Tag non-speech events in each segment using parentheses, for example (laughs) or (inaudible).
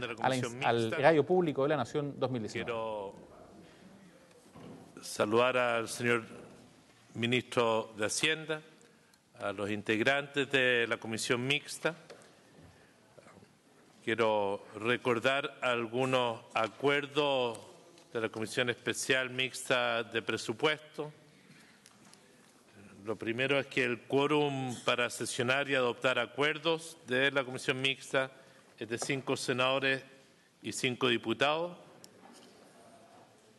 de la al gallo público de la Nación 2019. Quiero saludar al señor ministro de Hacienda, a los integrantes de la Comisión Mixta. Quiero recordar algunos acuerdos de la Comisión Especial Mixta de Presupuesto. Lo primero es que el quórum para sesionar y adoptar acuerdos de la Comisión Mixta de cinco senadores y cinco diputados.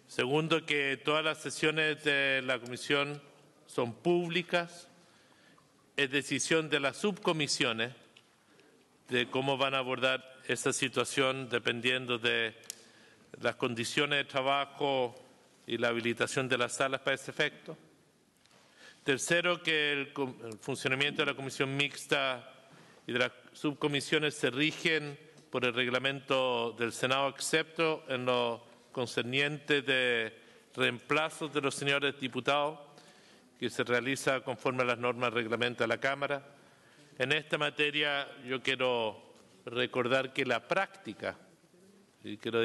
Segundo, que todas las sesiones de la comisión son públicas. Es decisión de las subcomisiones de cómo van a abordar esta situación dependiendo de las condiciones de trabajo y la habilitación de las salas para ese efecto. Tercero, que el, funcionamiento de la comisión mixta y de la subcomisiones se rigen por el reglamento del Senado, excepto en lo concerniente de reemplazos de los señores diputados, que se realiza conforme a las normas de la Cámara. En esta materia yo quiero recordar que la práctica, y quiero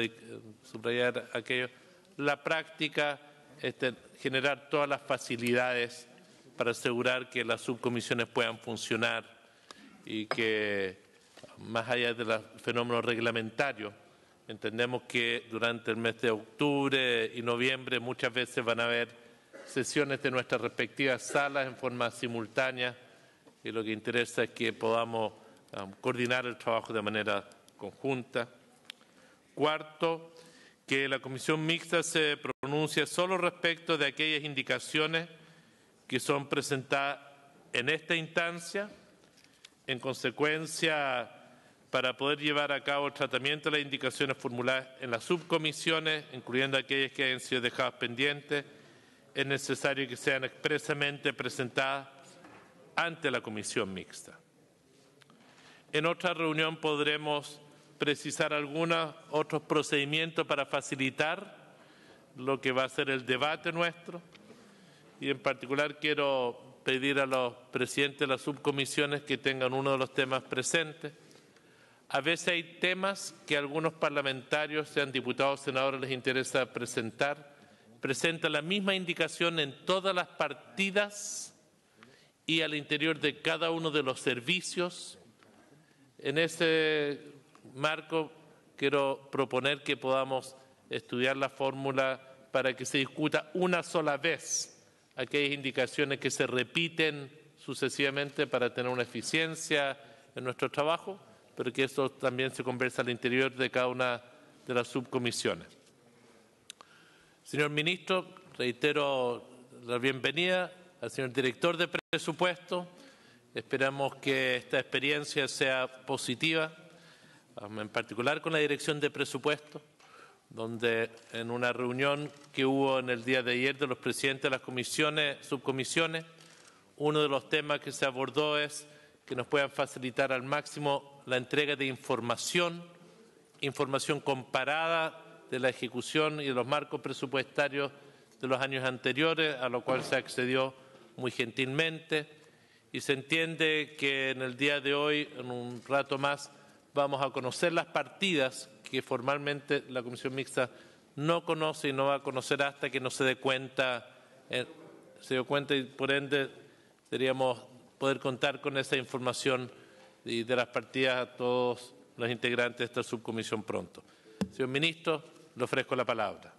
subrayar aquello, la práctica es generar todas las facilidades para asegurar que las subcomisiones puedan funcionar y que, más allá de los fenómenos reglamentarios, entendemos que durante el mes de octubre y noviembre muchas veces van a haber sesiones de nuestras respectivas salas en forma simultánea y lo que interesa es que podamos um, coordinar el trabajo de manera conjunta. Cuarto, que la comisión mixta se pronuncie solo respecto de aquellas indicaciones que son presentadas en esta instancia en consecuencia, para poder llevar a cabo el tratamiento de las indicaciones formuladas en las subcomisiones, incluyendo aquellas que hayan sido dejadas pendientes, es necesario que sean expresamente presentadas ante la comisión mixta. En otra reunión podremos precisar algunos otros procedimientos para facilitar lo que va a ser el debate nuestro y en particular quiero pedir a los presidentes de las subcomisiones que tengan uno de los temas presentes. A veces hay temas que a algunos parlamentarios, sean diputados o senadores, les interesa presentar. Presenta la misma indicación en todas las partidas y al interior de cada uno de los servicios. En ese marco quiero proponer que podamos estudiar la fórmula para que se discuta una sola vez aquellas indicaciones que se repiten sucesivamente para tener una eficiencia en nuestro trabajo, pero que esto también se conversa al interior de cada una de las subcomisiones. Señor ministro, reitero la bienvenida al señor director de presupuesto. Esperamos que esta experiencia sea positiva, en particular con la dirección de presupuesto donde en una reunión que hubo en el día de ayer de los presidentes de las subcomisiones, uno de los temas que se abordó es que nos puedan facilitar al máximo la entrega de información, información comparada de la ejecución y de los marcos presupuestarios de los años anteriores, a lo cual se accedió muy gentilmente. Y se entiende que en el día de hoy, en un rato más, vamos a conocer las partidas que formalmente la Comisión Mixta no conoce y no va a conocer hasta que no se dé cuenta, eh, se dio cuenta y por ende deberíamos poder contar con esa información y de las partidas a todos los integrantes de esta subcomisión pronto. Señor Ministro, le ofrezco la palabra.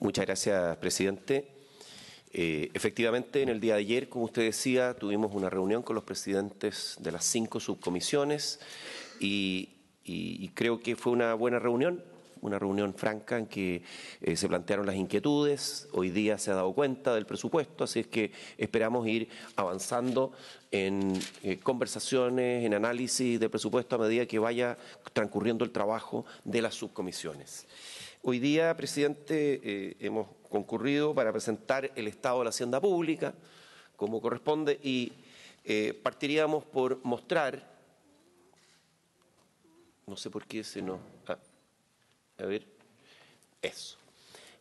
Muchas gracias, presidente. Eh, efectivamente, en el día de ayer, como usted decía, tuvimos una reunión con los presidentes de las cinco subcomisiones y, creo que fue una buena reunión, una reunión franca en que eh, se plantearon las inquietudes, hoy día se ha dado cuenta del presupuesto, así es que esperamos ir avanzando en eh, conversaciones, en análisis de presupuesto a medida que vaya transcurriendo el trabajo de las subcomisiones. Hoy día, presidente, eh, hemos concurrido para presentar el estado de la hacienda pública, como corresponde, y eh, partiríamos por mostrar, no sé por qué se no, ah, a ver, eso.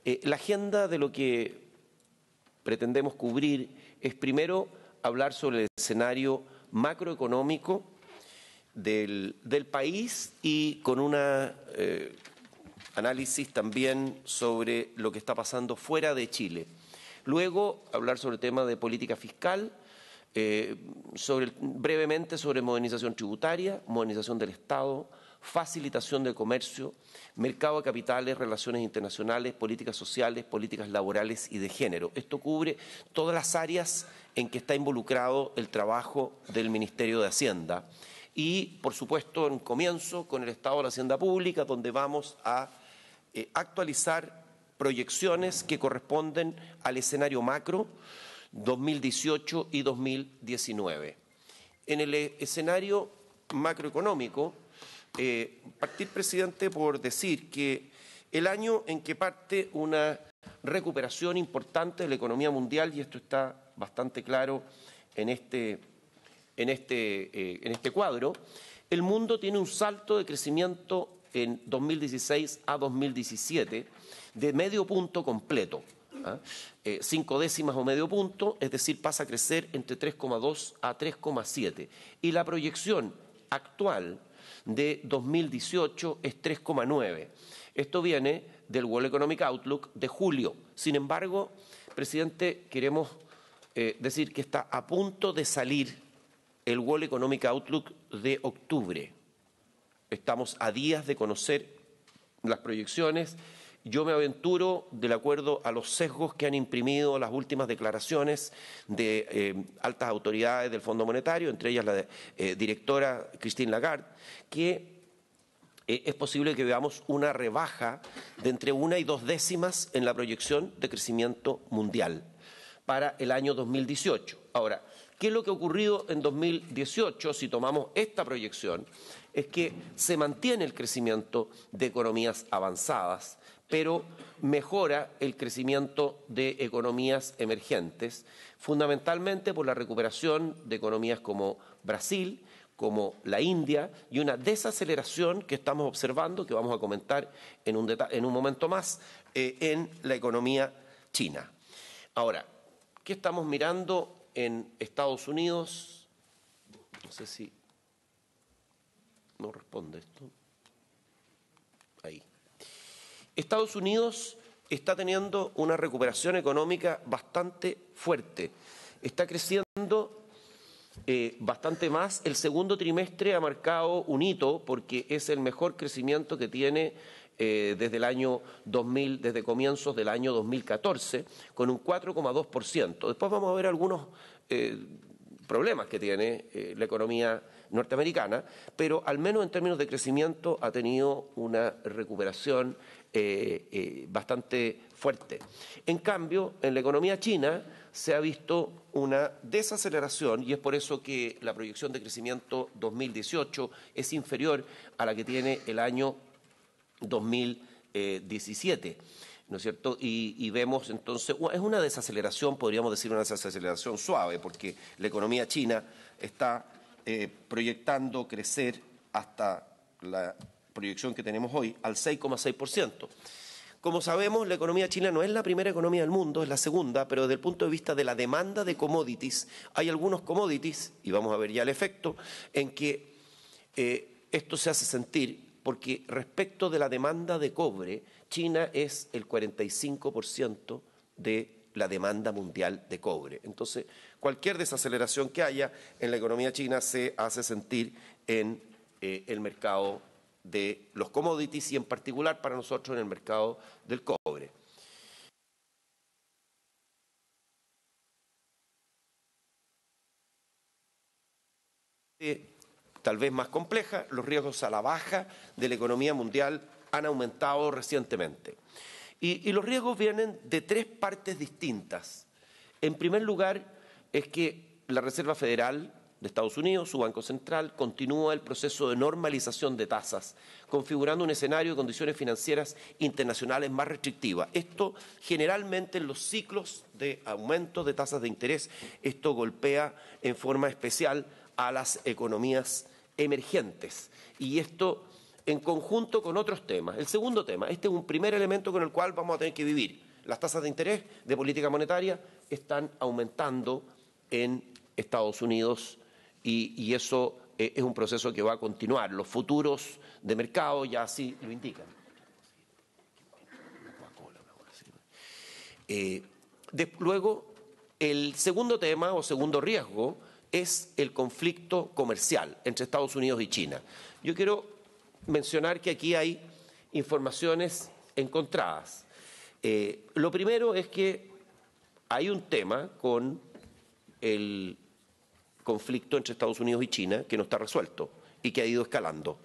Eh, la agenda de lo que pretendemos cubrir es primero hablar sobre el escenario macroeconómico del, país y con una análisis también sobre lo que está pasando fuera de Chile. Luego, hablar sobre el tema de política fiscal, eh, brevemente sobre modernización tributaria, modernización del Estado, facilitación del comercio, mercado de capitales, relaciones internacionales, políticas sociales, políticas laborales y de género. Esto cubre todas las áreas en que está involucrado el trabajo del Ministerio de Hacienda. Y, por supuesto, en comienzo con el Estado de la Hacienda Pública, donde vamos a eh, actualizar proyecciones que corresponden al escenario macro 2018 y 2019. En el eh, escenario macroeconómico, eh, partir, presidente, por decir que el año en que parte una recuperación importante de la economía mundial, y esto está bastante claro en este, en este, este cuadro, el mundo tiene un salto de crecimiento en 2016 a 2017 de medio punto completo. ¿ah? Eh, cinco décimas o medio punto, es decir, pasa a crecer entre 3,2 a 3,7. Y la proyección actual de 2018 es 3,9. Esto viene del World Economic Outlook de julio. Sin embargo, presidente, queremos eh, decir que está a punto de salir el World Economic Outlook de octubre. Estamos a días de conocer las proyecciones. Yo me aventuro, del acuerdo a los sesgos que han imprimido las últimas declaraciones de eh, altas autoridades del Fondo Monetario, entre ellas la eh, directora Christine Lagarde, que eh, es posible que veamos una rebaja de entre una y dos décimas en la proyección de crecimiento mundial para el año 2018. Ahora, ¿qué es lo que ha ocurrido en 2018 si tomamos esta proyección? es que se mantiene el crecimiento de economías avanzadas, pero mejora el crecimiento de economías emergentes, fundamentalmente por la recuperación de economías como Brasil, como la India y una desaceleración que estamos observando, que vamos a comentar en un, momento más, eh, en la economía china. Ahora, ¿qué estamos mirando en Estados Unidos? No sé si no responde esto. Ahí. Estados Unidos está teniendo una recuperación económica bastante fuerte. Está creciendo eh, bastante más. El segundo trimestre ha marcado un hito porque es el mejor crecimiento que tiene eh, desde el año 2000, desde comienzos del año 2014, con un 4,2%. Después vamos a ver algunos eh, problemas que tiene la economía norteamericana, pero al menos en términos de crecimiento ha tenido una recuperación eh, eh, bastante fuerte. En cambio, en la economía china se ha visto una desaceleración y es por eso que la proyección de crecimiento 2018 es inferior a la que tiene el año 2017. ¿no es cierto? Y, y, vemos entonces, es una desaceleración, podríamos decir una desaceleración suave, porque la economía china está eh, proyectando crecer hasta la proyección que tenemos hoy al 6,6%. Como sabemos, la economía china no es la primera economía del mundo, es la segunda, pero desde el punto de vista de la demanda de commodities, hay algunos commodities, y vamos a ver ya el efecto, en que eh, esto se hace sentir, porque respecto de la demanda de cobre, China es el 45% de la demanda mundial de cobre. Entonces, cualquier desaceleración que haya en la economía china se hace sentir en eh, el mercado de los commodities y en particular para nosotros en el mercado del cobre. tal vez más compleja, los riesgos a la baja de la economía mundial han aumentado recientemente. y los riesgos vienen de tres partes distintas. En primer lugar, es que la Reserva Federal de Estados Unidos, su Banco Central, continúa el proceso de normalización de tasas, configurando un escenario de condiciones financieras internacionales más restrictivas. Esto generalmente en los ciclos de aumento de tasas de interés, esto golpea en forma especial a las economías emergentes. Y esto en conjunto con otros temas. El segundo tema, este es un primer elemento con el cual vamos a tener que vivir. Las tasas de interés de política monetaria están aumentando en Estados Unidos y, eso eh, es un proceso que va a continuar. Los futuros de mercado ya así lo indican. Eh, luego, el segundo tema o segundo riesgo es el conflicto comercial entre Estados Unidos y China. Yo quiero mencionar que aquí hay informaciones encontradas. Eh, lo primero es que hay un tema con el conflicto entre Estados Unidos y China, que no está resuelto y que ha ido escalando.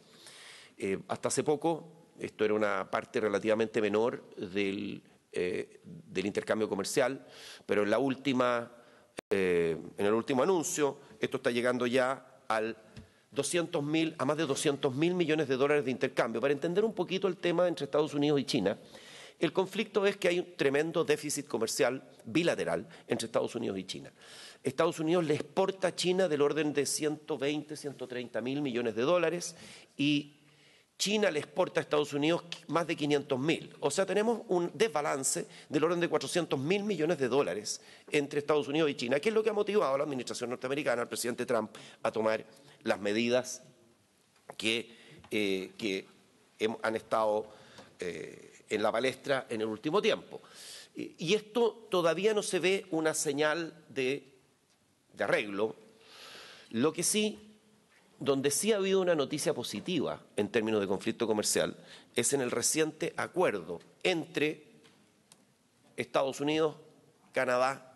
Eh, hasta hace poco, esto era una parte relativamente menor del, eh, intercambio comercial, pero en, la última, eh, en el último anuncio, esto está llegando ya al a más de 200 mil millones de dólares de intercambio. Para entender un poquito el tema entre Estados Unidos y China, el conflicto es que hay un tremendo déficit comercial bilateral entre Estados Unidos y China. Estados Unidos le exporta a China del orden de 120, 130 mil millones de dólares y China le exporta a Estados Unidos más de 500 mil. O sea, tenemos un desbalance del orden de 400 mil millones de dólares entre Estados Unidos y China, que es lo que ha motivado a la administración norteamericana, al presidente Trump, a tomar las medidas que, eh, que han estado eh, en la palestra en el último tiempo. Y esto todavía no se ve una señal de de arreglo. Lo que sí, donde sí ha habido una noticia positiva en términos de conflicto comercial, es en el reciente acuerdo entre Estados Unidos, Canadá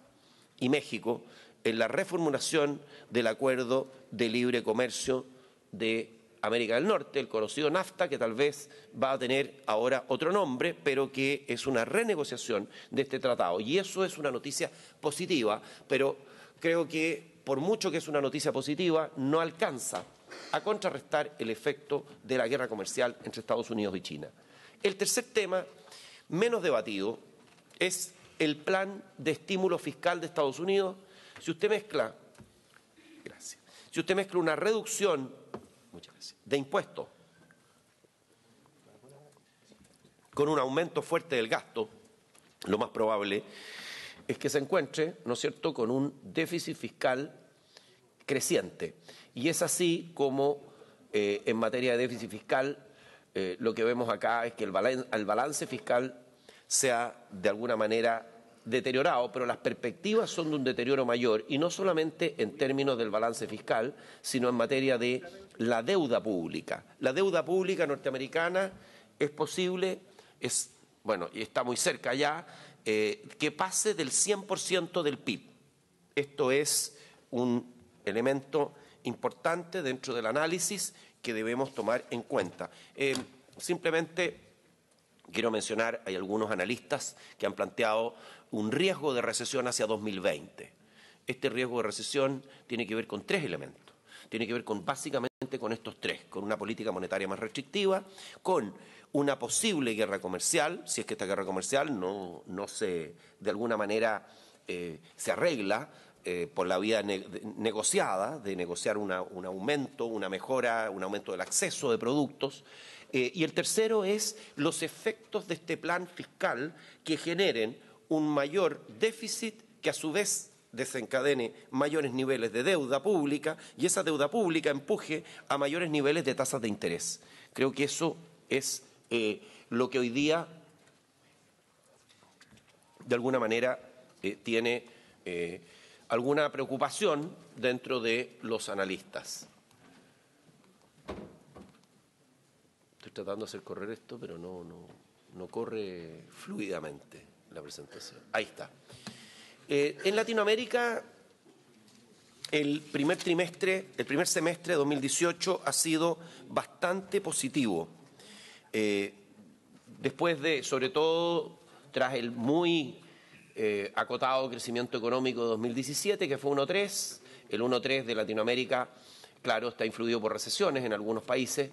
y México en la reformulación del acuerdo de libre comercio de América del Norte, el conocido NAFTA, que tal vez va a tener ahora otro nombre, pero que es una renegociación de este tratado. Y eso es una noticia positiva, pero creo que por mucho que es una noticia positiva, no alcanza a contrarrestar el efecto de la guerra comercial entre Estados Unidos y China. El tercer tema, menos debatido, es el plan de estímulo fiscal de Estados Unidos. Si usted mezcla, si usted mezcla una reducción de impuestos con un aumento fuerte del gasto, lo más probable es que se encuentre, ¿no es cierto?, con un déficit fiscal creciente. Y es así como eh, en materia de déficit fiscal eh, lo que vemos acá es que el, balance, balance fiscal se ha de alguna manera deteriorado, pero las perspectivas son de un deterioro mayor, y no solamente en términos del balance fiscal, sino en materia de la deuda pública. La deuda pública norteamericana es posible, es bueno, y está muy cerca ya eh, que pase del 100% del PIB. Esto es un elemento importante dentro del análisis que debemos tomar en cuenta. Eh, simplemente quiero mencionar, hay algunos analistas que han planteado un riesgo de recesión hacia 2020. Este riesgo de recesión tiene que ver con tres elementos. Tiene que ver con básicamente con estos tres, con una política monetaria más restrictiva, con una posible guerra comercial, si es que esta guerra comercial no, se, de alguna manera, eh, se arregla eh, por la vía negociada, de negociar un aumento, una mejora, un aumento del acceso de productos. Eh, y el tercero es los efectos de este plan fiscal que generen un mayor déficit que a su vez desencadene mayores niveles de deuda pública y esa deuda pública empuje a mayores niveles de tasas de interés. Creo que eso es eh, lo que hoy día, de alguna manera, eh, tiene eh, alguna preocupación dentro de los analistas. Estoy tratando de hacer correr esto, pero no, corre fluidamente la presentación. Ahí está. en Latinoamérica, el primer trimestre, el primer semestre de 2018 ha sido bastante positivo eh, después de, sobre todo tras el muy eh, acotado crecimiento económico de 2017, que fue 1.3, el 1.3 de Latinoamérica, claro, está influido por recesiones en algunos países.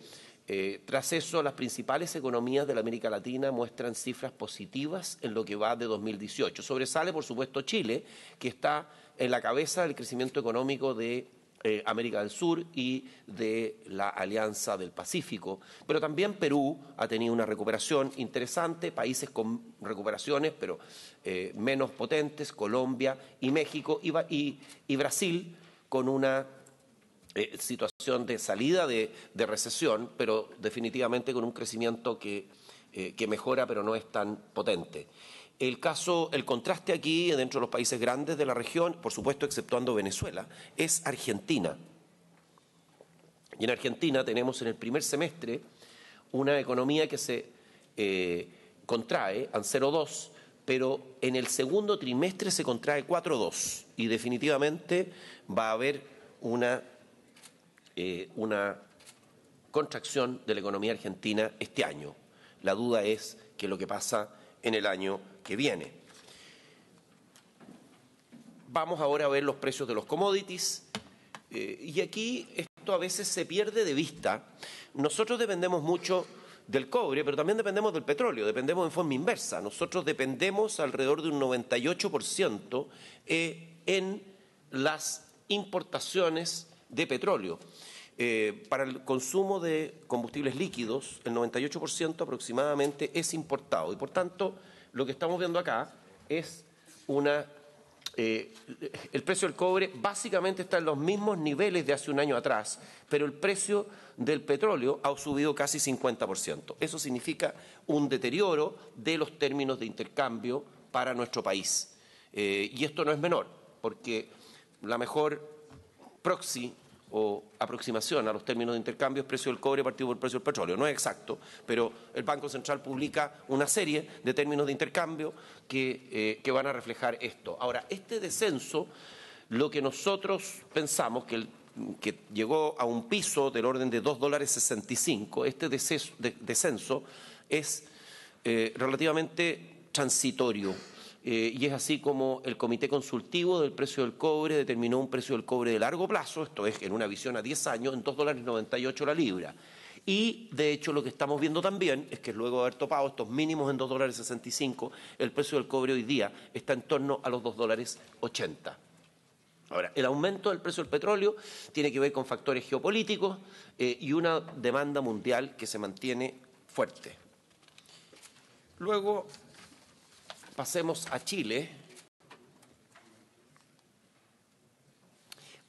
Eh, tras eso, las principales economías de la América Latina muestran cifras positivas en lo que va de 2018. Sobresale, por supuesto, Chile, que está en la cabeza del crecimiento económico de eh, América del Sur y de la Alianza del Pacífico. Pero también Perú ha tenido una recuperación interesante, países con recuperaciones, pero eh, menos potentes, Colombia y México y, Brasil con una eh, situación de salida de, recesión, pero definitivamente con un crecimiento que mejora, pero no es tan potente. El caso, el contraste aquí dentro de los países grandes de la región, por supuesto exceptuando Venezuela, es Argentina. Y en Argentina tenemos en el primer semestre una economía que se eh, contrae al 0,2, pero en el segundo trimestre se contrae 4,2 y definitivamente va a haber una, eh, una contracción de la economía argentina este año. La duda es que lo que pasa en el año que viene. Vamos ahora a ver los precios de los commodities. Eh, y aquí esto a veces se pierde de vista. Nosotros dependemos mucho del cobre, pero también dependemos del petróleo, dependemos en forma inversa. Nosotros dependemos alrededor de un 98% eh, en las importaciones de petróleo. Eh, para el consumo de combustibles líquidos, el 98% aproximadamente es importado y, por tanto, lo que estamos viendo acá es una... Eh, el precio del cobre básicamente está en los mismos niveles de hace un año atrás, pero el precio del petróleo ha subido casi 50%. Eso significa un deterioro de los términos de intercambio para nuestro país. Eh, y esto no es menor, porque la mejor proxy o aproximación a los términos de intercambio es precio del cobre partido por precio del petróleo. No es exacto, pero el Banco Central publica una serie de términos de intercambio que, eh, van a reflejar esto. Ahora, este descenso, lo que nosotros pensamos que, llegó a un piso del orden de dos dólares 65, este descenso, este descenso es eh, relativamente transitorio eh, y es así como el Comité Consultivo del Precio del Cobre determinó un precio del cobre de largo plazo, esto es en una visión a 10 años, en 2,98 dólares la libra. Y de hecho lo que estamos viendo también es que luego de haber topado estos mínimos en 2,65 dólares 65, el precio del cobre hoy día está en torno a los 2,80 dólares Ahora, el aumento del precio del petróleo tiene que ver con factores geopolíticos eh, y una demanda mundial que se mantiene fuerte. Luego, pasemos a Chile.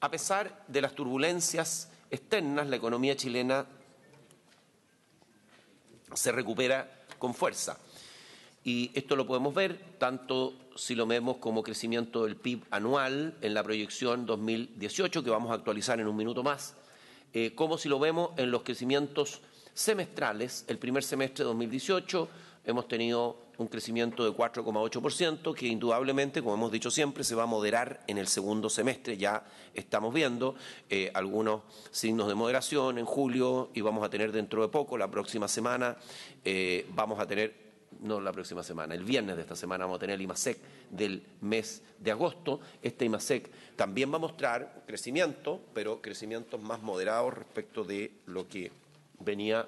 A pesar de las turbulencias externas, la economía chilena se recupera con fuerza. Y esto lo podemos ver tanto si lo vemos como crecimiento del PIB anual en la proyección 2018, que vamos a actualizar en un minuto más, eh, como si lo vemos en los crecimientos semestrales. El primer semestre de 2018 hemos tenido un crecimiento de 4,8%, que indudablemente, como hemos dicho siempre, se va a moderar en el segundo semestre. Ya estamos viendo eh, algunos signos de moderación en julio y vamos a tener dentro de poco, la próxima semana, eh, vamos a tener no la próxima semana, el viernes de esta semana vamos a tener el IMASEC del mes de agosto. Este IMASEC también va a mostrar crecimiento, pero crecimientos más moderados respecto de lo que venía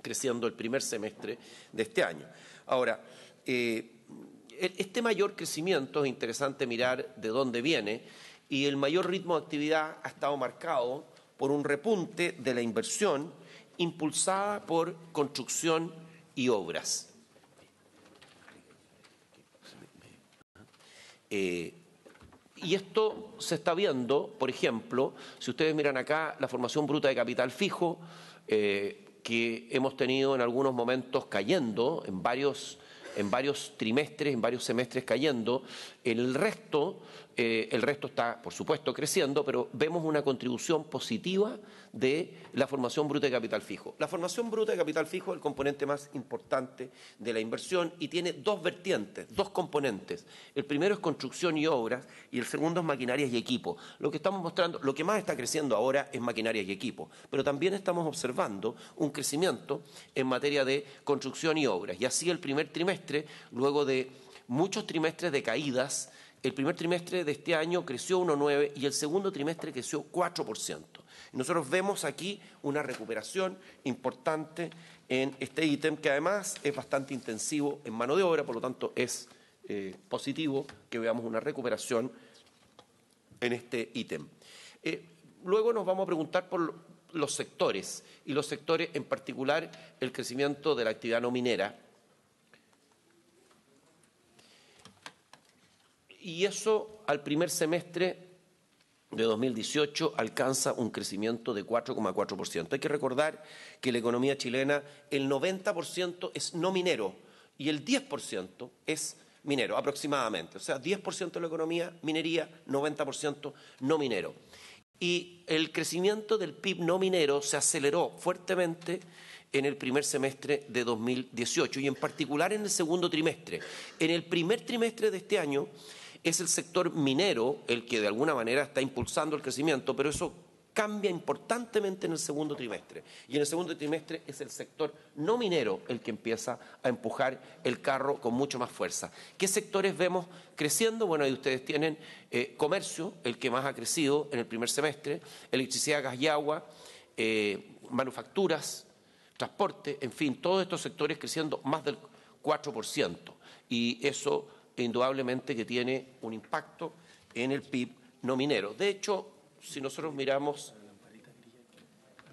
creciendo el primer semestre de este año. Ahora, eh, e-, este mayor crecimiento es interesante mirar de dónde viene y el mayor ritmo de actividad ha estado marcado por un repunte de la inversión impulsada por construcción y obras. Eh, y esto se está viendo, por ejemplo, si ustedes miran acá la formación bruta de capital fijo, eh, que hemos tenido en algunos momentos cayendo, en varios, en varios trimestres, en varios semestres cayendo, el resto eh, el resto está, por supuesto, creciendo, pero vemos una contribución positiva de la formación bruta de capital fijo. La formación bruta de capital fijo es el componente más importante de la inversión y tiene dos vertientes, dos componentes. El primero es construcción y obras y el segundo es maquinarias y equipo. Lo que estamos mostrando, lo que más está creciendo ahora es maquinarias y equipo, pero también estamos observando un crecimiento en materia de construcción y obras. Y así el primer trimestre, luego de muchos trimestres de caídas, el primer trimestre de este año creció 1,9 y el segundo trimestre creció 4%. nosotros vemos aquí una recuperación importante en este ítem que además es bastante intensivo en mano de obra, por lo tanto es eh, positivo que veamos una recuperación en este ítem. Eh, luego nos vamos a preguntar por los sectores y los sectores en particular el crecimiento de la actividad no minera Y eso al primer semestre de 2018 alcanza un crecimiento de 4,4%. Hay que recordar que la economía chilena, el 90% es no minero y el 10% es minero, aproximadamente. O sea, 10% de la economía minería, 90% no minero. Y el crecimiento del PIB no minero se aceleró fuertemente en el primer semestre de 2018 y en particular en el segundo trimestre. En el primer trimestre de este año, es el sector minero el que de alguna manera está impulsando el crecimiento, pero eso cambia importantemente en el segundo trimestre. Y en el segundo trimestre es el sector no minero el que empieza a empujar el carro con mucho más fuerza. ¿Qué sectores vemos creciendo? Bueno, ahí ustedes tienen eh, comercio, el que más ha crecido en el primer semestre, electricidad, gas y agua, eh, manufacturas, transporte, en fin, todos estos sectores creciendo más del 4%. Y eso indudablemente que tiene un impacto en el PIB no minero. De hecho, si nosotros miramos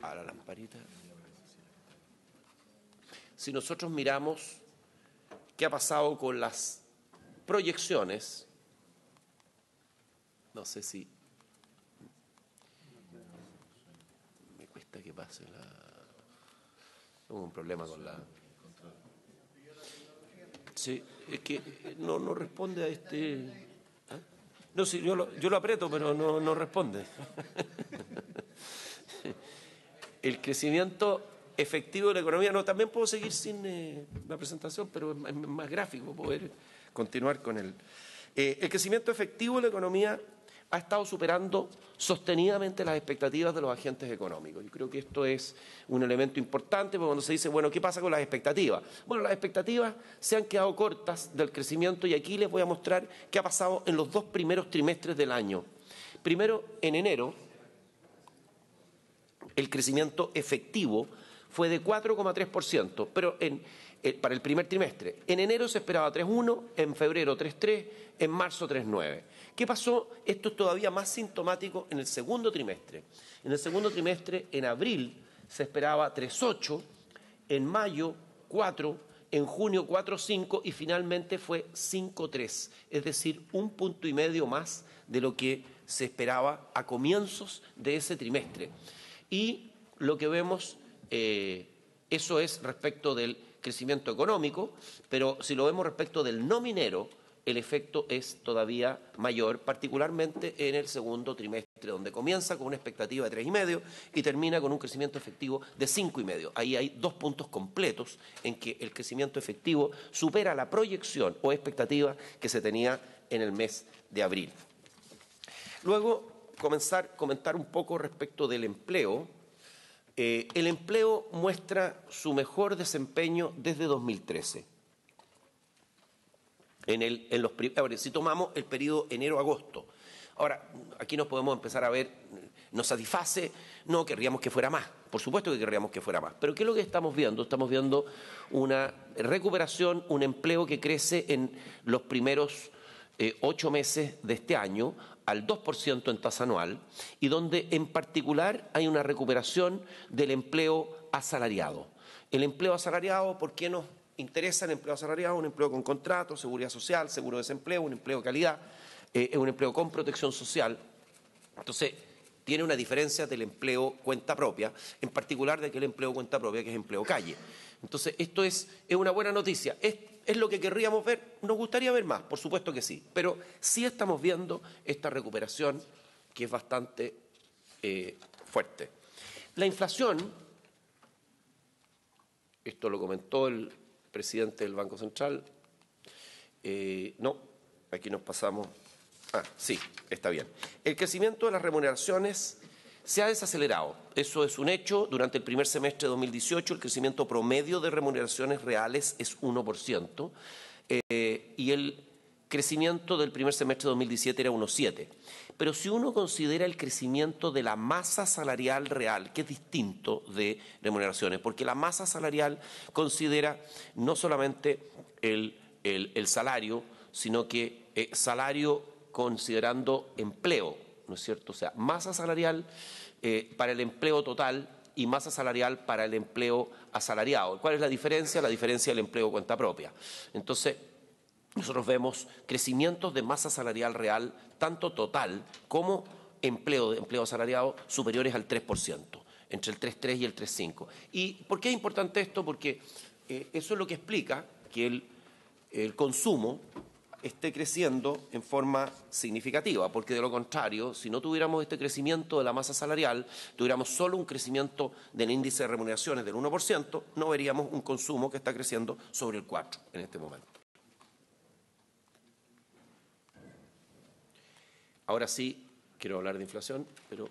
a la lamparita, si nosotros miramos qué ha pasado con las proyecciones, no sé si me cuesta que pase la... un problema con la... Sí es que no, responde a este... ¿ah? No, sí, yo lo, yo aprieto, pero no, responde. (laughs) El crecimiento efectivo de la economía, no, también puedo seguir sin eh, la presentación, pero es más, gráfico poder continuar con él. Eh, el crecimiento efectivo de la economía ha estado superando sostenidamente las expectativas de los agentes económicos. Yo creo que esto es un elemento importante, porque cuando se dice, bueno, ¿qué pasa con las expectativas? Bueno, las expectativas se han quedado cortas del crecimiento y aquí les voy a mostrar qué ha pasado en los dos primeros trimestres del año. Primero, en enero, el crecimiento efectivo fue de 4,3%, pero eh, para el primer trimestre. En enero se esperaba 3,1, en febrero 3,3, en marzo 3,9. ¿Qué pasó? Esto es todavía más sintomático en el segundo trimestre. En el segundo trimestre, en abril, se esperaba 3,8, en mayo 4, en junio 4,5 y finalmente fue 5,3, es decir, un punto y medio más de lo que se esperaba a comienzos de ese trimestre. Y lo que vemos, eh, eso es respecto del crecimiento económico, pero si lo vemos respecto del no minero, el efecto es todavía mayor, particularmente en el segundo trimestre, donde comienza con una expectativa de tres y medio y termina con un crecimiento efectivo de cinco y medio. Ahí hay dos puntos completos en que el crecimiento efectivo supera la proyección o expectativa que se tenía en el mes de abril. Luego, comenzar, comentar un poco respecto del empleo. Eh, el empleo muestra su mejor desempeño desde 2013 en, el, los, si tomamos el periodo enero-agosto, ahora, aquí nos podemos empezar a ver, ¿nos satisface? No, querríamos que fuera más, por supuesto que querríamos que fuera más, pero ¿qué es lo que estamos viendo? Estamos viendo una recuperación, un empleo que crece en los primeros eh, ocho meses de este año al 2% en tasa anual y donde en particular hay una recuperación del empleo asalariado. El empleo asalariado, ¿por qué no...? interesa en empleo asalariado, un empleo con contrato, seguridad social, seguro de desempleo, un empleo de calidad, eh, es un empleo con protección social. Entonces, tiene una diferencia del empleo cuenta propia, en particular de aquel empleo cuenta propia que es empleo calle. Entonces, esto es, es una buena noticia. Es, lo que querríamos ver, nos gustaría ver más, por supuesto que sí, pero sí estamos viendo esta recuperación que es bastante eh, fuerte. La inflación, esto lo comentó el presidente del Banco Central. Eh, no, aquí nos pasamos. Ah, sí, está bien. El crecimiento de las remuneraciones se ha desacelerado. Eso es un hecho. Durante el primer semestre de 2018 el crecimiento promedio de remuneraciones reales es 1%. Eh, y el crecimiento del primer semestre de 2017 era 1,7. Pero si uno considera el crecimiento de la masa salarial real, que es distinto de remuneraciones, porque la masa salarial considera no solamente el, salario, sino que eh, salario considerando empleo, ¿no es cierto? O sea, masa salarial eh, para el empleo total y masa salarial para el empleo asalariado. ¿Cuál es la diferencia? La diferencia del empleo cuenta propia. Entonces, nosotros vemos crecimientos de masa salarial real, tanto total como empleo, empleo asalariado, superiores al 3%, entre el 3.3 y el 3.5. ¿Y por qué es importante esto? Porque eh, eso es lo que explica que el, el consumo esté creciendo en forma significativa, porque de lo contrario, si no tuviéramos este crecimiento de la masa salarial, tuviéramos solo un crecimiento del índice de remuneraciones del 1%, no veríamos un consumo que está creciendo sobre el 4% en este momento. Ahora sí, quiero hablar de inflación, pero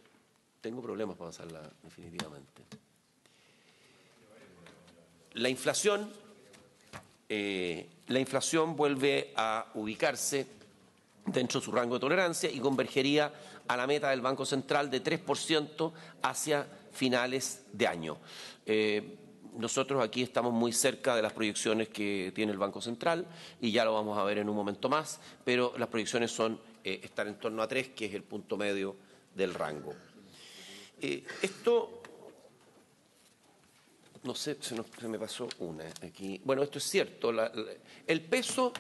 tengo problemas para pasarla definitivamente. La inflación, eh, la inflación vuelve a ubicarse dentro de su rango de tolerancia y convergería a la meta del Banco Central de 3% hacia finales de año. Eh, nosotros aquí estamos muy cerca de las proyecciones que tiene el Banco Central y ya lo vamos a ver en un momento más, pero las proyecciones son eh, estar en torno a 3, que es el punto medio del rango. Eh, esto, no sé, se, me pasó una aquí. Bueno, esto es cierto. el peso,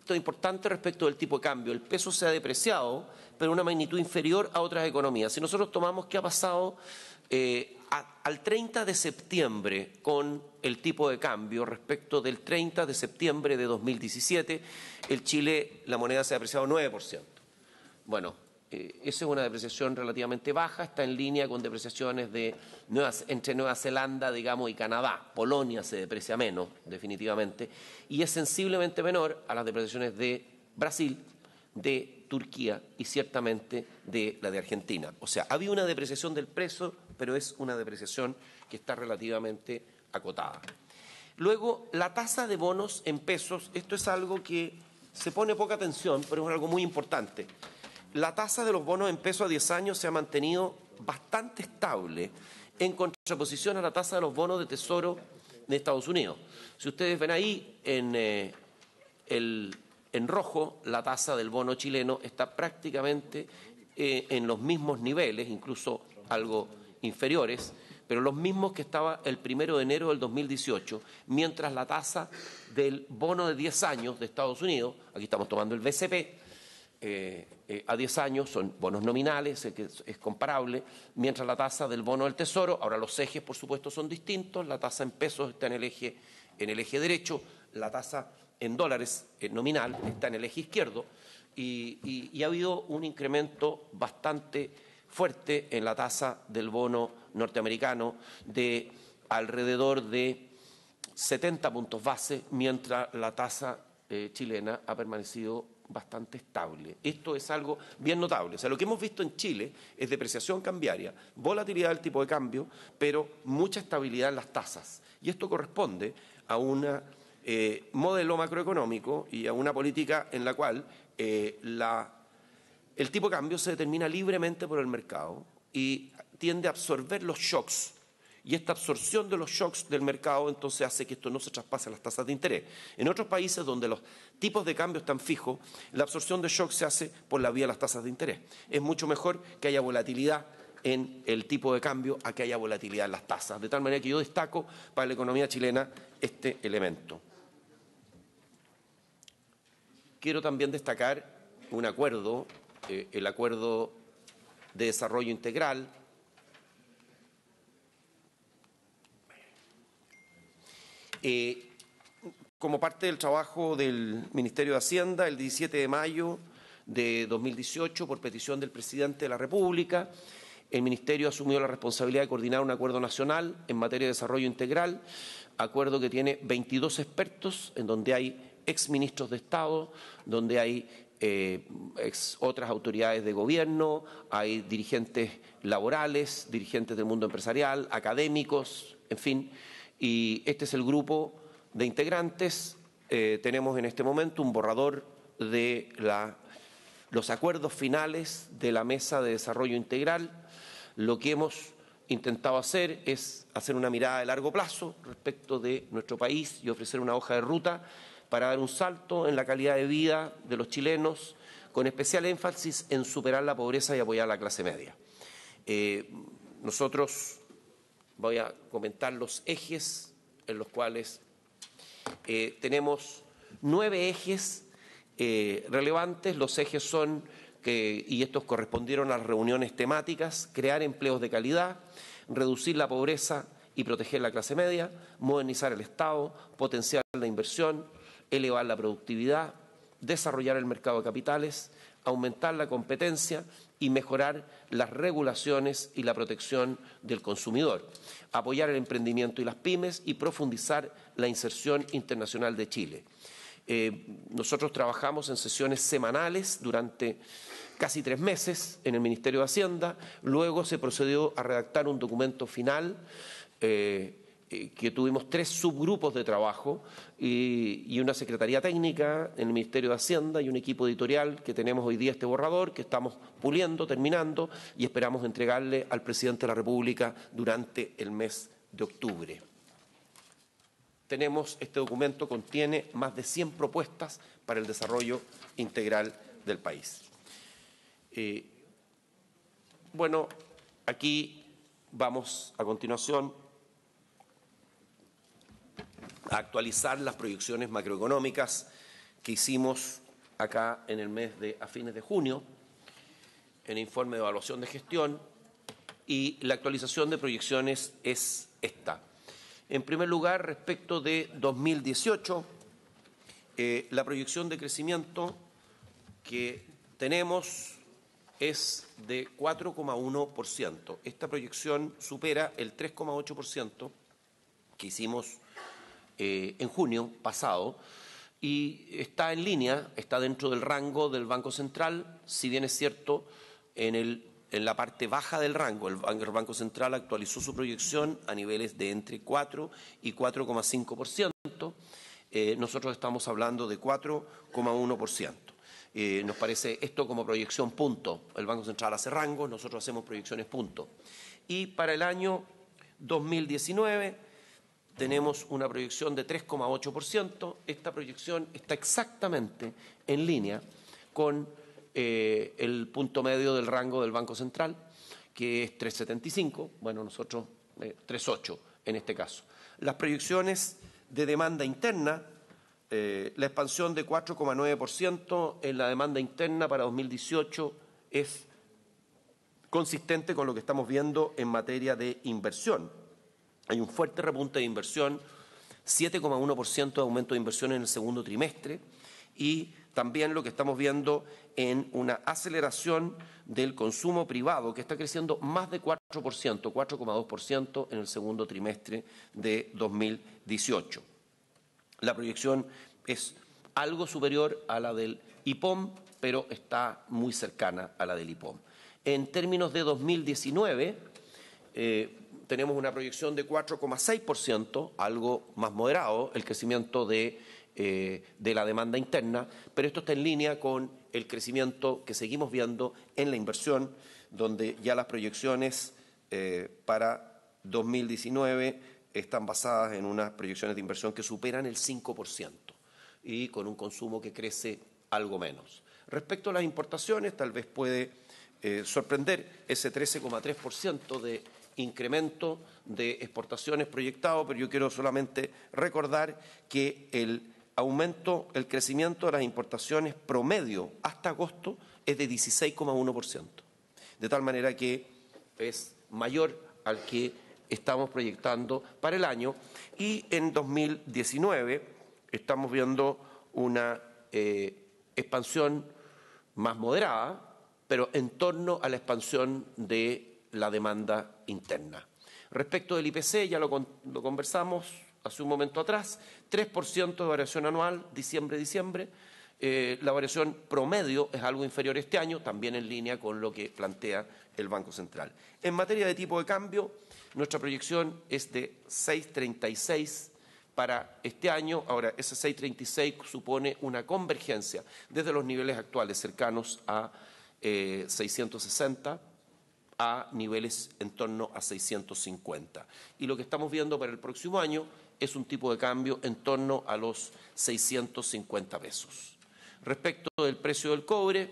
esto es importante respecto del tipo de cambio, el peso se ha depreciado, pero una magnitud inferior a otras economías. Si nosotros tomamos qué ha pasado eh, al 30 de septiembre con el tipo de cambio respecto del 30 de septiembre de 2017, el Chile, la moneda se ha depreciado 9%. Bueno, eh, esa es una depreciación relativamente baja, está en línea con depreciaciones de entre Nueva Zelanda, digamos, y Canadá. Polonia se deprecia menos, definitivamente, y es sensiblemente menor a las depreciaciones de Brasil, de Turquía y ciertamente de la de Argentina. O sea, había una depreciación del precio pero es una depreciación que está relativamente acotada. Luego, la tasa de bonos en pesos, esto es algo que se pone poca atención, pero es algo muy importante. La tasa de los bonos en pesos a 10 años se ha mantenido bastante estable en contraposición a la tasa de los bonos de tesoro de Estados Unidos. Si ustedes ven ahí en, eh, en rojo, la tasa del bono chileno está prácticamente eh, en los mismos niveles, incluso algo inferiores, pero los mismos que estaba el primero de enero del 2018, mientras la tasa del bono de 10 años de Estados Unidos, aquí estamos tomando el BCP, eh, eh, a 10 años, son bonos nominales, es, comparable, mientras la tasa del bono del Tesoro, ahora los ejes por supuesto son distintos, la tasa en pesos está en el eje, en el eje derecho, la tasa en dólares eh, nominal está en el eje izquierdo, y ha habido un incremento bastante fuerte en la tasa del bono norteamericano de alrededor de 70 puntos base, mientras la tasa eh, chilena ha permanecido bastante estable. Esto es algo bien notable. O sea, lo que hemos visto en Chile es depreciación cambiaria, volatilidad del tipo de cambio, pero mucha estabilidad en las tasas. Y esto corresponde a un eh, modelo macroeconómico y a una política en la cual eh, la el tipo de cambio se determina libremente por el mercado y tiende a absorber los shocks. Y esta absorción de los shocks del mercado entonces hace que esto no se traspase a las tasas de interés. En otros países donde los tipos de cambio están fijos, la absorción de shocks se hace por la vía de las tasas de interés. Es mucho mejor que haya volatilidad en el tipo de cambio a que haya volatilidad en las tasas. De tal manera que yo destaco para la economía chilena este elemento. Quiero también destacar un acuerdo eh, el acuerdo de desarrollo integral, eh, como parte del trabajo del Ministerio de Hacienda, el 17 de mayo de 2018, por petición del presidente de la República, el Ministerio asumió la responsabilidad de coordinar un acuerdo nacional en materia de desarrollo integral, acuerdo que tiene 22 expertos, en donde hay exministros de Estado, donde hay eh, otras autoridades de gobierno, hay dirigentes laborales, dirigentes del mundo empresarial, académicos, en fin. Y este es el grupo de integrantes. Eh, tenemos en este momento un borrador de los acuerdos finales de la Mesa de Desarrollo Integral. Lo que hemos intentado hacer es hacer una mirada de largo plazo respecto de nuestro país y ofrecer una hoja de ruta para dar un salto en la calidad de vida de los chilenos, con especial énfasis en superar la pobreza y apoyar la clase media. Eh, nosotros voy a comentar los ejes en los cuales eh, tenemos nueve ejes eh, relevantes. Los ejes son, y estos correspondieron a las reuniones temáticas, crear empleos de calidad, reducir la pobreza y proteger la clase media, modernizar el Estado, potenciar la inversión, elevar la productividad, desarrollar el mercado de capitales, aumentar la competencia y mejorar las regulaciones y la protección del consumidor, apoyar el emprendimiento y las pymes y profundizar la inserción internacional de Chile. Eh, nosotros trabajamos en sesiones semanales durante casi tres meses en el Ministerio de Hacienda, luego se procedió a redactar un documento final. Eh, eh, que tuvimos tres subgrupos de trabajo y, una secretaría técnica en el Ministerio de Hacienda y un equipo editorial que tenemos hoy día este borrador que estamos puliendo, terminando y esperamos entregarle al presidente de la República durante el mes de octubre. Tenemos este documento contiene más de 100 propuestas para el desarrollo integral del país. Eh, bueno, aquí vamos a continuación actualizar las proyecciones macroeconómicas que hicimos acá en el mes de a fines de junio, en el informe de evaluación de gestión, y la actualización de proyecciones es esta. En primer lugar, respecto de 2018, eh, la proyección de crecimiento que tenemos es de 4,1%. Esta proyección supera el 3,8% que hicimos eh, en junio pasado y está en línea, está dentro del rango del Banco Central, si bien es cierto, en, la parte baja del rango. El, Banco Central actualizó su proyección a niveles de entre 4 y 4,5%. Eh, nosotros estamos hablando de 4,1%. Eh, nos parece esto como proyección punto. El Banco Central hace rango nosotros hacemos proyecciones punto. Y para el año 2019 tenemos una proyección de 3,8%. Esta proyección está exactamente en línea con eh, el punto medio del rango del Banco Central, que es 3,75. Bueno, nosotros 3,8 eh, en este caso. Las proyecciones de demanda interna, eh, la expansión de 4,9% en la demanda interna para 2018 es consistente con lo que estamos viendo en materia de inversión hay un fuerte repunte de inversión, 7,1% de aumento de inversión en el segundo trimestre y también lo que estamos viendo en una aceleración del consumo privado que está creciendo más de 4%, 4,2% en el segundo trimestre de 2018. La proyección es algo superior a la del IPOM, pero está muy cercana a la del IPOM. En términos de 2019, tenemos una proyección de 4,6%, algo más moderado, el crecimiento eh, de, la demanda interna, pero esto está en línea con el crecimiento que seguimos viendo en la inversión, donde ya las proyecciones eh, para 2019 están basadas en unas proyecciones de inversión que superan el 5% y con un consumo que crece algo menos. Respecto a las importaciones, tal vez puede eh, sorprender ese 13,3% de incremento de exportaciones proyectado, pero yo quiero solamente recordar que el aumento, el crecimiento de las importaciones promedio hasta agosto es de 16,1%, de tal manera que es mayor al que estamos proyectando para el año y en 2019 estamos viendo una eh, expansión más moderada, pero en torno a la expansión de la demanda interna. Respecto del IPC, ya lo, conversamos hace un momento atrás, 3% de variación anual, diciembre-diciembre. Eh, la variación promedio es algo inferior este año, también en línea con lo que plantea el Banco Central. En materia de tipo de cambio, nuestra proyección es de 6,36 para este año. Ahora, ese 6,36 supone una convergencia desde los niveles actuales cercanos a eh, 660 a niveles en torno a 650. Y lo que estamos viendo para el próximo año es un tipo de cambio en torno a los 650 pesos. Respecto del precio del cobre,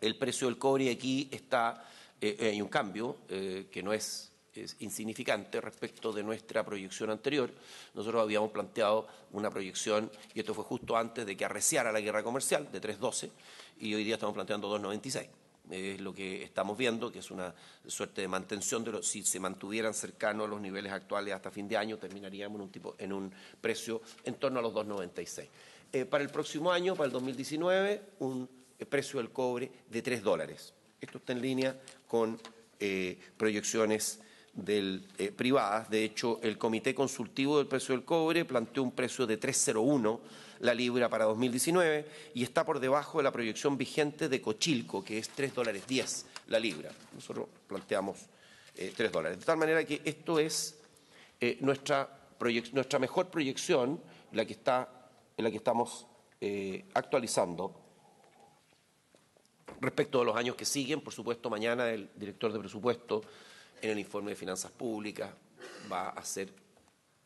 el precio del cobre aquí está, en eh, eh, hay un cambio eh, que no es, es, insignificante respecto de nuestra proyección anterior. Nosotros habíamos planteado una proyección, y esto fue justo antes de que arreciara la guerra comercial, de 3.12, y hoy día estamos planteando 2.96 es lo que estamos viendo, que es una suerte de mantención de los, si se mantuvieran cercanos a los niveles actuales hasta fin de año, terminaríamos en un precio en torno a los 2.96. Eh, para el próximo año, para el 2019, un precio del cobre de 3 dólares. Esto está en línea con eh, proyecciones eh, privadas. De hecho, el Comité Consultivo del Precio del Cobre planteó un precio de 301 la libra para 2019 y está por debajo de la proyección vigente de Cochilco, que es 3 dólares 10 la libra. Nosotros planteamos eh, tres 3 dólares. De tal manera que esto es eh, nuestra, mejor proyección, la que está, en la que estamos eh, actualizando respecto a los años que siguen. Por supuesto, mañana el director de presupuesto en el informe de finanzas públicas va a hacer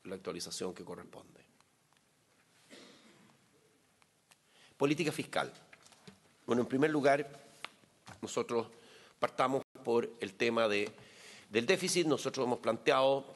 la actualización que corresponde. Política fiscal. Bueno, en primer lugar, nosotros partamos por el tema del déficit. Nosotros hemos planteado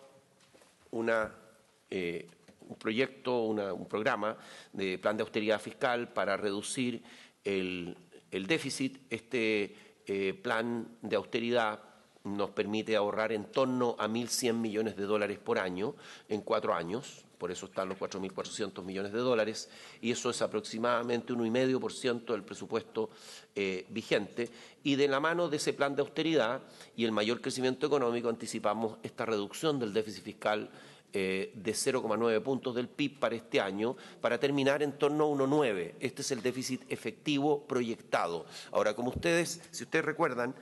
eh, un proyecto, un programa de plan de austeridad fiscal para reducir el, déficit. Este eh, plan de austeridad nos permite ahorrar en torno a 1.100 millones de dólares por año en cuatro años por eso están los 4.400 millones de dólares, y eso es aproximadamente 1,5% del presupuesto eh, vigente, y de la mano de ese plan de austeridad y el mayor crecimiento económico anticipamos esta reducción del déficit fiscal eh, de 0,9 puntos del PIB para este año, para terminar en torno a 1,9. Este es el déficit efectivo proyectado. Ahora, como ustedes, si ustedes recuerdan,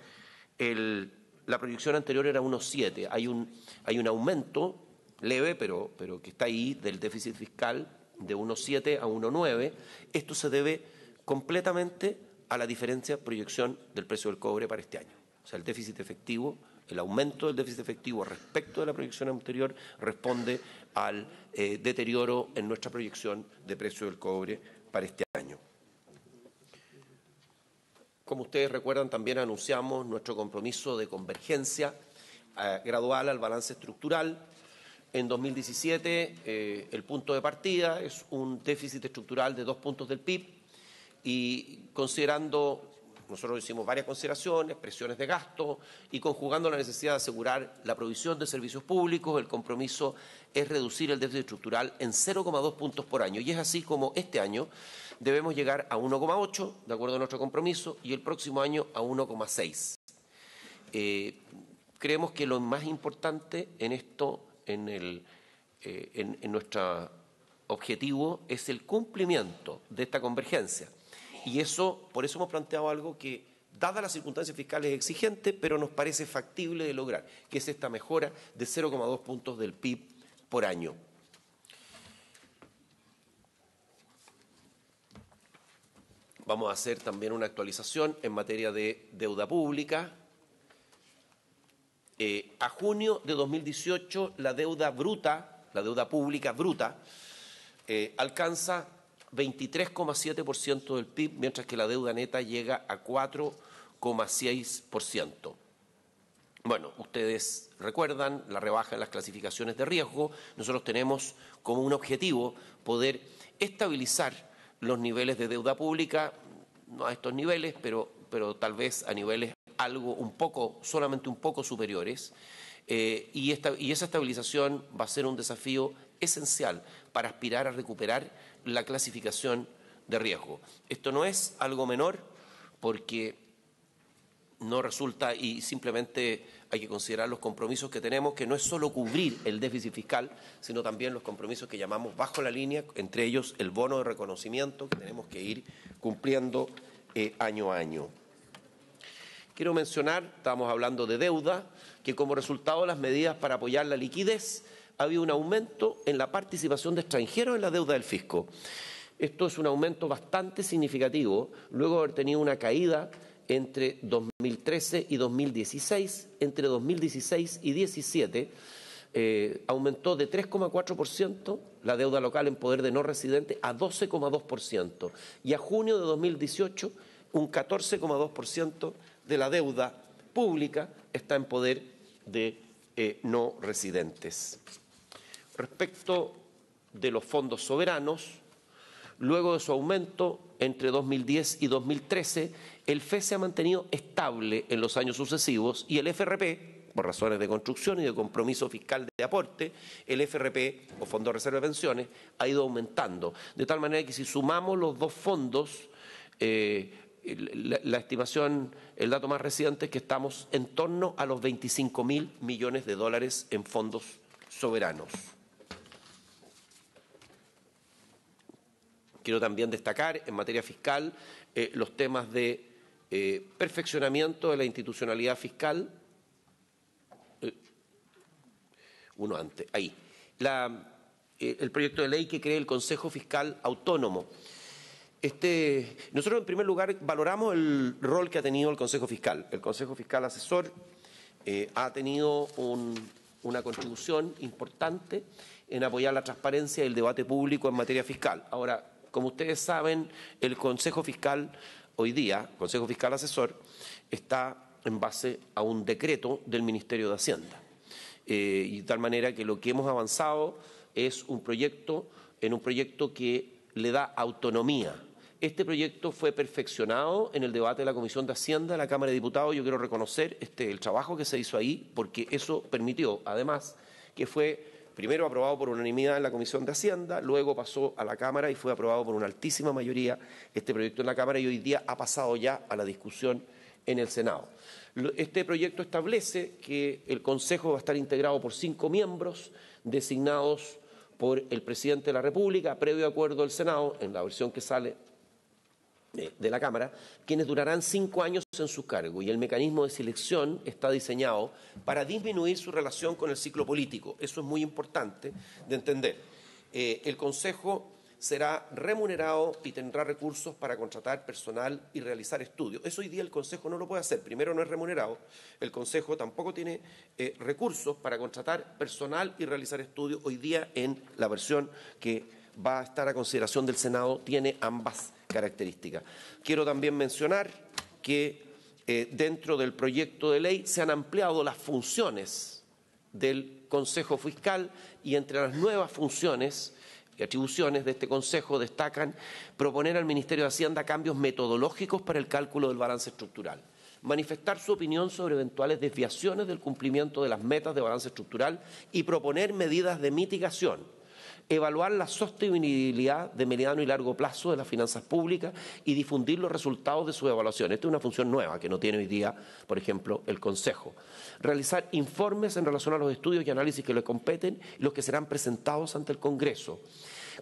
la proyección anterior era 1,7. Hay un, hay un aumento leve, pero, pero que está ahí, del déficit fiscal de 1,7 a 1,9. Esto se debe completamente a la diferencia proyección del precio del cobre para este año. O sea, el déficit efectivo, el aumento del déficit efectivo respecto de la proyección anterior responde al eh, deterioro en nuestra proyección de precio del cobre para este año. Como ustedes recuerdan, también anunciamos nuestro compromiso de convergencia eh, gradual al balance estructural en 2017 eh, el punto de partida es un déficit estructural de dos puntos del PIB y considerando, nosotros hicimos varias consideraciones, presiones de gasto y conjugando la necesidad de asegurar la provisión de servicios públicos, el compromiso es reducir el déficit estructural en 0,2 puntos por año. Y es así como este año debemos llegar a 1,8, de acuerdo a nuestro compromiso, y el próximo año a 1,6. Eh, creemos que lo más importante en esto eh, en, nuestro objetivo es el cumplimiento de esta convergencia. Y eso, por eso hemos planteado algo que, dadas las circunstancias fiscales, es exigente, pero nos parece factible de lograr, que es esta mejora de 0,2 puntos del PIB por año. Vamos a hacer también una actualización en materia de deuda pública. Eh, a junio de 2018, la deuda bruta, la deuda pública bruta, eh, alcanza 23,7% del PIB, mientras que la deuda neta llega a 4,6%. Bueno, ustedes recuerdan la rebaja en las clasificaciones de riesgo. Nosotros tenemos como un objetivo poder estabilizar los niveles de deuda pública, no a estos niveles, pero, pero tal vez a niveles algo un poco, solamente un poco superiores. Eh, y, esta, esa estabilización va a ser un desafío esencial para aspirar a recuperar la clasificación de riesgo. Esto no es algo menor porque no resulta y simplemente hay que considerar los compromisos que tenemos, que no es solo cubrir el déficit fiscal, sino también los compromisos que llamamos bajo la línea, entre ellos el bono de reconocimiento que tenemos que ir cumpliendo eh, año a año. Quiero mencionar, estamos hablando de deuda, que como resultado de las medidas para apoyar la liquidez, ha habido un aumento en la participación de extranjeros en la deuda del fisco. Esto es un aumento bastante significativo, luego de haber tenido una caída entre 2013 y 2016, entre 2016 y 2017. Eh, aumentó de 3,4% la deuda local en poder de no residente a 12,2% y a junio de 2018 un 14,2% de la deuda pública está en poder de eh, no residentes. Respecto de los fondos soberanos, luego de su aumento entre 2010 y 2013, el FE se ha mantenido estable en los años sucesivos y el FRP, por razones de construcción y de compromiso fiscal de aporte, el FRP o Fondo de Reserva de Pensiones ha ido aumentando. De tal manera que si sumamos los dos fondos, eh, la, estimación, el dato más reciente es que estamos en torno a los 25 mil millones de dólares en fondos soberanos. Quiero también destacar en materia fiscal eh, los temas de eh, perfeccionamiento de la institucionalidad fiscal. Eh, uno antes, ahí. el proyecto de ley que cree el Consejo Fiscal Autónomo. Este, nosotros en primer lugar valoramos el rol que ha tenido el Consejo Fiscal. El Consejo Fiscal Asesor eh, ha tenido una contribución importante en apoyar la transparencia y el debate público en materia fiscal. Ahora, como ustedes saben, el Consejo Fiscal hoy día, Consejo Fiscal Asesor, está en base a un decreto del Ministerio de Hacienda. Eh, y de tal manera que lo que hemos avanzado es un proyecto, en un proyecto que le da autonomía este proyecto fue perfeccionado en el debate de la Comisión de Hacienda de la Cámara de Diputados. Yo quiero reconocer este, el trabajo que se hizo ahí, porque eso permitió, además, que fue primero aprobado por unanimidad en la Comisión de Hacienda, luego pasó a la Cámara y fue aprobado por una altísima mayoría este proyecto en la Cámara y hoy día ha pasado ya a la discusión en el Senado. Este proyecto establece que el Consejo va a estar integrado por cinco miembros designados por el presidente de la República, previo acuerdo del Senado, en la versión que sale de la Cámara, quienes durarán cinco años en su cargo y el mecanismo de selección está diseñado para disminuir su relación con el ciclo político. Eso es muy importante de entender. Eh, el Consejo será remunerado y tendrá recursos para contratar personal y realizar estudios. Eso hoy día el Consejo no lo puede hacer. Primero no es remunerado, el Consejo tampoco tiene eh, recursos para contratar personal y realizar estudios. Hoy día en la versión que va a estar a consideración del Senado tiene ambas características. Quiero también mencionar que eh, dentro del proyecto de ley se han ampliado las funciones del Consejo Fiscal y entre las nuevas funciones y atribuciones de este Consejo destacan proponer al Ministerio de Hacienda cambios metodológicos para el cálculo del balance estructural manifestar su opinión sobre eventuales desviaciones del cumplimiento de las metas de balance estructural y proponer medidas de mitigación evaluar la sostenibilidad de mediano y largo plazo de las finanzas públicas y difundir los resultados de su evaluación. Esta es una función nueva que no tiene hoy día, por ejemplo, el Consejo. Realizar informes en relación a los estudios y análisis que le competen y los que serán presentados ante el Congreso.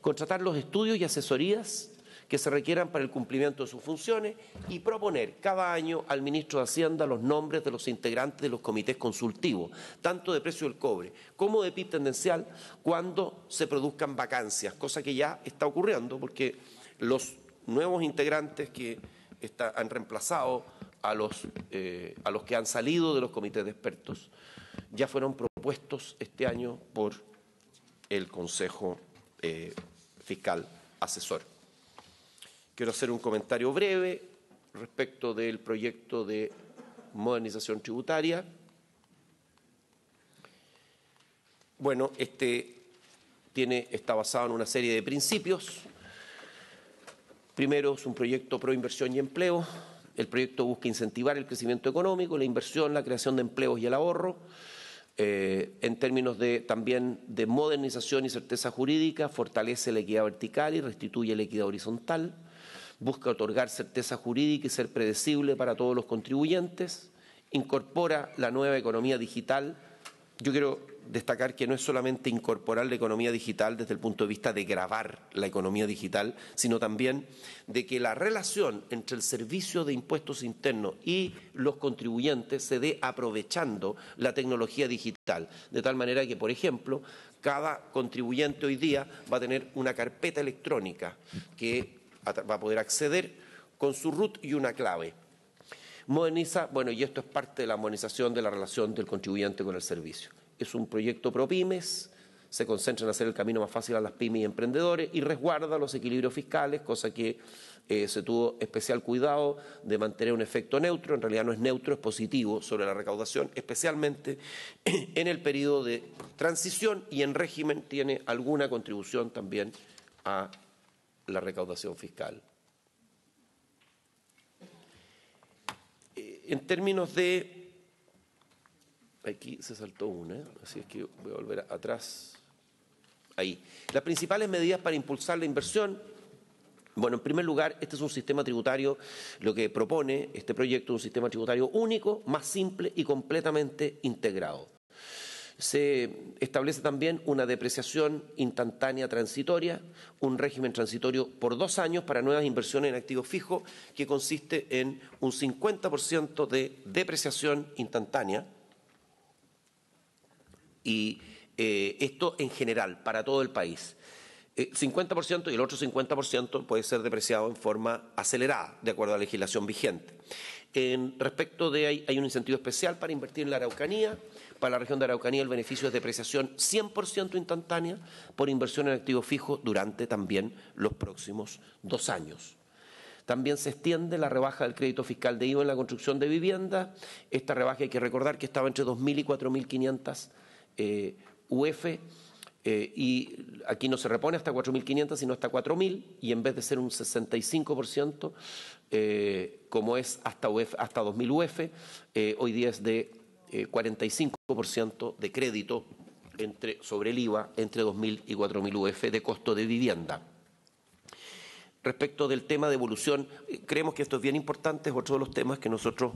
Contratar los estudios y asesorías que se requieran para el cumplimiento de sus funciones y proponer cada año al ministro de Hacienda los nombres de los integrantes de los comités consultivos, tanto de precio del cobre como de PIB tendencial, cuando se produzcan vacancias, cosa que ya está ocurriendo porque los nuevos integrantes que han reemplazado eh, a los, que han salido de los comités de expertos ya fueron propuestos este año por el Consejo eh, Fiscal Asesor. Quiero hacer un comentario breve respecto del proyecto de modernización tributaria. Bueno, este tiene, está basado en una serie de principios. Primero, es un proyecto pro inversión y empleo. El proyecto busca incentivar el crecimiento económico, la inversión, la creación de empleos y el ahorro. Eh, en términos de, también de modernización y certeza jurídica, fortalece la equidad vertical y restituye la equidad horizontal busca otorgar certeza jurídica y ser predecible para todos los contribuyentes, incorpora la nueva economía digital. Yo quiero destacar que no es solamente incorporar la economía digital desde el punto de vista de grabar la economía digital, sino también de que la relación entre el servicio de impuestos internos y los contribuyentes se dé aprovechando la tecnología digital, de tal manera que, por ejemplo, cada contribuyente hoy día va a tener una carpeta electrónica que va a poder acceder con su root y una clave. Moderniza, bueno, y esto es parte de la modernización de la relación del contribuyente con el servicio. Es un proyecto pro pymes, se concentra en hacer el camino más fácil a las pymes y emprendedores y resguarda los equilibrios fiscales, cosa que eh, se tuvo especial cuidado de mantener un efecto neutro, en realidad no es neutro, es positivo sobre la recaudación, especialmente (clears throat) en el periodo de transición y en régimen tiene alguna contribución también a la recaudación fiscal. Eh, en términos de... Aquí se saltó una, así es que voy a volver atrás. Ahí. Las principales medidas para impulsar la inversión bueno, en primer lugar, este es un sistema tributario, lo que propone este proyecto es un sistema tributario único, más simple y completamente integrado se establece también una depreciación instantánea transitoria, un régimen transitorio por dos años para nuevas inversiones en activos fijos, que consiste en un 50% de depreciación instantánea. Y eh, esto en general, para todo el país. El eh, 50% y el otro 50% puede ser depreciado en forma acelerada, de acuerdo a la legislación vigente. En respecto de hay, hay un incentivo especial para invertir en la Araucanía. Para la región de Araucanía el beneficio es depreciación 100% instantánea por inversión en activos fijos durante también los próximos dos años. También se extiende la rebaja del crédito fiscal de IVA en la construcción de vivienda. Esta rebaja hay que recordar que estaba entre 2.000 y 4.500 eh, UF eh, y aquí no se repone hasta 4.500, sino hasta 4.000, y en vez de ser un 65%, eh, como es hasta, hasta 2.000 UF, eh, hoy día es de 45% de crédito sobre el IVA entre 2.000 y 4.000 UF de costo de vivienda. Respecto del tema de evolución, creemos que esto es bien importante, es otro de los temas que nosotros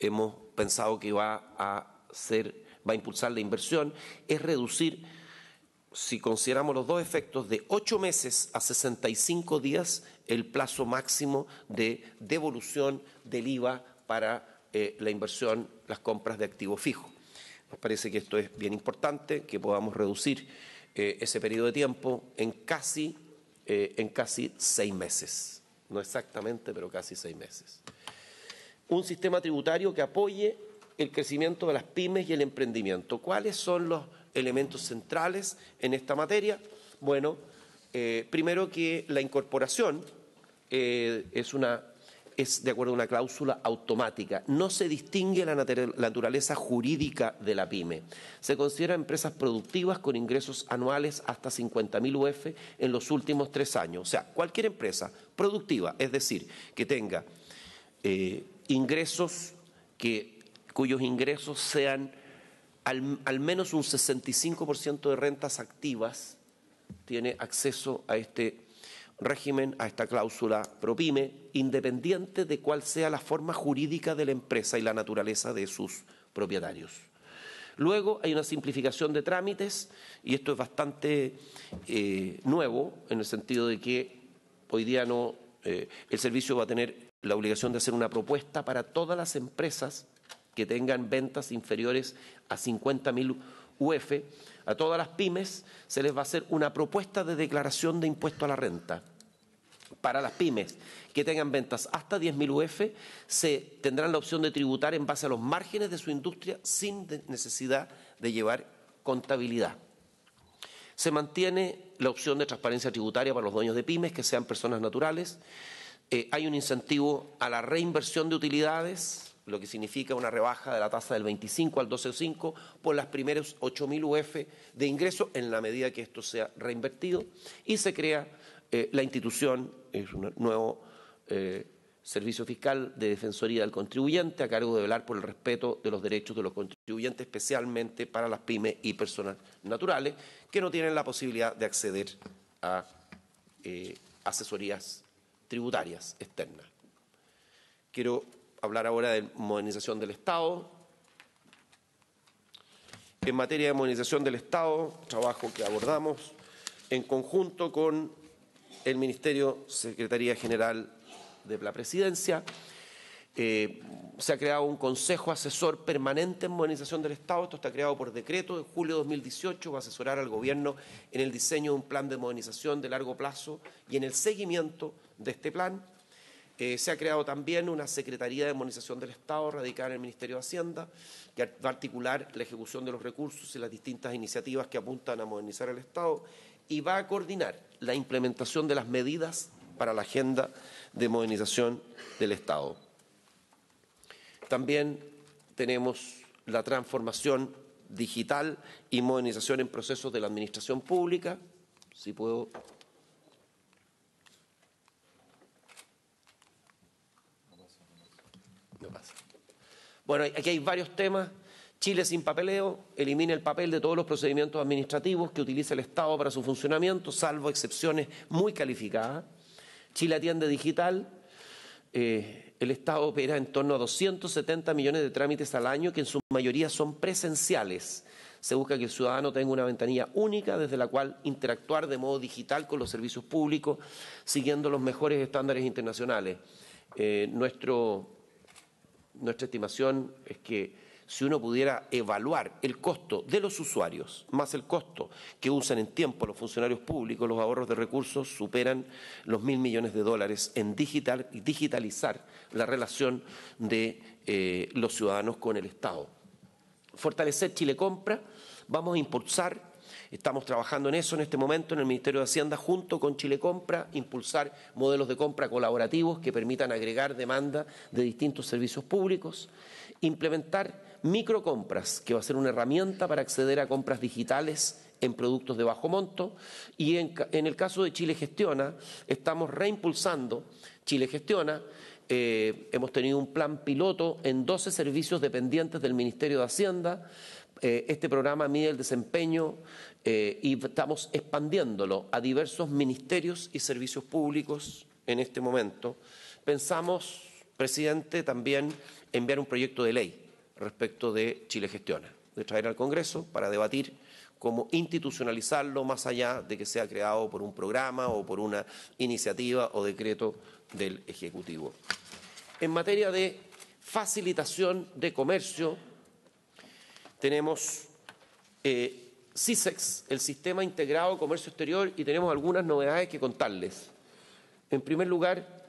hemos pensado que va a ser, va a impulsar la inversión, es reducir si consideramos los dos efectos de ocho meses a 65 días, el plazo máximo de devolución del IVA para eh, la inversión, las compras de activo fijo. Nos parece que esto es bien importante, que podamos reducir eh, ese periodo de tiempo en casi, eh, en casi seis meses. No exactamente, pero casi seis meses. Un sistema tributario que apoye el crecimiento de las pymes y el emprendimiento. ¿Cuáles son los elementos centrales en esta materia? Bueno, eh, primero que la incorporación eh, es una es de acuerdo a una cláusula automática. No se distingue la naturaleza jurídica de la pyme. Se considera empresas productivas con ingresos anuales hasta 50.000 UF en los últimos tres años. O sea, cualquier empresa productiva, es decir, que tenga eh, ingresos que, cuyos ingresos sean al, menos un 65% de rentas activas tiene acceso a este régimen, a esta cláusula propime, independiente de cuál sea la forma jurídica de la empresa y la naturaleza de sus propietarios. Luego hay una simplificación de trámites y esto es bastante eh, nuevo en el sentido de que hoy día no, eh, el servicio va a tener la obligación de hacer una propuesta para todas las empresas que tengan ventas inferiores a 50.000 UF, a todas las pymes se les va a hacer una propuesta de declaración de impuesto a la renta. Para las pymes que tengan ventas hasta 10.000 UF, se tendrán la opción de tributar en base a los márgenes de su industria sin necesidad de llevar contabilidad. Se mantiene la opción de transparencia tributaria para los dueños de pymes que sean personas naturales. Eh, hay un incentivo a la reinversión de utilidades lo que significa una rebaja de la tasa del 25 al 12,5 por las primeras 8.000 UF de ingreso en la medida que esto sea reinvertido y se crea eh, la institución, es un nuevo eh, servicio fiscal de Defensoría del Contribuyente a cargo de velar por el respeto de los derechos de los contribuyentes, especialmente para las pymes y personas naturales que no tienen la posibilidad de acceder a eh, asesorías tributarias externas. Quiero hablar ahora de modernización del Estado. En materia de modernización del Estado, trabajo que abordamos en conjunto con el Ministerio Secretaría General de la Presidencia. Eh, se ha creado un Consejo Asesor Permanente en Modernización del Estado. Esto está creado por decreto de julio de 2018. Va a asesorar al Gobierno en el diseño de un plan de modernización de largo plazo y en el seguimiento de este plan. Eh, se ha creado también una Secretaría de Modernización del Estado, radicada en el Ministerio de Hacienda, que va a articular la ejecución de los recursos y las distintas iniciativas que apuntan a modernizar el Estado y va a coordinar la implementación de las medidas para la agenda de modernización del Estado. También tenemos la transformación digital y modernización en procesos de la administración pública. Si puedo Bueno, aquí hay varios temas. Chile sin papeleo elimina el papel de todos los procedimientos administrativos que utiliza el Estado para su funcionamiento, salvo excepciones muy calificadas. Chile atiende digital. Eh, el Estado opera en torno a 270 millones de trámites al año, que en su mayoría son presenciales. Se busca que el ciudadano tenga una ventanilla única desde la cual interactuar de modo digital con los servicios públicos, siguiendo los mejores estándares internacionales. Eh, nuestro nuestra estimación es que si uno pudiera evaluar el costo de los usuarios, más el costo que usan en tiempo los funcionarios públicos, los ahorros de recursos superan los mil millones de dólares en digital, digitalizar la relación de eh, los ciudadanos con el Estado. Fortalecer Chile Compra, vamos a impulsar Estamos trabajando en eso en este momento en el Ministerio de Hacienda junto con Chile Compra, impulsar modelos de compra colaborativos que permitan agregar demanda de distintos servicios públicos, implementar microcompras, que va a ser una herramienta para acceder a compras digitales en productos de bajo monto y en, el caso de Chile Gestiona estamos reimpulsando Chile Gestiona eh, hemos tenido un plan piloto en 12 servicios dependientes del Ministerio de Hacienda eh, este programa mide el desempeño eh, y estamos expandiéndolo a diversos ministerios y servicios públicos en este momento. Pensamos, presidente, también enviar un proyecto de ley respecto de Chile Gestiona, de traer al Congreso para debatir cómo institucionalizarlo más allá de que sea creado por un programa o por una iniciativa o decreto del Ejecutivo. En materia de facilitación de comercio, tenemos eh, CISEX, el Sistema Integrado de Comercio Exterior, y tenemos algunas novedades que contarles. En primer lugar,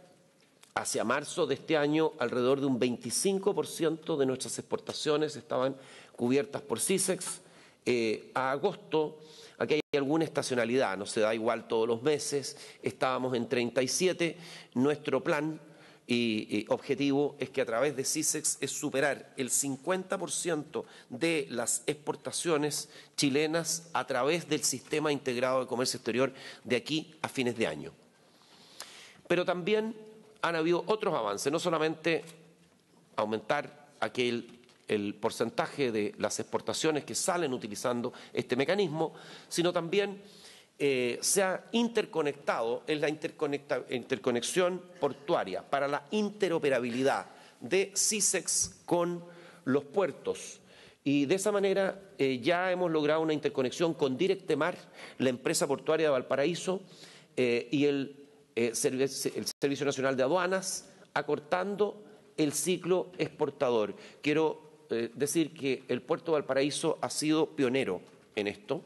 hacia marzo de este año, alrededor de un 25% de nuestras exportaciones estaban cubiertas por CISEX. Eh, a agosto, aquí hay alguna estacionalidad, no se da igual todos los meses, estábamos en 37. Nuestro plan y, objetivo es que a través de CISEX es superar el 50% de las exportaciones chilenas a través del sistema integrado de comercio exterior de aquí a fines de año. Pero también han habido otros avances, no solamente aumentar aquel el porcentaje de las exportaciones que salen utilizando este mecanismo, sino también eh, se ha interconectado en la interconexión portuaria para la interoperabilidad de CISEX con los puertos. Y de esa manera eh, ya hemos logrado una interconexión con Directemar, la empresa portuaria de Valparaíso, eh, y el Servicio Nacional de Aduanas, acortando el ciclo exportador. Quiero decir que el puerto de Valparaíso ha sido pionero en esto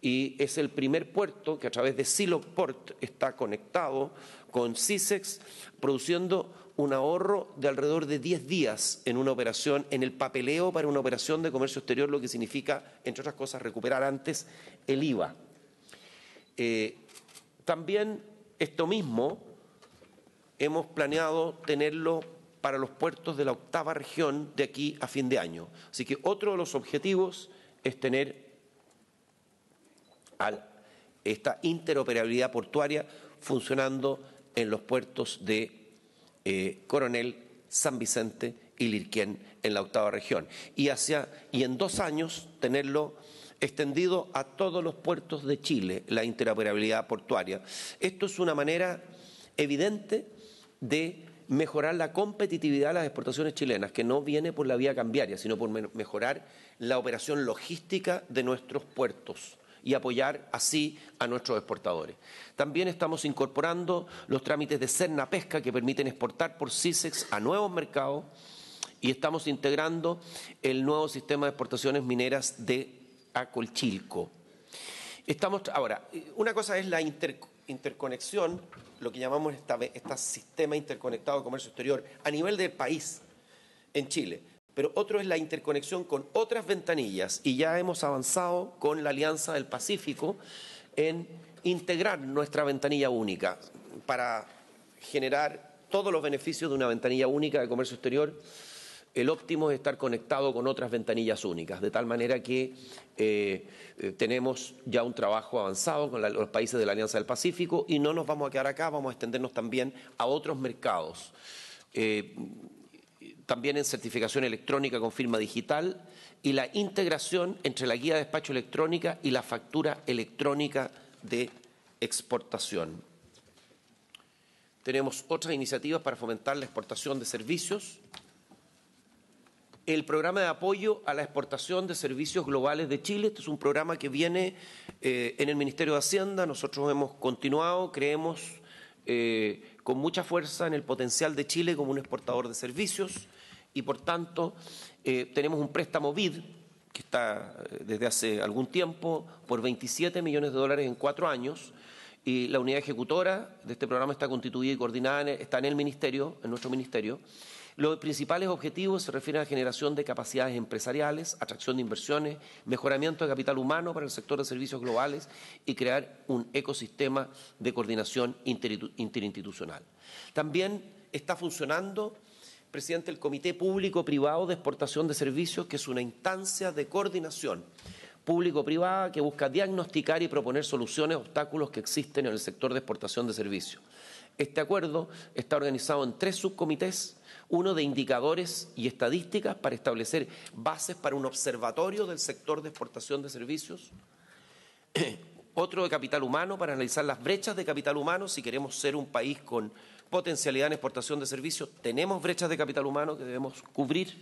y es el primer puerto que a través de Siloport está conectado con CISEX, produciendo un ahorro de alrededor de 10 días en una operación, en el papeleo para una operación de comercio exterior, lo que significa, entre otras cosas, recuperar antes el IVA. Eh, también esto mismo hemos planeado tenerlo para los puertos de la octava región de aquí a fin de año. Así que otro de los objetivos es tener a esta interoperabilidad portuaria funcionando en los puertos de eh, Coronel, San Vicente y Lirquén en la octava región. Y, hacia, y en dos años tenerlo extendido a todos los puertos de Chile, la interoperabilidad portuaria. Esto es una manera evidente de mejorar la competitividad de las exportaciones chilenas, que no viene por la vía cambiaria, sino por mejorar la operación logística de nuestros puertos y apoyar así a nuestros exportadores. También estamos incorporando los trámites de Cerna Pesca que permiten exportar por CISEX a nuevos mercados y estamos integrando el nuevo sistema de exportaciones mineras de Acolchilco. Estamos, ahora, una cosa es la interconexión, lo que llamamos este esta sistema interconectado de comercio exterior a nivel del país en Chile, pero otro es la interconexión con otras ventanillas y ya hemos avanzado con la Alianza del Pacífico en integrar nuestra ventanilla única para generar todos los beneficios de una ventanilla única de comercio exterior. El óptimo es estar conectado con otras ventanillas únicas, de tal manera que eh, eh, tenemos ya un trabajo avanzado con los países de la Alianza del Pacífico y no nos vamos a quedar acá, vamos a extendernos también a otros mercados. Eh, también en certificación electrónica con firma digital y la integración entre la guía de despacho electrónica y la factura electrónica de exportación. Tenemos otras iniciativas para fomentar la exportación de servicios. El programa de apoyo a la exportación de servicios globales de Chile. Este es un programa que viene eh, en el Ministerio de Hacienda. Nosotros hemos continuado, creemos eh, con mucha fuerza en el potencial de Chile como un exportador de servicios y por tanto eh, tenemos un préstamo BID que está eh, desde hace algún tiempo por 27 millones de dólares en cuatro años y la unidad ejecutora de este programa está constituida y coordinada, está en el ministerio, en nuestro ministerio. Los principales objetivos se refieren a la generación de capacidades empresariales, atracción de inversiones, mejoramiento de capital humano para el sector de servicios globales y crear un ecosistema de coordinación interinstitucional. También está funcionando presidente del Comité Público-Privado de Exportación de Servicios, que es una instancia de coordinación público-privada que busca diagnosticar y proponer soluciones a obstáculos que existen en el sector de exportación de servicios. Este acuerdo está organizado en tres subcomités, uno de indicadores y estadísticas para establecer bases para un observatorio del sector de exportación de servicios, (clears throat) otro de capital humano para analizar las brechas de capital humano si queremos ser un país con potencialidad en exportación de servicios, tenemos brechas de capital humano que debemos cubrir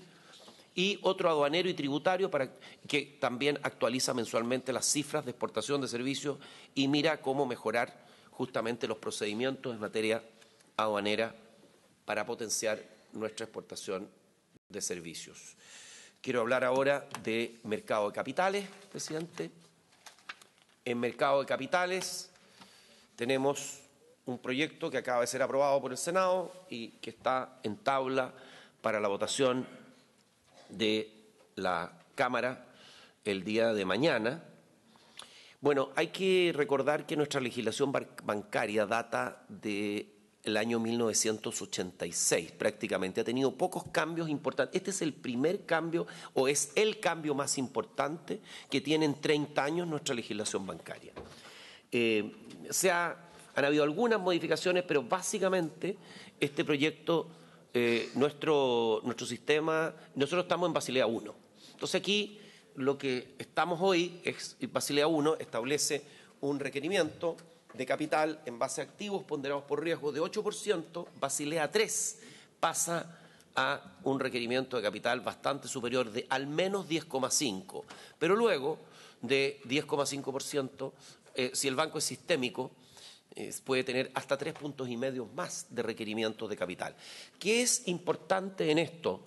y otro aduanero y tributario para que también actualiza mensualmente las cifras de exportación de servicios y mira cómo mejorar justamente los procedimientos en materia aduanera para potenciar nuestra exportación de servicios. Quiero hablar ahora de mercado de capitales, presidente. En mercado de capitales tenemos un proyecto que acaba de ser aprobado por el Senado y que está en tabla para la votación de la Cámara el día de mañana. Bueno, hay que recordar que nuestra legislación bancaria data del año 1986, prácticamente ha tenido pocos cambios importantes. Este es el primer cambio o es el cambio más importante que tiene en 30 años nuestra legislación bancaria. Eh, se ha han habido algunas modificaciones, pero básicamente este proyecto, eh, nuestro, nuestro sistema, nosotros estamos en Basilea 1. Entonces aquí lo que estamos hoy es, Basilea I establece un requerimiento de capital en base a activos ponderados por riesgo de 8%, Basilea 3 pasa a un requerimiento de capital bastante superior de al menos 10,5, pero luego de 10,5%, eh, si el banco es sistémico, puede tener hasta tres puntos y medio más de requerimientos de capital. ¿Qué es importante en esto?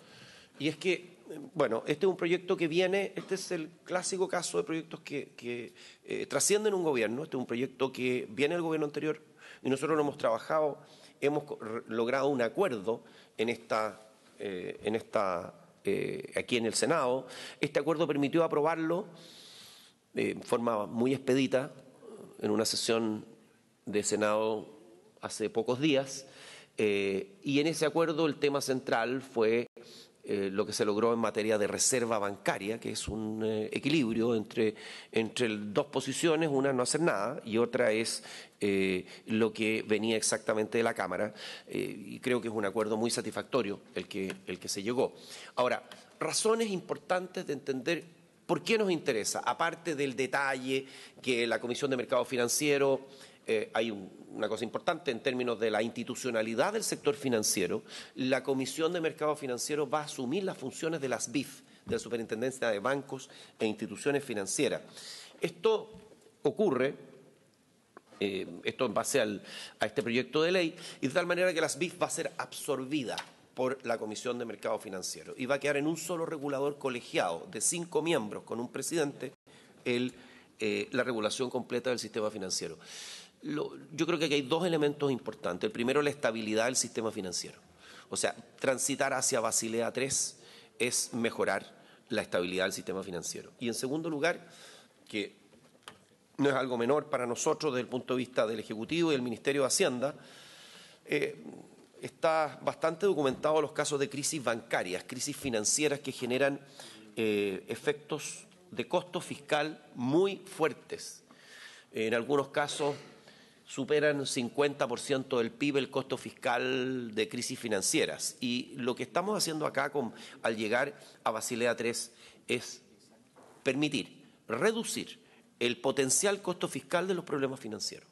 Y es que, bueno, este es un proyecto que viene, este es el clásico caso de proyectos que, eh, trascienden un gobierno, este es un proyecto que viene del gobierno anterior y nosotros lo hemos trabajado, hemos logrado un acuerdo en esta, eh, en esta eh, aquí en el Senado. Este acuerdo permitió aprobarlo de forma muy expedita, en una sesión de Senado hace pocos días. Eh, y en ese acuerdo el tema central fue eh, lo que se logró en materia de reserva bancaria, que es un eh, equilibrio entre, entre dos posiciones, una no hacer nada y otra es lo que venía exactamente de la Cámara. y creo que es un acuerdo muy satisfactorio el que, el que se llegó. Ahora, razones importantes de entender por qué nos interesa, aparte del detalle que la Comisión de Mercado Financiero... Eh, hay una cosa importante en términos de la institucionalidad del sector financiero, la Comisión de Mercado Financiero va a asumir las funciones de las BIF, de la Superintendencia de Bancos e Instituciones Financieras. Esto ocurre, eh, esto en base a este proyecto de ley, y de tal manera que las BIF va a ser absorbida por la Comisión de Mercado Financiero y va a quedar en un solo regulador colegiado de cinco miembros con un presidente eh, la regulación completa del sistema financiero yo creo que aquí hay dos elementos importantes. El primero, la estabilidad del sistema financiero. O sea, transitar hacia Basilea III es mejorar la estabilidad del sistema financiero. Y en segundo lugar, que no es algo menor para nosotros desde el punto de vista del Ejecutivo y del Ministerio de Hacienda, eh, está bastante documentado los casos de crisis bancarias, crisis financieras que generan eh, efectos de costo fiscal muy fuertes. En algunos casos superan 50% del PIB el costo fiscal de crisis financieras. Y lo que estamos haciendo acá con, al llegar a Basilea III es permitir, reducir el potencial costo fiscal de los problemas financieros.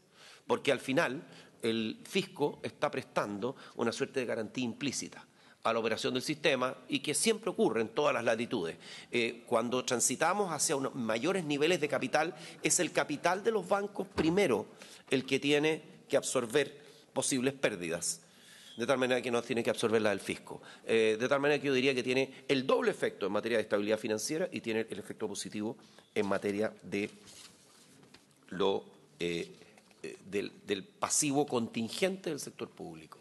Porque al final el fisco está prestando una suerte de garantía implícita a la operación del sistema y que siempre ocurre en todas las latitudes. Eh, cuando transitamos hacia unos mayores niveles de capital, es el capital de los bancos primero el que tiene que absorber posibles pérdidas de tal manera que no tiene que absorber la del fisco. Eh, de tal manera que yo diría que tiene el doble efecto en materia de estabilidad financiera y tiene el efecto positivo en materia de lo eh, del, pasivo contingente del sector público.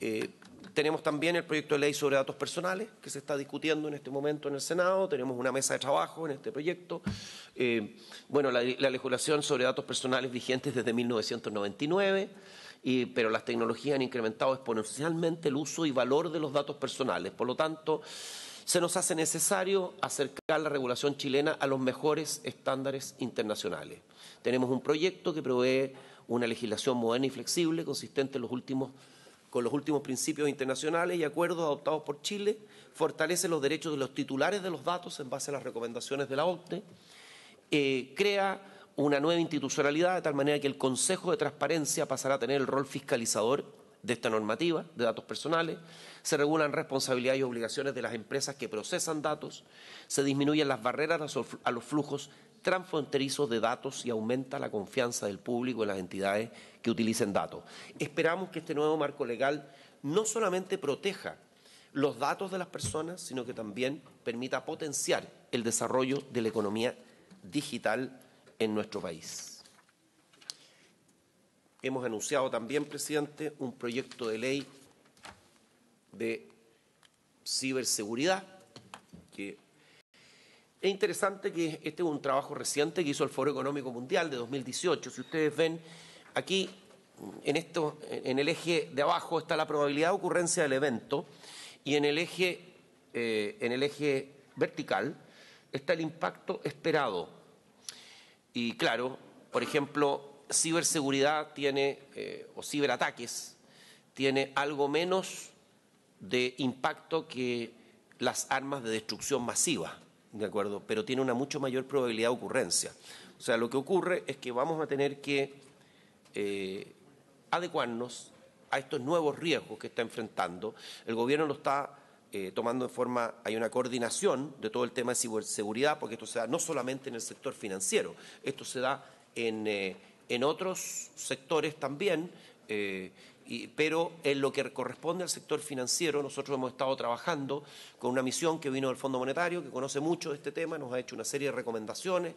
Eh, tenemos también el proyecto de ley sobre datos personales que se está discutiendo en este momento en el Senado. Tenemos una mesa de trabajo en este proyecto. Eh, bueno, la, legislación sobre datos personales vigente desde 1999, y, pero las tecnologías han incrementado exponencialmente el uso y valor de los datos personales. Por lo tanto, se nos hace necesario acercar la regulación chilena a los mejores estándares internacionales. Tenemos un proyecto que provee una legislación moderna y flexible consistente en los últimos con los últimos principios internacionales y acuerdos adoptados por Chile, fortalece los derechos de los titulares de los datos en base a las recomendaciones de la OCDE, eh, crea una nueva institucionalidad de tal manera que el Consejo de Transparencia pasará a tener el rol fiscalizador de esta normativa de datos personales, se regulan responsabilidades y obligaciones de las empresas que procesan datos, se disminuyen las barreras a los flujos transfronterizos de datos y aumenta la confianza del público en las entidades que utilicen datos. Esperamos que este nuevo marco legal no solamente proteja los datos de las personas, sino que también permita potenciar el desarrollo de la economía digital en nuestro país. Hemos anunciado también, presidente, un proyecto de ley de ciberseguridad que es interesante que este es un trabajo reciente que hizo el Foro Económico Mundial de 2018. Si ustedes ven Aquí, en, el eje de abajo, está la probabilidad de ocurrencia del evento y en el eje, eh, en el eje vertical está el impacto esperado. Y claro, por ejemplo, ciberseguridad tiene, eh, o ciberataques, tiene algo menos de impacto que las armas de destrucción masiva, ¿de acuerdo? Pero tiene una mucho mayor probabilidad de ocurrencia. O sea, lo que ocurre es que vamos a tener que eh, adecuarnos a estos nuevos riesgos que está enfrentando. El gobierno lo está eh, tomando en forma, hay una coordinación de todo el tema de ciberseguridad, porque esto se da no solamente en el sector financiero, esto se da en, eh, otros sectores también. pero en lo que corresponde al sector financiero, nosotros hemos estado trabajando con una misión que vino del Fondo Monetario, que conoce mucho de este tema, nos ha hecho una serie de recomendaciones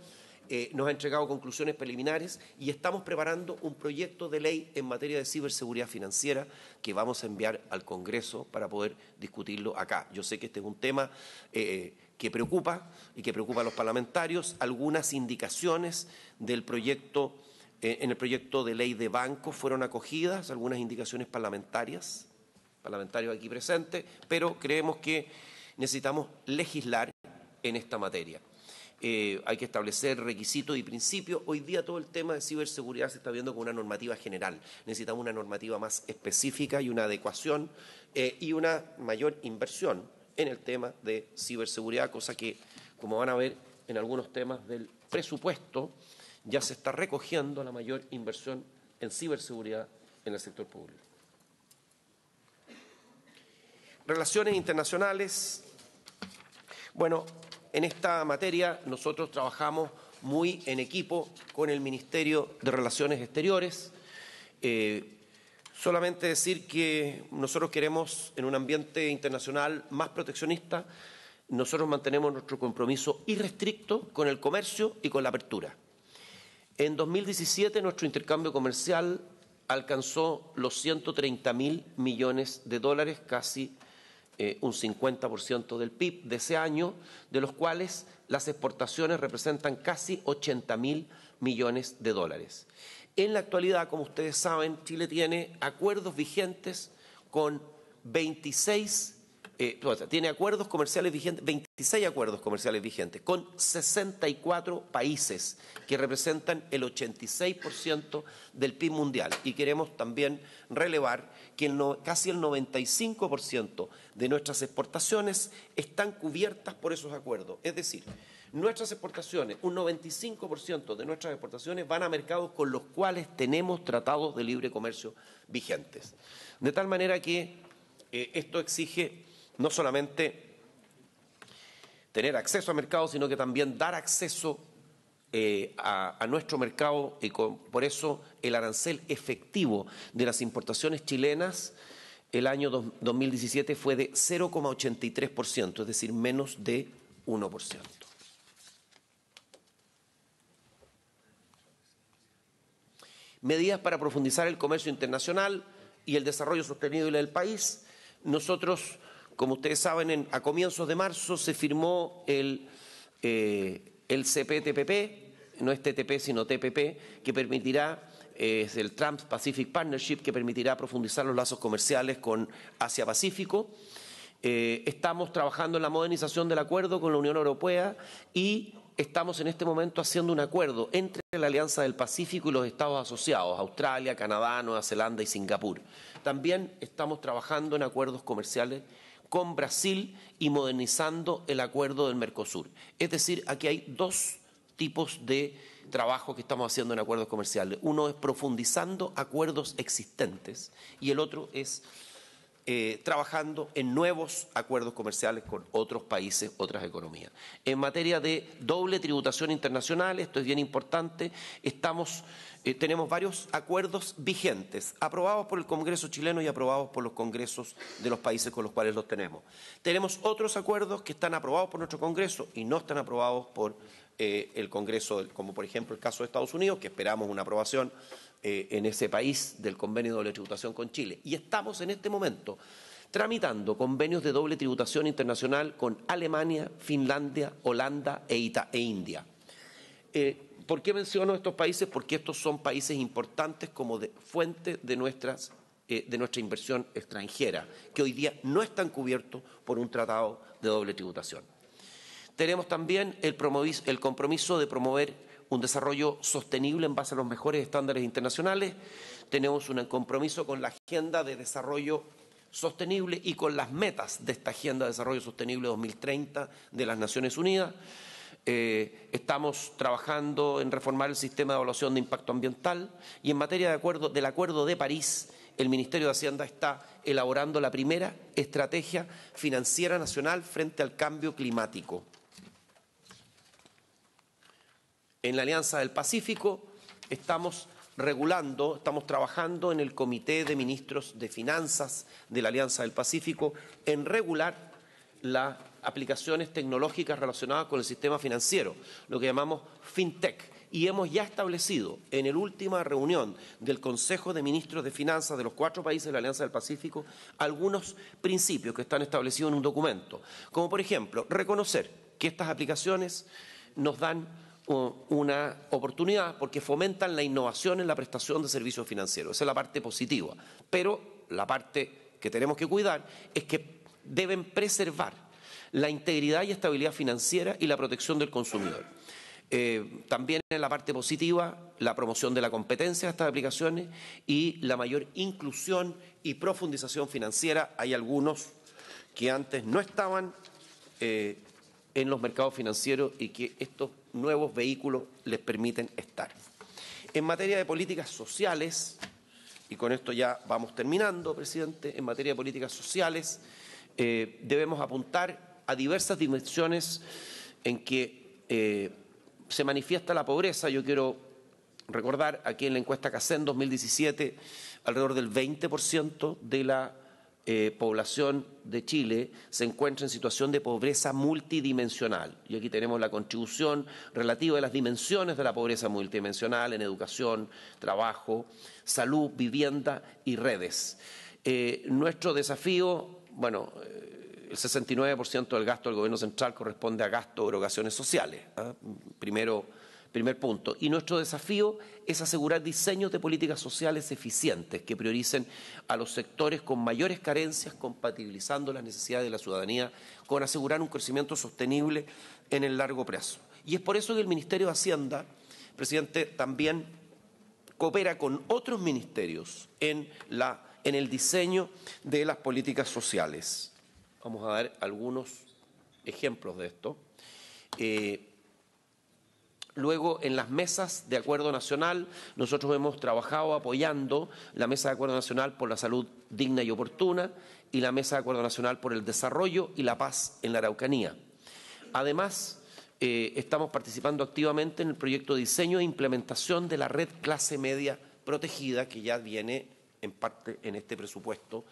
eh, nos ha entregado conclusiones preliminares y estamos preparando un proyecto de ley en materia de ciberseguridad financiera que vamos a enviar al Congreso para poder discutirlo acá. Yo sé que este es un tema eh, que preocupa y que preocupa a los parlamentarios. Algunas indicaciones del proyecto, eh, en el proyecto de ley de bancos fueron acogidas, algunas indicaciones parlamentarias, parlamentarios aquí presentes, pero creemos que necesitamos legislar en esta materia. Eh, hay que establecer requisitos y principios. Hoy día todo el tema de ciberseguridad se está viendo con una normativa general. Necesitamos una normativa más específica y una adecuación eh, y una mayor inversión en el tema de ciberseguridad, cosa que, como van a ver en algunos temas del presupuesto, ya se está recogiendo la mayor inversión en ciberseguridad en el sector público. Relaciones internacionales. Bueno, en esta materia nosotros trabajamos muy en equipo con el Ministerio de Relaciones Exteriores. Eh, solamente decir que nosotros queremos, en un ambiente internacional más proteccionista, nosotros mantenemos nuestro compromiso irrestricto con el comercio y con la apertura. En 2017 nuestro intercambio comercial alcanzó los 130 mil millones de dólares, casi eh, un 50% del PIB de ese año, de los cuales las exportaciones representan casi 80 mil millones de dólares. En la actualidad, como ustedes saben, Chile tiene acuerdos vigentes con 26, eh, tiene acuerdos comerciales vigentes, 26 acuerdos comerciales vigentes con 64 países que representan el 86% del PIB mundial. Y queremos también relevar que el casi el 95% de nuestras exportaciones están cubiertas por esos acuerdos. Es decir, nuestras exportaciones, un 95% de nuestras exportaciones van a mercados con los cuales tenemos tratados de libre comercio vigentes. De tal manera que eh, esto exige no solamente tener acceso a mercados, sino que también dar acceso eh, a, nuestro mercado y por eso el arancel efectivo de las importaciones chilenas el año 2017 fue de 0,83%, es decir, menos de 1%. Medidas para profundizar el comercio internacional y el desarrollo sostenible del país. Nosotros, como ustedes saben, a comienzos de marzo se firmó el, eh, el CPTPP, no es TTP sino TPP, que permitirá eh, es el Trump Pacific Partnership que permitirá profundizar los lazos comerciales con Asia-Pacífico. Eh, estamos trabajando en la modernización del acuerdo con la Unión Europea y estamos en este momento haciendo un acuerdo entre la Alianza del Pacífico y los estados asociados, Australia, Canadá, Nueva Zelanda y Singapur. También estamos trabajando en acuerdos comerciales con Brasil y modernizando el acuerdo del Mercosur. Es decir, aquí hay dos tipos de trabajo que estamos haciendo en acuerdos comerciales. Uno es profundizando acuerdos existentes y el otro es eh, trabajando en nuevos acuerdos comerciales con otros países, otras economías. En materia de doble tributación internacional, esto es bien importante, estamos, eh, tenemos varios acuerdos vigentes, aprobados por el Congreso chileno y aprobados por los congresos de los países con los cuales los tenemos. Tenemos otros acuerdos que están aprobados por nuestro Congreso y no están aprobados por eh, el Congreso, como por ejemplo el caso de Estados Unidos, que esperamos una aprobación eh, en ese país del convenio de doble tributación con Chile. Y estamos en este momento tramitando convenios de doble tributación internacional con Alemania, Finlandia, Holanda e, e India. Eh, ¿Por qué menciono estos países? Porque estos son países importantes como fuente de, nuestras, de nuestra inversión extranjera, que hoy día no están cubiertos por un tratado de doble tributación. Tenemos también el, compromiso de promover un desarrollo sostenible en base a los mejores estándares internacionales. Tenemos un compromiso con la Agenda de Desarrollo Sostenible y con las metas de esta Agenda de Desarrollo Sostenible 2030 de las Naciones Unidas. Eh, estamos trabajando en reformar el sistema de evaluación de impacto ambiental y en materia del Acuerdo de París, el Ministerio de Hacienda está elaborando la primera estrategia financiera nacional frente al cambio climático. En la Alianza del Pacífico estamos regulando, estamos trabajando en el Comité de Ministros de Finanzas de la Alianza del Pacífico en regular las aplicaciones tecnológicas relacionadas con el sistema financiero, lo que llamamos FinTech. Y hemos ya establecido en la última reunión del Consejo de Ministros de Finanzas de los cuatro países de la Alianza del Pacífico algunos principios que están establecidos en un documento, como por ejemplo reconocer que estas aplicaciones nos dan una oportunidad porque fomentan la innovación en la prestación de servicios financieros. Esa es la parte positiva. Pero la parte que tenemos que cuidar es que deben preservar la integridad y estabilidad financiera y la protección del consumidor. Eh, también en la parte positiva, la promoción de la competencia de estas aplicaciones y la mayor inclusión y profundización financiera. Hay algunos que antes no estaban eh, en los mercados financieros y que estos nuevos vehículos les permiten estar. En materia de políticas sociales, y con esto ya vamos terminando, presidente, en materia de políticas sociales, eh, debemos apuntar a diversas dimensiones en que eh, se manifiesta la pobreza. Yo quiero recordar aquí en la encuesta CACEN 2017, alrededor del 20% de la eh, población de Chile se encuentra en situación de pobreza multidimensional. Y aquí tenemos la contribución relativa de las dimensiones de la pobreza multidimensional en educación, trabajo, salud, vivienda y redes. Eh, nuestro desafío, bueno, eh, el 69% del gasto del gobierno central corresponde a gasto de erogaciones sociales. ¿ah? Primero, Primer punto. Y nuestro desafío es asegurar diseños de políticas sociales eficientes que prioricen a los sectores con mayores carencias, compatibilizando las necesidades de la ciudadanía con asegurar un crecimiento sostenible en el largo plazo. Y es por eso que el Ministerio de Hacienda, presidente, también coopera con otros ministerios en, la, en el diseño de las políticas sociales. Vamos a dar algunos ejemplos de esto. Eh, Luego, en las mesas de acuerdo nacional, nosotros hemos trabajado apoyando la Mesa de Acuerdo Nacional por la Salud Digna y Oportuna y la Mesa de Acuerdo Nacional por el Desarrollo y la Paz en la Araucanía. Además, eh, estamos participando activamente en el proyecto de diseño e implementación de la red clase media protegida que ya viene en parte en este presupuesto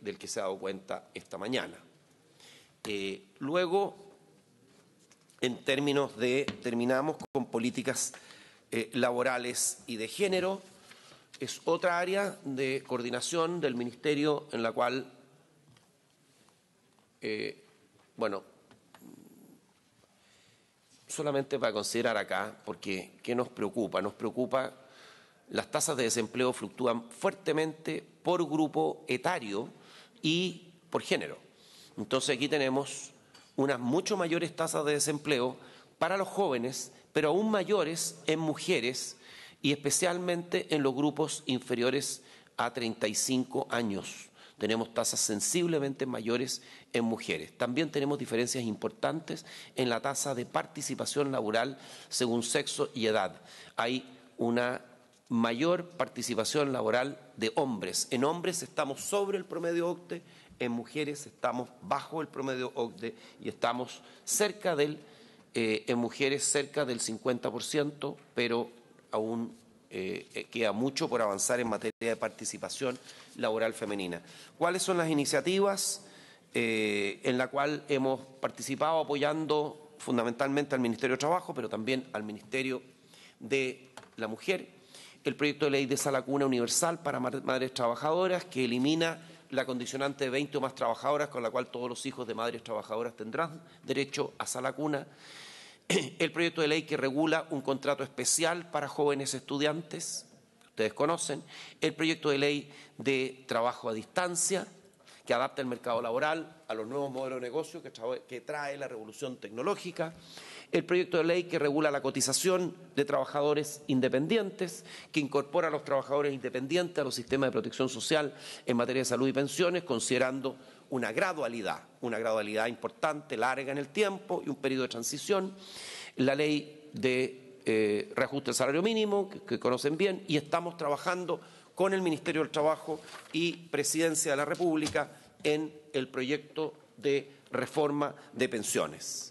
del que se ha dado cuenta esta mañana. Eh, luego, en términos de terminamos con políticas eh, laborales y de género. Es otra área de coordinación del Ministerio en la cual, eh, bueno, solamente para considerar acá, porque ¿qué nos preocupa? Nos preocupa las tasas de desempleo fluctúan fuertemente por grupo etario y por género. Entonces aquí tenemos unas mucho mayores tasas de desempleo para los jóvenes, pero aún mayores en mujeres y especialmente en los grupos inferiores a 35 años. Tenemos tasas sensiblemente mayores en mujeres. También tenemos diferencias importantes en la tasa de participación laboral según sexo y edad. Hay una mayor participación laboral de hombres. En hombres estamos sobre el promedio OCTE en mujeres estamos bajo el promedio OCDE y estamos cerca del, eh, en mujeres cerca del 50%, pero aún eh, eh, queda mucho por avanzar en materia de participación laboral femenina. ¿Cuáles son las iniciativas en la cual hemos participado apoyando fundamentalmente al Ministerio de Trabajo, pero también al Ministerio de la Mujer? El proyecto de ley de Salacuna Universal para Madres Trabajadoras que elimina la condicionante de 20 o más trabajadoras, con la cual todos los hijos de madres trabajadoras tendrán derecho a sala cuna, (clears throat) el proyecto de ley que regula un contrato especial para jóvenes estudiantes, ustedes conocen, el proyecto de ley de trabajo a distancia, que adapta el mercado laboral a los nuevos modelos de negocio que que trae la revolución tecnológica, el proyecto de ley que regula la cotización de trabajadores independientes, que incorpora a los trabajadores independientes a los sistemas de protección social en materia de salud y pensiones, considerando una gradualidad, una gradualidad importante, larga en el tiempo y un periodo de transición. La ley de eh, reajuste del salario mínimo, que conocen bien, y estamos trabajando con el Ministerio del Trabajo y Presidencia de la República en el proyecto de reforma de pensiones.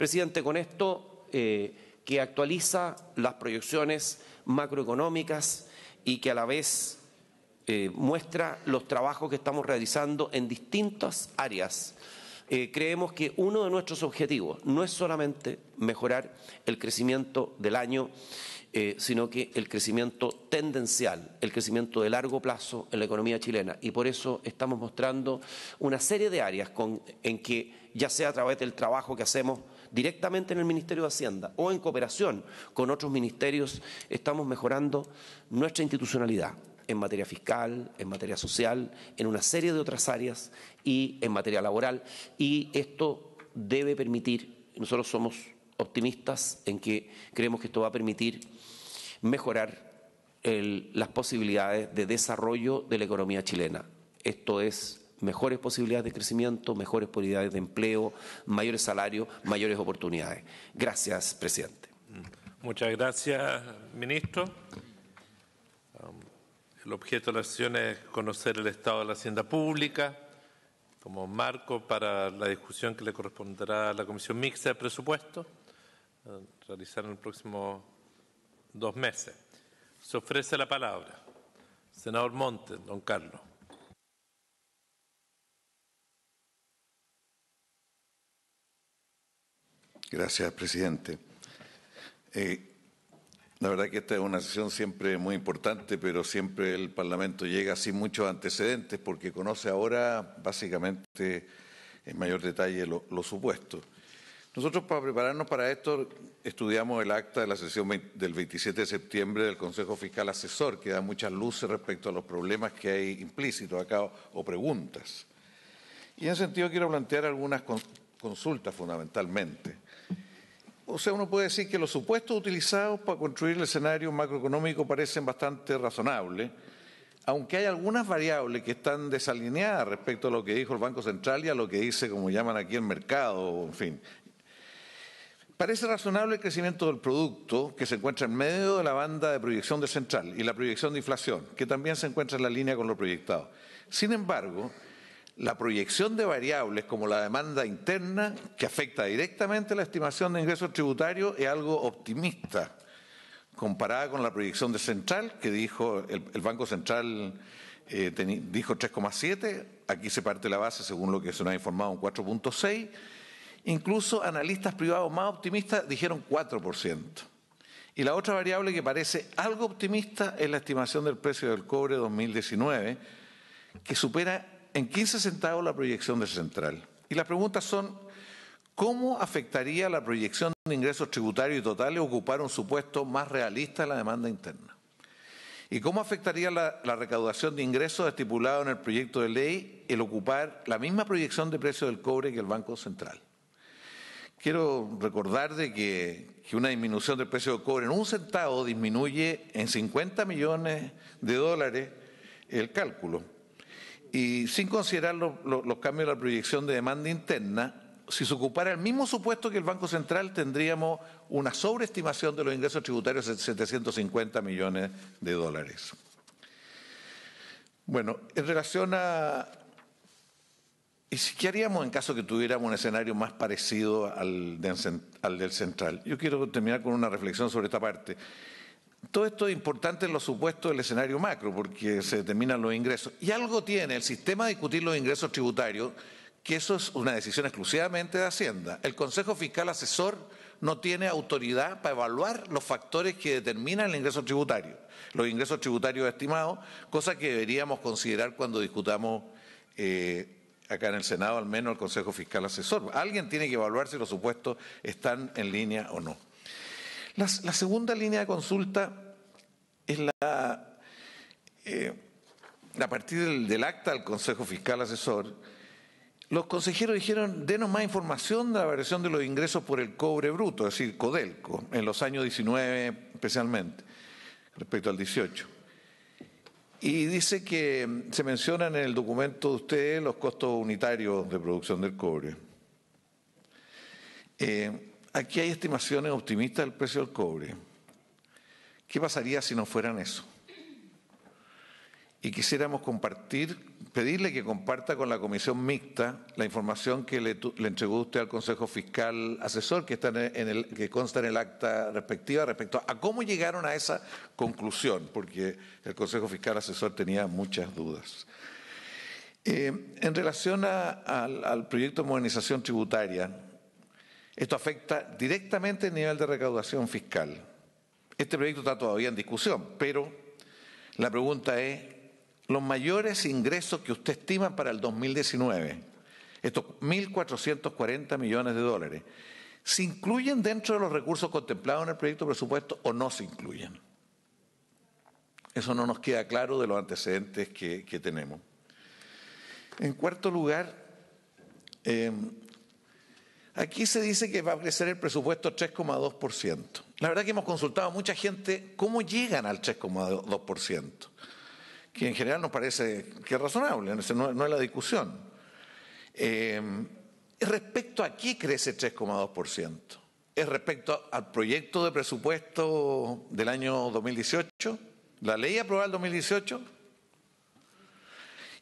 Presidente, con esto eh, que actualiza las proyecciones macroeconómicas y que a la vez eh, muestra los trabajos que estamos realizando en distintas áreas. Eh, creemos que uno de nuestros objetivos no es solamente mejorar el crecimiento del año, sino que el crecimiento tendencial, el crecimiento de largo plazo en la economía chilena. Y por eso estamos mostrando una serie de áreas en que, ya sea a través del trabajo que hacemos directamente en el Ministerio de Hacienda o en cooperación con otros ministerios, estamos mejorando nuestra institucionalidad en materia fiscal, en materia social, en una serie de otras áreas y en materia laboral. Y esto debe permitir, nosotros somos optimistas en que creemos que esto va a permitir mejorar las posibilidades de desarrollo de la economía chilena. Esto es mejores posibilidades de crecimiento, mejores posibilidades de empleo, mayores salarios, mayores oportunidades. Gracias, presidente. Muchas gracias, ministro. Um, el objeto de la sesión es conocer el estado de la hacienda pública como marco para la discusión que le corresponderá a la Comisión Mixta de Presupuestos. Uh, realizar en los próximos dos meses. Se ofrece la palabra. Senador Montes, don Carlos. Gracias, presidente. Eh, la verdad que esta es una sesión siempre muy importante, pero siempre el Parlamento llega sin muchos antecedentes porque conoce ahora básicamente en mayor detalle lo supuesto. Nosotros para prepararnos para esto estudiamos el acta de la sesión del 27 de septiembre del Consejo Fiscal Asesor, que da muchas luces respecto a los problemas que hay implícitos acá o preguntas. Y en ese sentido quiero plantear algunas consultas fundamentalmente. O sea, uno puede decir que los supuestos utilizados para construir el escenario macroeconómico parecen bastante razonables, aunque hay algunas variables que están desalineadas respecto a lo que dijo el Banco Central y a lo que dice, como llaman aquí, el mercado, en fin. Parece razonable el crecimiento del producto que se encuentra en medio de la banda de proyección del central y la proyección de inflación, que también se encuentra en la línea con lo proyectado. Sin embargo, la proyección de variables como la demanda interna, que afecta directamente a la estimación de ingresos tributarios, es algo optimista comparada con la proyección de central, que dijo el, Banco Central eh, dijo 3,7, aquí se parte la base según lo que se nos ha informado, un 4,6, incluso analistas privados más optimistas dijeron 4%. Y la otra variable que parece algo optimista es la estimación del precio del cobre 2019, que supera en 15 centavos la proyección del Central. Y las preguntas son, ¿cómo afectaría la proyección de ingresos tributarios y totales ocupar un supuesto más realista de la demanda interna? ¿Y cómo afectaría la, recaudación de ingresos estipulado en el proyecto de ley el ocupar la misma proyección de precio del cobre que el Banco Central? Quiero recordar de que, que, una disminución del precio del cobre en un centavo disminuye en 50 millones de dólares el cálculo y sin considerar los cambios de la proyección de demanda interna, si se ocupara el mismo supuesto que el Banco Central, tendríamos una sobreestimación de los ingresos tributarios de 750 millones de dólares. Bueno, en relación a... ¿Y si, qué haríamos en caso que tuviéramos un escenario más parecido al del central? Yo quiero terminar con una reflexión sobre esta parte. Todo esto es importante en los supuestos del escenario macro, porque se determinan los ingresos. Y algo tiene el sistema de discutir los ingresos tributarios, que eso es una decisión exclusivamente de Hacienda. El Consejo Fiscal Asesor no tiene autoridad para evaluar los factores que determinan el ingreso tributario, los ingresos tributarios estimados, cosa que deberíamos considerar cuando discutamos eh, acá en el Senado, al menos el Consejo Fiscal Asesor. Alguien tiene que evaluar si los supuestos están en línea o no la segunda línea de consulta es la, eh, a partir del, acta del Consejo Fiscal Asesor, los consejeros dijeron, denos más información de la variación de los ingresos por el cobre bruto, es decir, Codelco, en los años 19 especialmente, respecto al 18. Y dice que se mencionan en el documento de ustedes los costos unitarios de producción del cobre. Eh, aquí hay estimaciones optimistas del precio del cobre. ¿Qué pasaría si no fueran eso? Y quisiéramos compartir, pedirle que comparta con la comisión mixta la información que le, entregó usted al Consejo Fiscal Asesor, que, consta en el acta respectiva, respecto a cómo llegaron a esa conclusión, porque el Consejo Fiscal Asesor tenía muchas dudas. Eh, en relación al proyecto de modernización tributaria, esto afecta directamente el nivel de recaudación fiscal. Este proyecto está todavía en discusión, pero la pregunta es, los mayores ingresos que usted estima para el 2019, estos 1.440 millones de dólares, ¿se incluyen dentro de los recursos contemplados en el proyecto de presupuesto o no se incluyen? Eso no nos queda claro de los antecedentes que, tenemos. En cuarto lugar, eh, Aquí se dice que va a crecer el presupuesto 3,2%. La verdad que hemos consultado a mucha gente cómo llegan al 3,2%, que en general nos parece que es razonable, no, es la discusión. Eh, respecto a qué crece 3,2%, es respecto al proyecto de presupuesto del año 2018, la ley aprobada en 2018,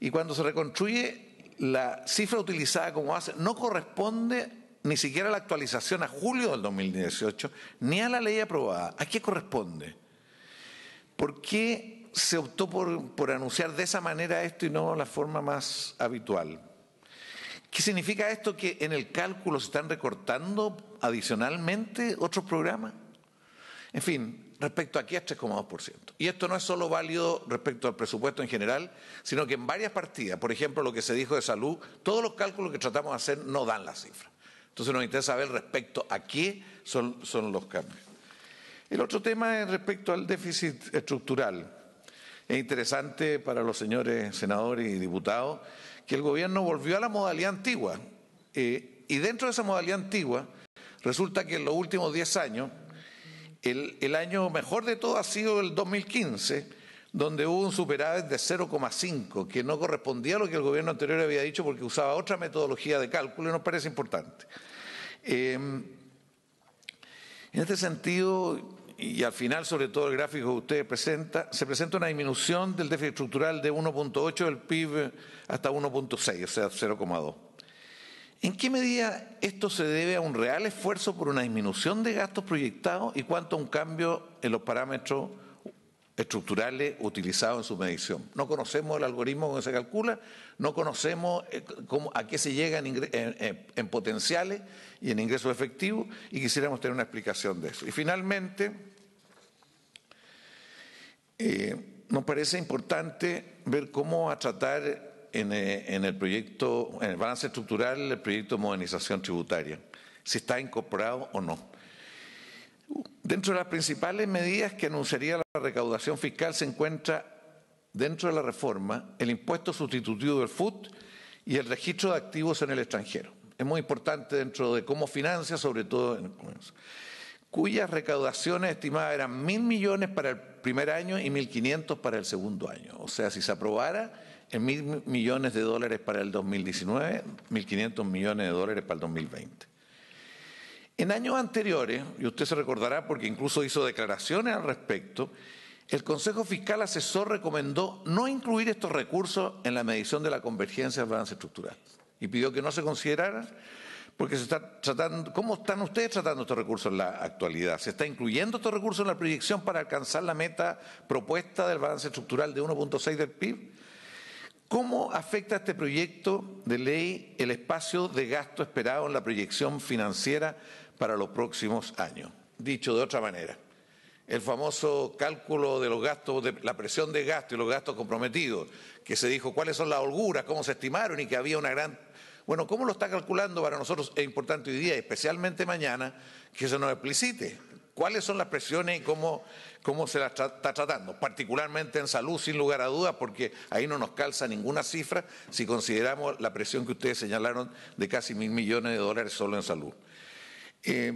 y cuando se reconstruye la cifra utilizada como base no corresponde ni siquiera la actualización a julio del 2018, ni a la ley aprobada. ¿A qué corresponde? ¿Por qué se optó por, anunciar de esa manera esto y no la forma más habitual? ¿Qué significa esto? ¿Que en el cálculo se están recortando adicionalmente otros programas? En fin, respecto aquí es 3,2%. Y esto no es solo válido respecto al presupuesto en general, sino que en varias partidas, por ejemplo, lo que se dijo de salud, todos los cálculos que tratamos de hacer no dan la cifra. Entonces nos interesa saber respecto a qué son, los cambios. El otro tema es respecto al déficit estructural. Es interesante para los señores senadores y diputados que el gobierno volvió a la modalidad antigua. Eh, y dentro de esa modalidad antigua, resulta que en los últimos 10 años, el, el, año mejor de todo ha sido el 2015, donde hubo un superávit de 0,5, que no correspondía a lo que el gobierno anterior había dicho porque usaba otra metodología de cálculo y nos parece importante. Em, en este sentido, y al final, sobre todo el gráfico que usted presenta, se presenta una disminución del déficit estructural de 1.8 del PIB hasta 1.6, o sea, 0,2. ¿En qué medida esto se debe a un real esfuerzo por una disminución de gastos proyectados y cuánto a un cambio en los parámetros estructurales utilizados en su medición. No conocemos el algoritmo que se calcula, no conocemos eh, cómo, a qué se llega en, potenciales y en ingresos efectivos y quisiéramos tener una explicación de eso. Y finalmente, eh, nos parece importante ver cómo a tratar en, eh, en el proyecto, en el balance estructural, el proyecto de modernización tributaria, si está incorporado o no. Dentro de las principales medidas que anunciaría la recaudación fiscal se encuentra dentro de la reforma el impuesto sustitutivo del FUT y el registro de activos en el extranjero. Es muy importante dentro de cómo financia, sobre todo en cuyas recaudaciones estimadas eran mil millones para el primer año y mil quinientos para el segundo año. O sea, si se aprobara en mil millones de dólares para el 2019, quinientos millones de dólares para el 2020. En años anteriores, y usted se recordará porque incluso hizo declaraciones al respecto, el Consejo Fiscal Asesor recomendó no incluir estos recursos en la medición de la convergencia del balance estructural y pidió que no se consideraran porque se está tratando, ¿cómo están ustedes tratando estos recursos en la actualidad? ¿Se está incluyendo estos recursos en la proyección para alcanzar la meta propuesta del balance estructural de 1.6 del PIB? ¿Cómo afecta este proyecto de ley el espacio de gasto esperado en la proyección financiera para los próximos años. Dicho de otra manera, el famoso cálculo de los gastos, la presión de gasto y los gastos comprometidos, que se dijo cuáles son las holguras, cómo se estimaron y que había una gran... Bueno, ¿cómo lo está calculando para nosotros? Es importante hoy día, especialmente mañana, que se nos explicite cuáles son las presiones y cómo, se las está tratando, particularmente en salud, sin lugar a dudas, porque ahí no nos calza ninguna cifra si consideramos la presión que ustedes señalaron de casi mil millones de dólares solo en salud. Eh,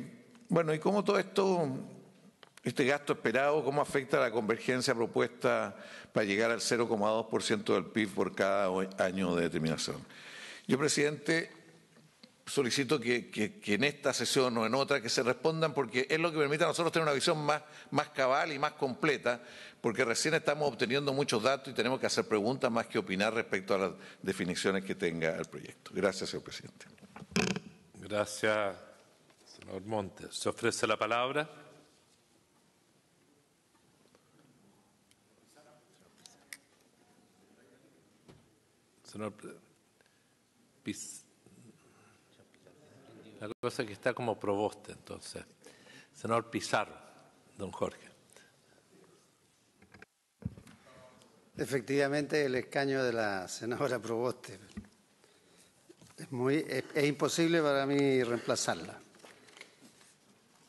bueno, ¿y cómo todo esto, este gasto esperado, cómo afecta la convergencia propuesta para llegar al 0,2% del PIB por cada año de determinación? Yo, presidente, solicito que, en esta sesión o en otra que se respondan porque es lo que permite a nosotros tener una visión más, más cabal y más completa, porque recién estamos obteniendo muchos datos y tenemos que hacer preguntas más que opinar respecto a las definiciones que tenga el proyecto. Gracias, señor presidente. Gracias. Montes, ¿Se ofrece la palabra? Señor La cosa es que está como proboste, entonces. señor Pizarro, don Jorge. Efectivamente, el escaño de la senadora Proboste es, muy, es imposible para mí reemplazarla.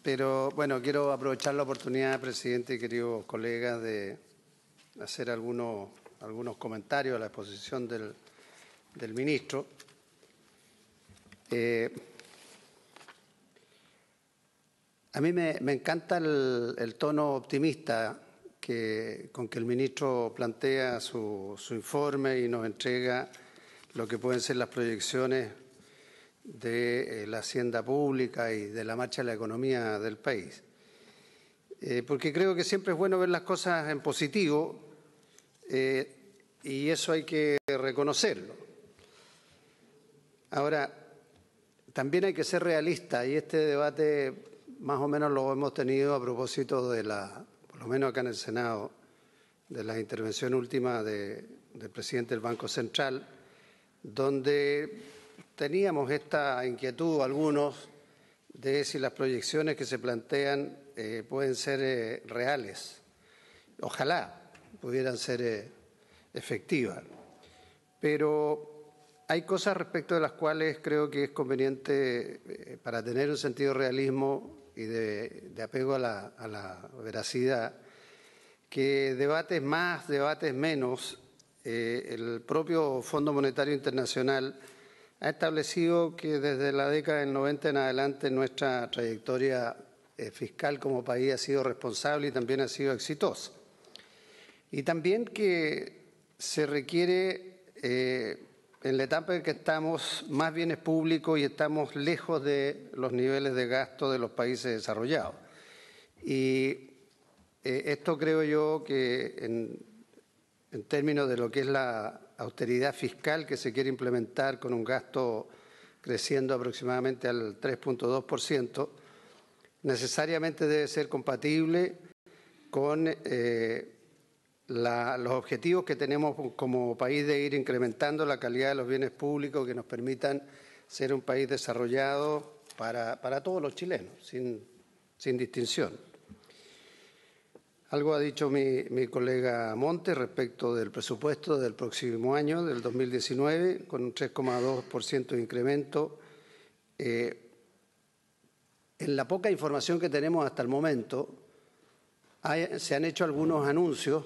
Pero bueno, quiero aprovechar la oportunidad, presidente y queridos colegas, de hacer algunos, algunos comentarios a la exposición del, ministro. Eh, a mí me, encanta el, tono optimista con que el ministro plantea su, su informe y nos entrega lo que pueden ser las proyecciones de eh, la hacienda pública y de la marcha de la economía del país. Eh, porque creo que siempre es bueno ver las cosas en positivo eh, y eso hay que reconocerlo. Ahora, también hay que ser realista y este debate más o menos lo hemos tenido a propósito de la, por lo menos acá en el Senado, de la intervención última del presidente del Banco Central, donde teníamos esta inquietud algunos de si las proyecciones que se plantean eh, pueden ser eh, reales. Ojalá pudieran ser eh, efectivas. Pero hay cosas respecto de las cuales creo que es conveniente, para tener un sentido de realismo y de, apego a la, a la, veracidad, que debates más, debates menos, el propio Fondo Monetario Internacional ha establecido que desde la década del 90 en adelante nuestra trayectoria eh, fiscal como país ha sido responsable y también ha sido exitosa. Y también que se requiere, eh, en la etapa en que estamos, más bienes públicos y estamos lejos de los niveles de gasto de los países desarrollados. Y eh, esto creo yo que en términos de lo que es la austeridad fiscal que se quiere implementar con un gasto creciendo aproximadamente al 3.2%, necesariamente debe ser compatible con eh, los objetivos que tenemos como país de ir incrementando la calidad de los bienes públicos que nos permitan ser un país desarrollado para, todos los chilenos, sin distinción. Algo ha dicho mi, colega Monte respecto del presupuesto del próximo año, del 2019, con un 3,2% de incremento. Eh, en la poca información que tenemos hasta el momento, se han hecho algunos anuncios,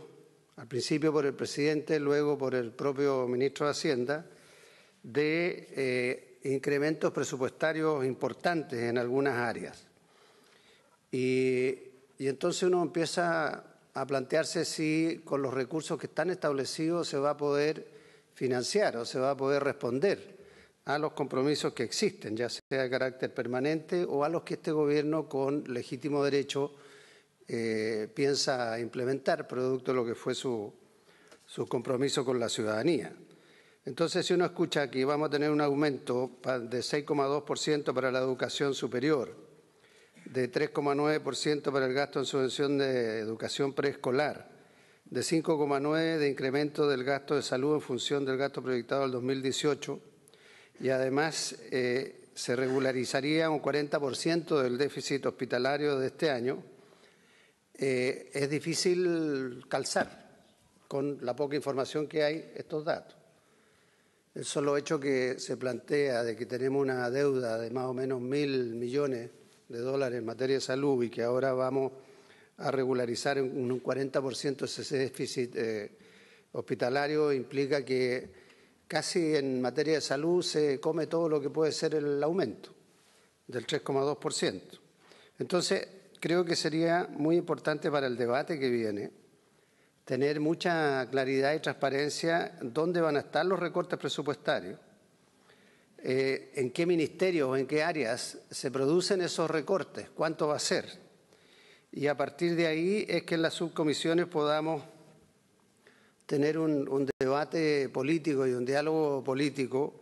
al principio por el presidente, luego por el propio ministro de Hacienda, de eh, incrementos presupuestarios importantes en algunas áreas. Y y entonces uno empieza a plantearse si con los recursos que están establecidos se va a poder financiar o se va a poder responder a los compromisos que existen, ya sea de carácter permanente o a los que este gobierno con legítimo derecho eh, piensa implementar, producto de lo que fue su, su compromiso con la ciudadanía. Entonces, si uno escucha que vamos a tener un aumento de 6,2% para la educación superior, de 3,9% para el gasto en subvención de educación preescolar, de 5,9% de incremento del gasto de salud en función del gasto proyectado al 2018 y además eh, se regularizaría un 40% del déficit hospitalario de este año. Eh, es difícil calzar con la poca información que hay estos datos. El solo hecho que se plantea de que tenemos una deuda de más o menos mil millones de dólares en materia de salud y que ahora vamos a regularizar en un 40% ese déficit eh, hospitalario implica que casi en materia de salud se come todo lo que puede ser el aumento del 3,2%. Entonces, creo que sería muy importante para el debate que viene tener mucha claridad y transparencia dónde van a estar los recortes presupuestarios eh, en qué ministerios o en qué áreas se producen esos recortes, cuánto va a ser. Y a partir de ahí es que en las subcomisiones podamos tener un, debate político y un diálogo político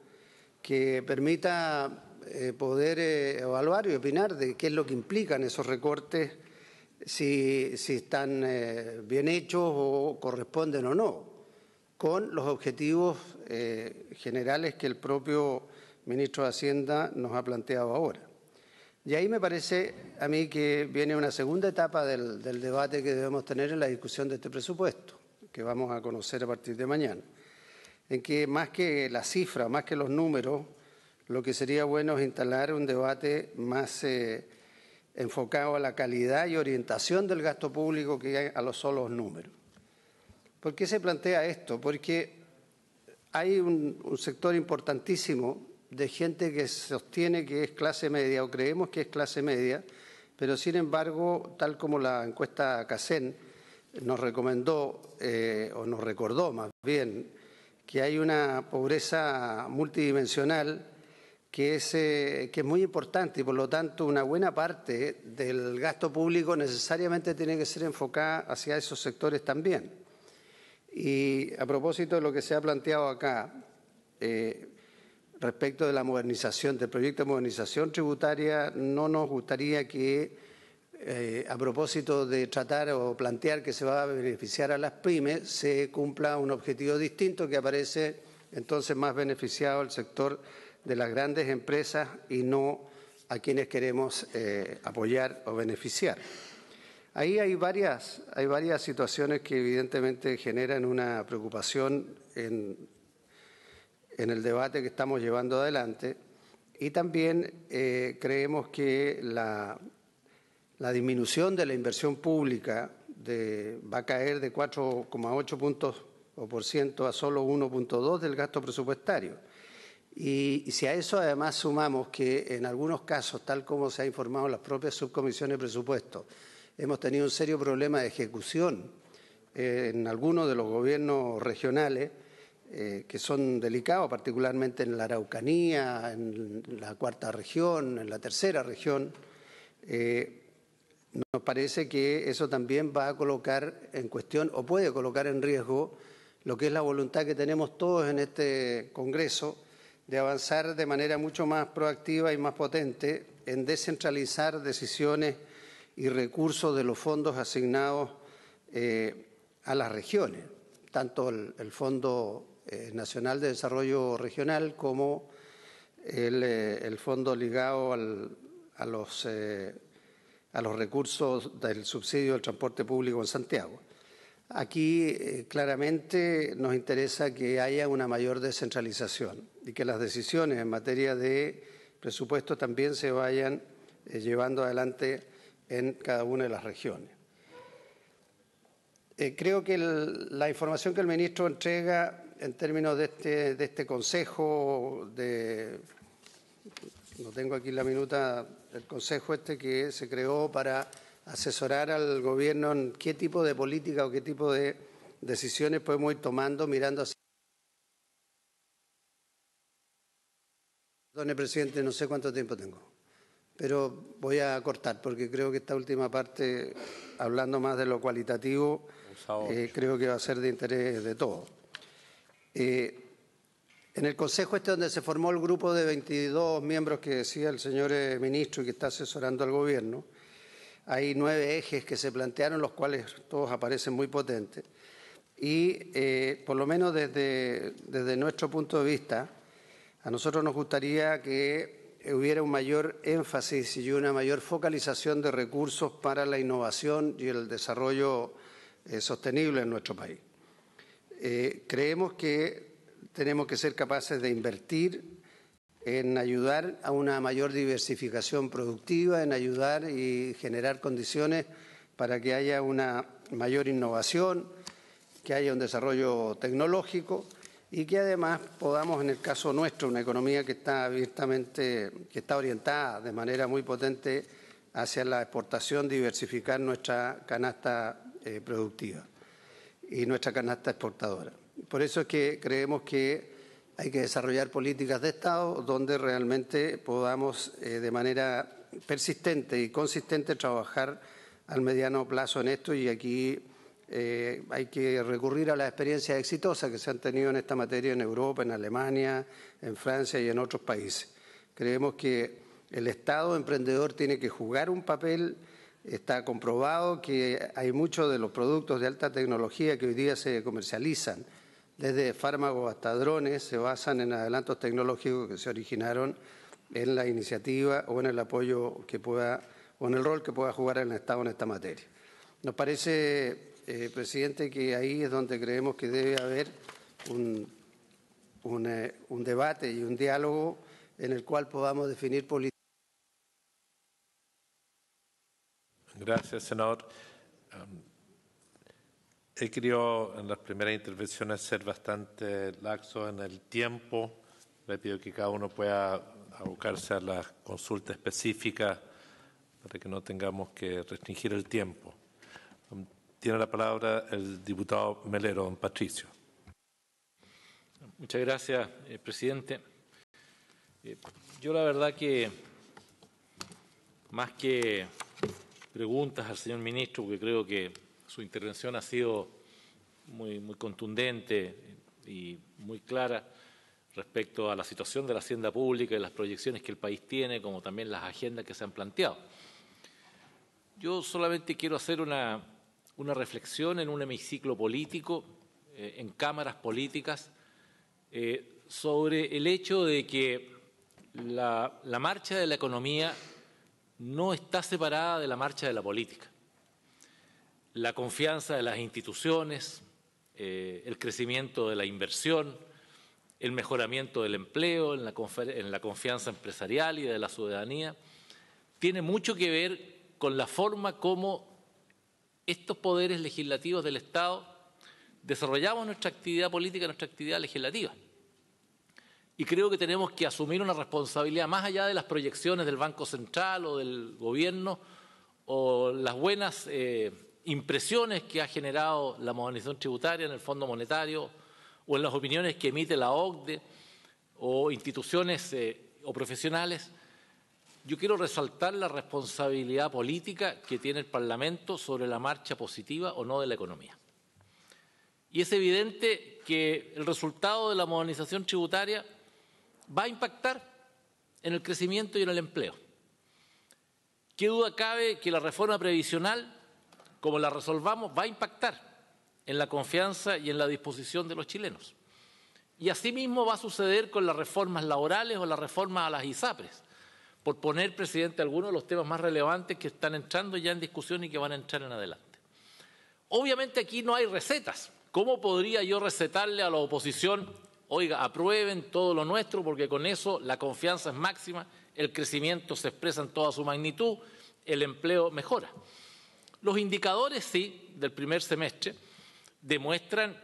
que permita eh, poder eh, evaluar y opinar de qué es lo que implican esos recortes, si, están bien hechos o corresponden o no, con los objetivos generales que el propio ministro de Hacienda nos ha planteado ahora. Y ahí me parece a mí que viene una segunda etapa del, debate que debemos tener en la discusión de este presupuesto, que vamos a conocer a partir de mañana, en que más que la cifra, más que los números, lo que sería bueno es instalar un debate más eh, enfocado a la calidad y orientación del gasto público que a los solos números. ¿Por qué se plantea esto? Porque hay un sector importantísimo de gente que sostiene que es clase media o creemos que es clase media, pero sin embargo, tal como la encuesta CACEN nos recomendó eh, o nos recordó más bien que hay una pobreza multidimensional eh, que es, muy importante y por lo tanto una buena parte del gasto público necesariamente tiene que ser enfocada hacia esos sectores también. Y a propósito de lo que se ha planteado acá, eh, respecto de la modernización, del proyecto de modernización tributaria, no nos gustaría que, eh, a propósito de tratar o plantear que se va a beneficiar a las pymes, se cumpla un objetivo distinto que aparece entonces más beneficiado al sector de las grandes empresas y no a quienes queremos eh, apoyar o beneficiar. Ahí hay varias, hay varias situaciones que evidentemente generan una preocupación en en el debate que estamos llevando adelante y también eh, creemos que la, disminución de la inversión pública va a caer de 4,8 puntos o por ciento a solo 1.2 del gasto presupuestario. Y, si a eso además sumamos que en algunos casos, tal como se ha informado en las propias subcomisiones de presupuesto, hemos tenido un serio problema de ejecución eh, en algunos de los gobiernos regionales, eh, que son delicados, particularmente en la Araucanía, en la cuarta región, en la tercera región, eh, nos parece que eso también va a colocar en cuestión o puede colocar en riesgo lo que es la voluntad que tenemos todos en este Congreso de avanzar de manera mucho más proactiva y más potente en descentralizar decisiones y recursos de los fondos asignados eh, a las regiones, tanto el, el Fondo eh, nacional de Desarrollo Regional como el, eh, fondo ligado a, los, eh, a los recursos del subsidio del transporte público en Santiago. Aquí claramente nos interesa que haya una mayor descentralización y que las decisiones en materia de presupuesto también se vayan llevando adelante en cada una de las regiones. creo que la información que el ministro entrega en términos de este, de este consejo, de, no tengo aquí la minuta, el consejo este que se creó para asesorar al gobierno en qué tipo de política o qué tipo de decisiones podemos ir tomando mirando hacia... Perdone, presidente, no sé cuánto tiempo tengo, pero voy a cortar porque creo que esta última parte, hablando más de lo cualitativo, eh, creo que va a ser de interés de todos. Eh, en el Consejo este donde se formó el grupo de 22 miembros que decía el señor eh, ministro y que está asesorando al gobierno, hay nueve ejes que se plantearon, los cuales todos aparecen muy potentes. Y eh, por lo menos desde, nuestro punto de vista, a nosotros nos gustaría que hubiera un mayor énfasis y una mayor focalización de recursos para la innovación y el desarrollo sostenible en nuestro país. Eh, creemos que tenemos que ser capaces de invertir en ayudar a una mayor diversificación productiva, en ayudar y generar condiciones para que haya una mayor innovación, que haya un desarrollo tecnológico y que además podamos, en el caso nuestro, una economía que está abiertamente, que está orientada de manera muy potente hacia la exportación, diversificar nuestra canasta eh, productiva y nuestra canasta exportadora. Por eso es que creemos que hay que desarrollar políticas de Estado donde realmente podamos eh, de manera persistente y consistente trabajar al mediano plazo en esto y aquí eh, hay que recurrir a las experiencias exitosas que se han tenido en esta materia en Europa, en Alemania, en Francia y en otros países. Creemos que el Estado emprendedor tiene que jugar un papel Está comprobado que hay muchos de los productos de alta tecnología que hoy día se comercializan, desde fármacos hasta drones, se basan en adelantos tecnológicos que se originaron en la iniciativa o en el apoyo que pueda, o en el rol que pueda jugar el Estado en esta materia. Nos parece, eh, presidente, que ahí es donde creemos que debe haber un, un eh, debate y un diálogo en el cual podamos definir políticas. Gracias, senador. he querido en las primeras intervenciones ser bastante laxo en el tiempo. Le pido que cada uno pueda abocarse a la consulta específica para que no tengamos que restringir el tiempo. tiene la palabra el diputado Melero, don Patricio. Muchas gracias, eh, presidente. Eh, yo la verdad que más que preguntas al señor ministro, porque creo que su intervención ha sido muy, contundente y muy clara respecto a la situación de la hacienda pública y las proyecciones que el país tiene, como también las agendas que se han planteado. Yo solamente quiero hacer una, reflexión en un hemiciclo político, eh, en cámaras políticas, eh, sobre el hecho de que la marcha de la economía no está separada de la marcha de la política. La confianza de las instituciones, eh, el crecimiento de la inversión, el mejoramiento del empleo, en la, en la confianza empresarial y de la ciudadanía, tiene mucho que ver con la forma como estos poderes legislativos del Estado desarrollamos nuestra actividad política, nuestra actividad legislativa. Y creo que tenemos que asumir una responsabilidad más allá de las proyecciones del Banco Central o del Gobierno o las buenas eh, impresiones que ha generado la modernización tributaria en el Fondo Monetario o en las opiniones que emite la OCDE o instituciones eh, o profesionales. Yo quiero resaltar la responsabilidad política que tiene el Parlamento sobre la marcha positiva o no de la economía. Y es evidente que el resultado de la modernización tributaria va a impactar en el crecimiento y en el empleo. ¿Qué duda cabe que la reforma previsional, como la resolvamos, va a impactar en la confianza y en la disposición de los chilenos? Y asimismo va a suceder con las reformas laborales o las reformas a las ISAPRES, por poner, presidente, algunos de los temas más relevantes que están entrando ya en discusión y que van a entrar en adelante. Obviamente aquí no hay recetas. ¿Cómo podría yo recetarle a la oposición oiga, aprueben todo lo nuestro porque con eso la confianza es máxima, el crecimiento se expresa en toda su magnitud, el empleo mejora. Los indicadores, sí, del primer semestre demuestran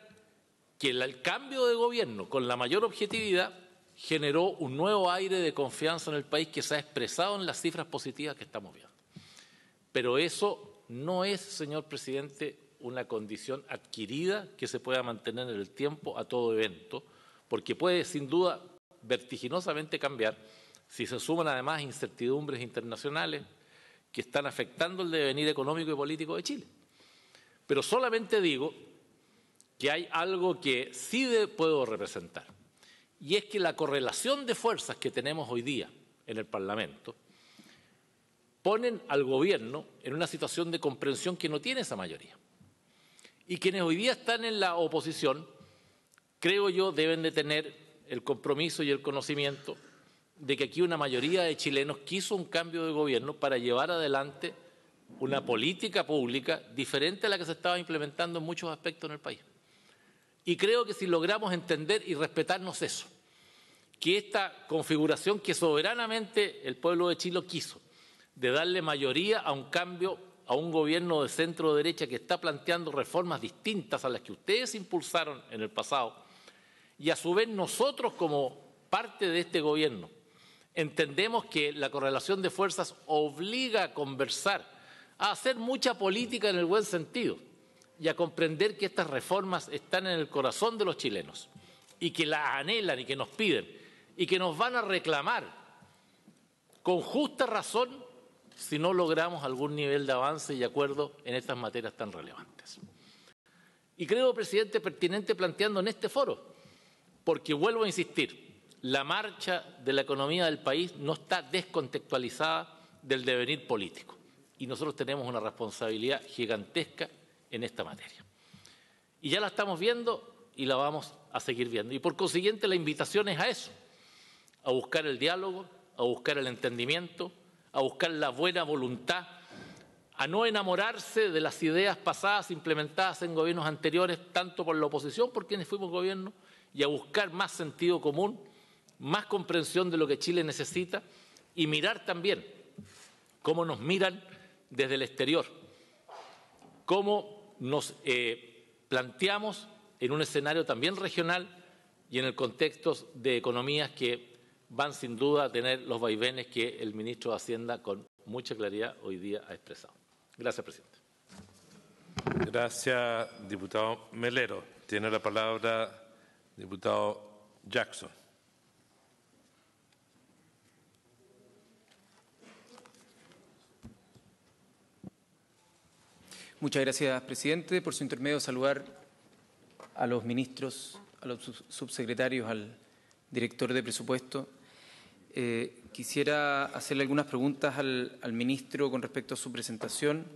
que el cambio de gobierno con la mayor objetividad generó un nuevo aire de confianza en el país que se ha expresado en las cifras positivas que estamos viendo. Pero eso no es, señor presidente, una condición adquirida que se pueda mantener en el tiempo a todo evento porque puede sin duda vertiginosamente cambiar si se suman además incertidumbres internacionales que están afectando el devenir económico y político de Chile. Pero solamente digo que hay algo que sí puedo representar, y es que la correlación de fuerzas que tenemos hoy día en el Parlamento ponen al gobierno en una situación de comprensión que no tiene esa mayoría. Y quienes hoy día están en la oposición, creo yo, deben de tener el compromiso y el conocimiento de que aquí una mayoría de chilenos quiso un cambio de gobierno para llevar adelante una política pública diferente a la que se estaba implementando en muchos aspectos en el país. Y creo que si logramos entender y respetarnos eso, que esta configuración que soberanamente el pueblo de Chile quiso, de darle mayoría a un cambio, a un gobierno de centro derecha que está planteando reformas distintas a las que ustedes impulsaron en el pasado, y a su vez nosotros como parte de este gobierno entendemos que la correlación de fuerzas obliga a conversar, a hacer mucha política en el buen sentido y a comprender que estas reformas están en el corazón de los chilenos y que las anhelan y que nos piden y que nos van a reclamar con justa razón si no logramos algún nivel de avance y acuerdo en estas materias tan relevantes. Y creo, presidente, pertinente planteando en este foro porque vuelvo a insistir, la marcha de la economía del país no está descontextualizada del devenir político y nosotros tenemos una responsabilidad gigantesca en esta materia. Y ya la estamos viendo y la vamos a seguir viendo. Y por consiguiente la invitación es a eso, a buscar el diálogo, a buscar el entendimiento, a buscar la buena voluntad, a no enamorarse de las ideas pasadas implementadas en gobiernos anteriores, tanto por la oposición, por quienes fuimos gobierno, y a buscar más sentido común, más comprensión de lo que Chile necesita y mirar también cómo nos miran desde el exterior, cómo nos eh, planteamos en un escenario también regional y en el contexto de economías que van sin duda a tener los vaivenes que el ministro de Hacienda con mucha claridad hoy día ha expresado. Gracias, presidente. Gracias, diputado Melero. Tiene la palabra Diputado Jackson. Muchas gracias, presidente. Por su intermedio, saludar a los ministros, a los subsecretarios, al director de presupuesto. Eh, quisiera hacerle algunas preguntas al, al, ministro con respecto a su presentación,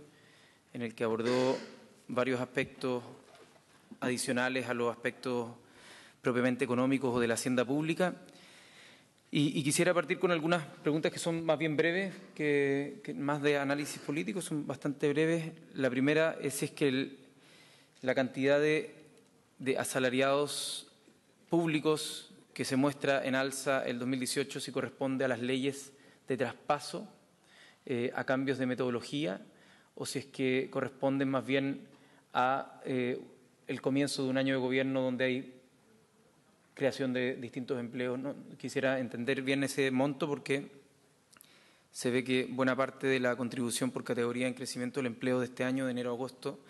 en el que abordó varios aspectos adicionales a los aspectos propiamente económicos o de la hacienda pública. Y, quisiera partir con algunas preguntas que son más bien breves, que, más de análisis político, son bastante breves. La primera es, si es que la cantidad de, asalariados públicos que se muestra en alza el 2018 si corresponde a las leyes de traspaso eh, a cambios de metodología o si es que corresponden más bien a eh, el comienzo de un año de gobierno donde hay creación de distintos empleos. ¿no? Quisiera entender bien ese monto porque se ve que buena parte de la contribución por categoría en crecimiento del empleo de este año, de enero a agosto,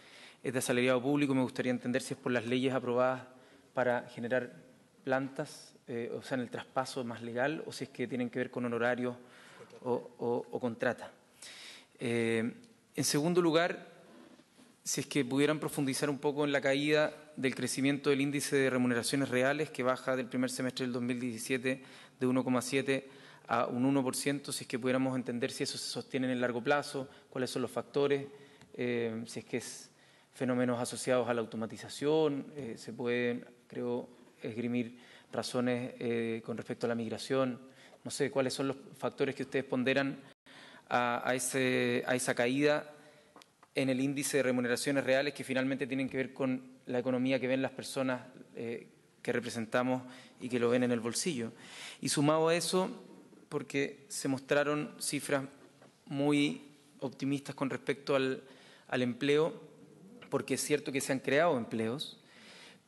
es de asalariado público. Me gustaría entender si es por las leyes aprobadas para generar plantas, eh, o sea, en el traspaso más legal, o si es que tienen que ver con honorarios o, contrata. Eh, en segundo lugar, si es que pudieran profundizar un poco en la caída del crecimiento del índice de remuneraciones reales, que baja del primer semestre del 2017 de 1,7 a un 1%, si es que pudiéramos entender si eso se sostiene en el largo plazo, cuáles son los factores, eh, si es que es fenómenos asociados a la automatización, eh, se pueden, creo, esgrimir razones eh, con respecto a la migración, no sé, cuáles son los factores que ustedes ponderan a, ese, a esa caída en el índice de remuneraciones reales que finalmente tienen que ver con la economía que ven las personas eh, que representamos y que lo ven en el bolsillo. Y sumado a eso, porque se mostraron cifras muy optimistas con respecto al, empleo, porque es cierto que se han creado empleos,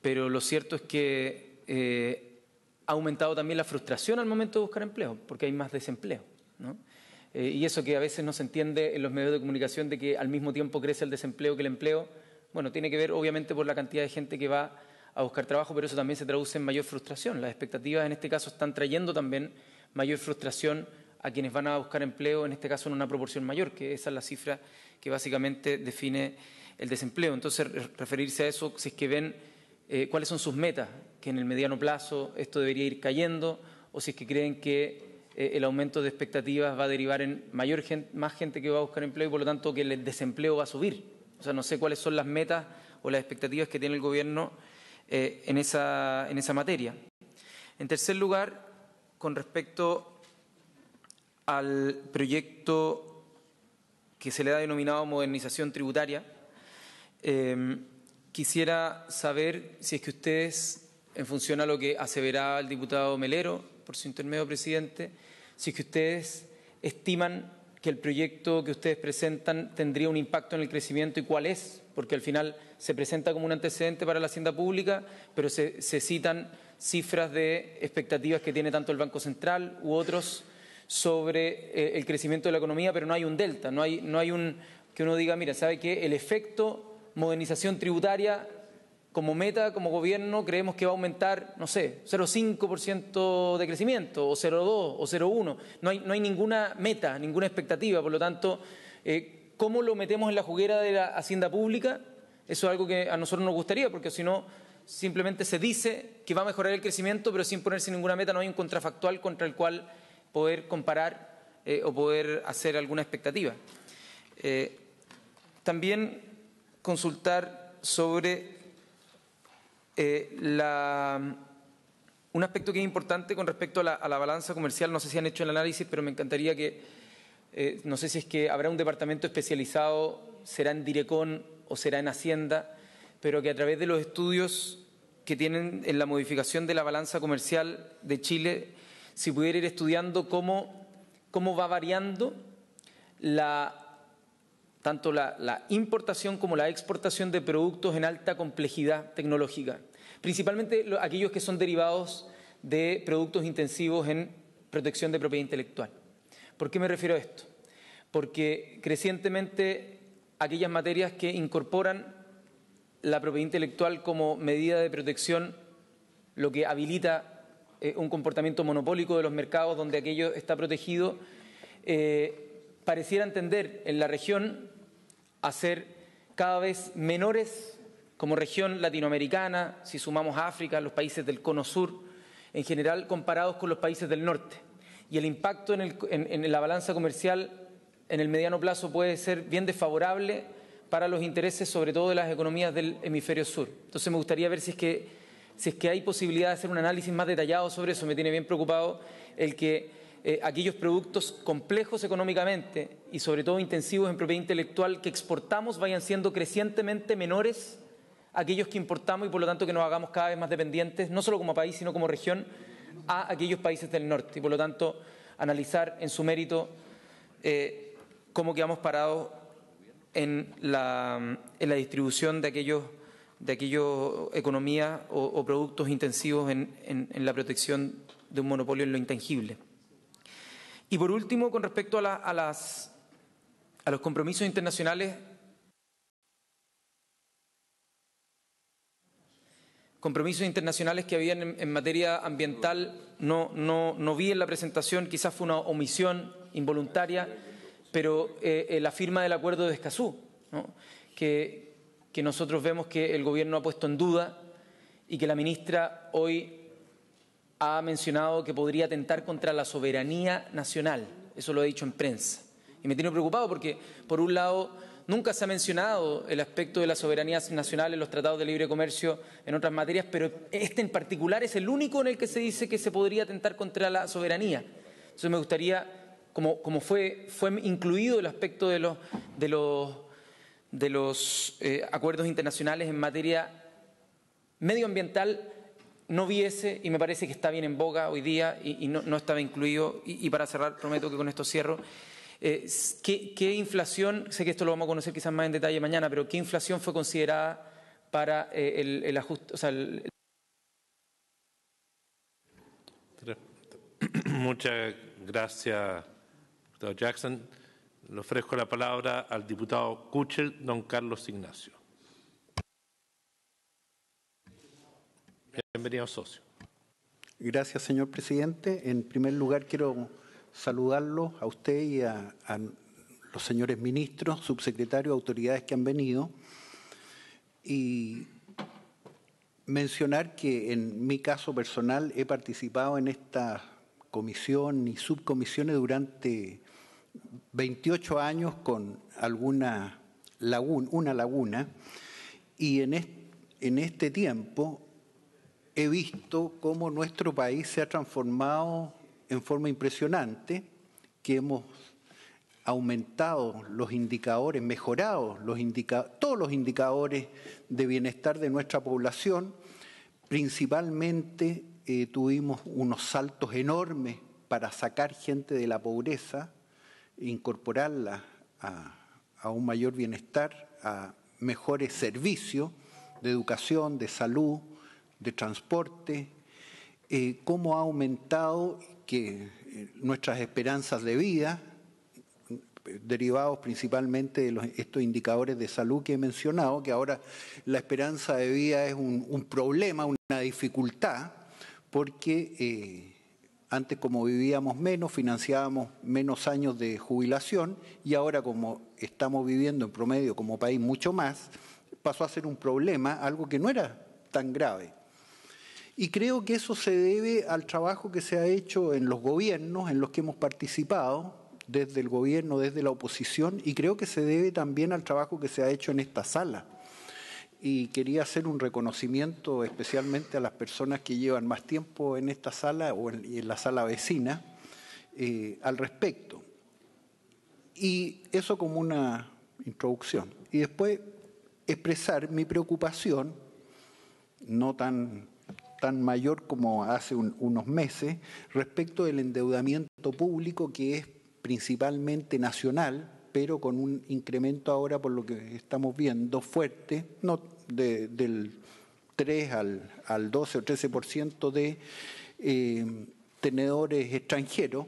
pero lo cierto es que eh, ha aumentado también la frustración al momento de buscar empleo, porque hay más desempleo. ¿no? Eh, y eso que a veces no se entiende en los medios de comunicación de que al mismo tiempo crece el desempleo que el empleo, bueno, tiene que ver obviamente por la cantidad de gente que va a buscar trabajo, pero eso también se traduce en mayor frustración. Las expectativas en este caso están trayendo también mayor frustración a quienes van a buscar empleo, en este caso en una proporción mayor, que esa es la cifra que básicamente define el desempleo. Entonces, referirse a eso, si es que ven eh, cuáles son sus metas, que en el mediano plazo esto debería ir cayendo, o si es que creen que eh, el aumento de expectativas va a derivar en mayor más gente que va a buscar empleo y por lo tanto que el desempleo va a subir. O sea, no sé cuáles son las metas o las expectativas que tiene el gobierno eh, en, esa, materia. En tercer lugar, con respecto al proyecto que se le ha denominado modernización tributaria, em, quisiera saber si es que ustedes, en función a lo que aseveraba el diputado Melero por su intermedio presidente, si es que ustedes estiman que el proyecto que ustedes presentan tendría un impacto en el crecimiento y cuál es, porque al final se presenta como un antecedente para la hacienda pública, pero se, citan cifras de expectativas que tiene tanto el Banco Central u otros sobre eh, el crecimiento de la economía, pero no hay un delta, no hay, no hay un que uno diga, mira, sabe que el efecto modernización tributaria como meta, como gobierno, creemos que va a aumentar, no sé, 0,5% de crecimiento, o 0,2, o 0,1. No hay, no hay ninguna meta, ninguna expectativa. Por lo tanto, eh, ¿cómo lo metemos en la juguera de la hacienda pública? Eso es algo que a nosotros nos gustaría, porque si no, simplemente se dice que va a mejorar el crecimiento, pero sin ponerse ninguna meta, no hay un contrafactual contra el cual poder comparar eh, o poder hacer alguna expectativa. Eh, también consultar sobre eh, un aspecto que es importante con respecto a la, balanza comercial, no sé si han hecho el análisis, pero me encantaría que, eh, no sé si es que habrá un departamento especializado, será en Direcón o será en Hacienda, pero que a través de los estudios que tienen en la modificación de la balanza comercial de Chile, si pudiera ir estudiando cómo, va variando tanto la, importación como la exportación de productos en alta complejidad tecnológica principalmente aquellos que son derivados de productos intensivos en protección de propiedad intelectual. ¿Por qué me refiero a esto? Porque crecientemente aquellas materias que incorporan la propiedad intelectual como medida de protección, lo que habilita eh, un comportamiento monopólico de los mercados donde aquello está protegido, eh, pareciera entender en la región hacer cada vez menores como región latinoamericana, si sumamos África, los países del cono sur, en general comparados con los países del norte. Y el impacto en, la balanza comercial en el mediano plazo puede ser bien desfavorable para los intereses, sobre todo de las economías del hemisferio sur. Entonces me gustaría ver si es que, hay posibilidad de hacer un análisis más detallado sobre eso. Me tiene bien preocupado el que eh, aquellos productos complejos económicamente y sobre todo intensivos en propiedad intelectual que exportamos vayan siendo crecientemente menores aquellos que importamos y por lo tanto que nos hagamos cada vez más dependientes, no solo como país, sino como región, a aquellos países del norte. Y por lo tanto, analizar en su mérito eh, cómo quedamos parados en la, en la distribución de aquellos de aquellas economías o, productos intensivos en, la protección de un monopolio en lo intangible. Y por último, con respecto a, las, a los compromisos internacionales, compromisos internacionales que habían en, materia ambiental no, no, no, vi en la presentación, quizás fue una omisión involuntaria, pero eh, eh, la firma del acuerdo de Escazú, que, que nosotros vemos que el gobierno ha puesto en duda y que la ministra hoy ha mencionado que podría atentar contra la soberanía nacional. Eso lo ha dicho en prensa. Y me tiene preocupado porque, por un lado, Nunca se ha mencionado el aspecto de la soberanía nacional en los tratados de libre comercio en otras materias, pero este en particular es el único en el que se dice que se podría atentar contra la soberanía. Entonces me gustaría, como, fue, incluido el aspecto de los, eh, acuerdos internacionales en materia medioambiental, no viese, y me parece que está bien en boga hoy día y, no, estaba incluido. y para cerrar, prometo que con esto cierro. Eh, ¿qué, inflación, sé que esto lo vamos a conocer quizás más en detalle mañana, pero qué inflación fue considerada para eh, el, ajuste? (clears throat) Muchas gracias, doctor Jackson. Le ofrezco la palabra al diputado Kuchel, don Carlos Ignacio. Bienvenido, socio. Gracias, señor presidente. En primer lugar, quiero saludarlos a usted y a, los señores ministros, subsecretarios, autoridades que han venido y mencionar que en mi caso personal he participado en esta comisión y subcomisiones durante 28 años con alguna laguna, una laguna y en este tiempo he visto cómo nuestro país se ha transformado en forma impresionante, que hemos aumentado los indicadores, mejorado los indica todos los indicadores de bienestar de nuestra población. Principalmente eh, tuvimos unos saltos enormes para sacar gente de la pobreza, incorporarla a, un mayor bienestar, a mejores servicios de educación, de salud, de transporte, eh, cómo ha aumentado que eh, nuestras esperanzas de vida, derivados principalmente de estos indicadores de salud que he mencionado, que ahora la esperanza de vida es un, problema, una dificultad, porque eh, antes como vivíamos menos, financiábamos menos años de jubilación y ahora como estamos viviendo en promedio como país mucho más, pasó a ser un problema, algo que no era tan grave. Y creo que eso se debe al trabajo que se ha hecho en los gobiernos en los que hemos participado, desde el gobierno, desde la oposición, y creo que se debe también al trabajo que se ha hecho en esta sala. Y quería hacer un reconocimiento especialmente a las personas que llevan más tiempo en esta sala o en, la sala vecina eh, al respecto. Y eso como una introducción. Y después expresar mi preocupación, no tan tan mayor como hace unos meses respecto del endeudamiento público que es principalmente nacional, pero con un incremento ahora, por lo que estamos viendo, fuerte, no del 3 al, 12 o 13% de eh, tenedores extranjeros,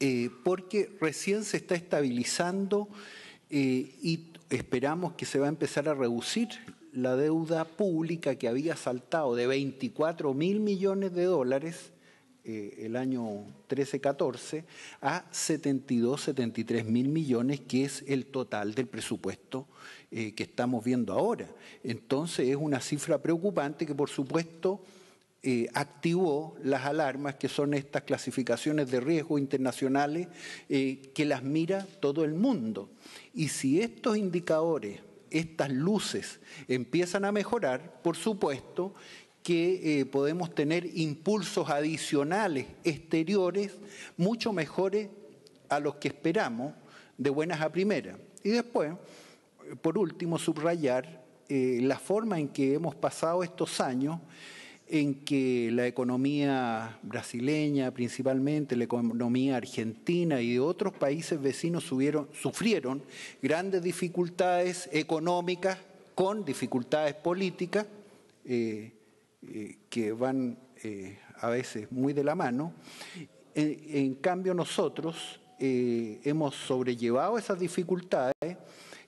eh, porque recién se está estabilizando eh, y esperamos que se va a empezar a reducir la deuda pública que había saltado de 24 mil millones de dólares eh, el año 13-14 a 72-73 mil millones, que es el total del presupuesto eh, que estamos viendo ahora. Entonces es una cifra preocupante que por supuesto... Eh, activó las alarmas, que son estas clasificaciones de riesgo internacionales, que las mira todo el mundo. Y si estos indicadores estas luces empiezan a mejorar, por supuesto que eh, podemos tener impulsos adicionales exteriores mucho mejores a los que esperamos de buenas a primeras. Y después, por último, subrayar eh, la forma en que hemos pasado estos años en que la economía brasileña principalmente, la economía argentina y de otros países vecinos sufrieron grandes dificultades económicas con dificultades políticas eh, eh, que van eh, a veces muy de la mano. en cambio nosotros hemos sobrellevado esas dificultades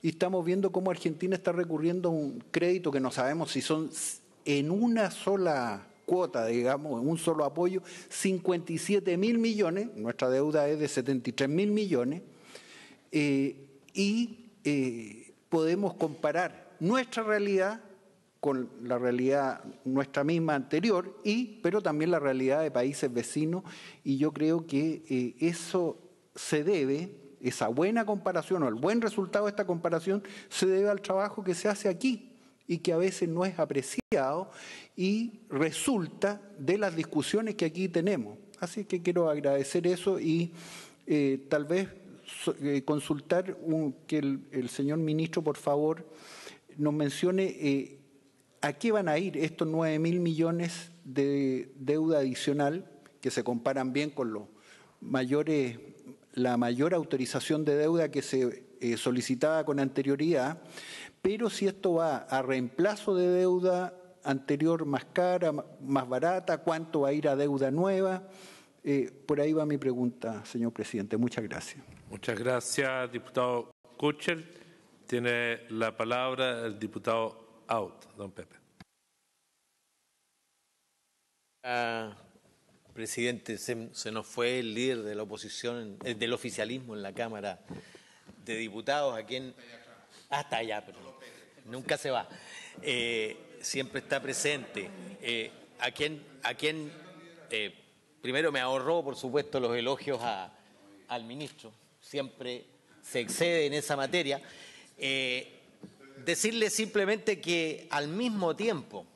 y estamos viendo cómo Argentina está recurriendo a un crédito que no sabemos si son en una sola cuota, digamos, en un solo apoyo, 57 mil millones, nuestra deuda es de 73 mil millones, eh, y eh, podemos comparar nuestra realidad con la realidad nuestra misma anterior, y, pero también la realidad de países vecinos, y yo creo que eh, eso se debe, esa buena comparación o el buen resultado de esta comparación, se debe al trabajo que se hace aquí, y que a veces no es apreciado y resulta de las discusiones que aquí tenemos. Así que quiero agradecer eso y eh, tal vez eh, consultar que el, señor ministro, por favor, nos mencione eh, a qué van a ir estos 9 mil millones de deuda adicional que se comparan bien con los mayores la mayor autorización de deuda que se solicitaba con anterioridad, pero si esto va a reemplazo de deuda anterior más cara, más barata, cuánto va a ir a deuda nueva, eh, por ahí va mi pregunta, señor presidente. Muchas gracias. Muchas gracias, diputado Kutcher. Tiene la palabra el diputado Out, don Pepe. Ah, presidente, se, nos fue el líder de la oposición, eh, del oficialismo en la Cámara de Diputados, a quien hasta allá, pero nunca se va. Eh, siempre está presente. Eh, a quien, a quien eh, primero me ahorró, por supuesto, los elogios al ministro. Siempre se excede en esa materia. decirle simplemente que al mismo tiempo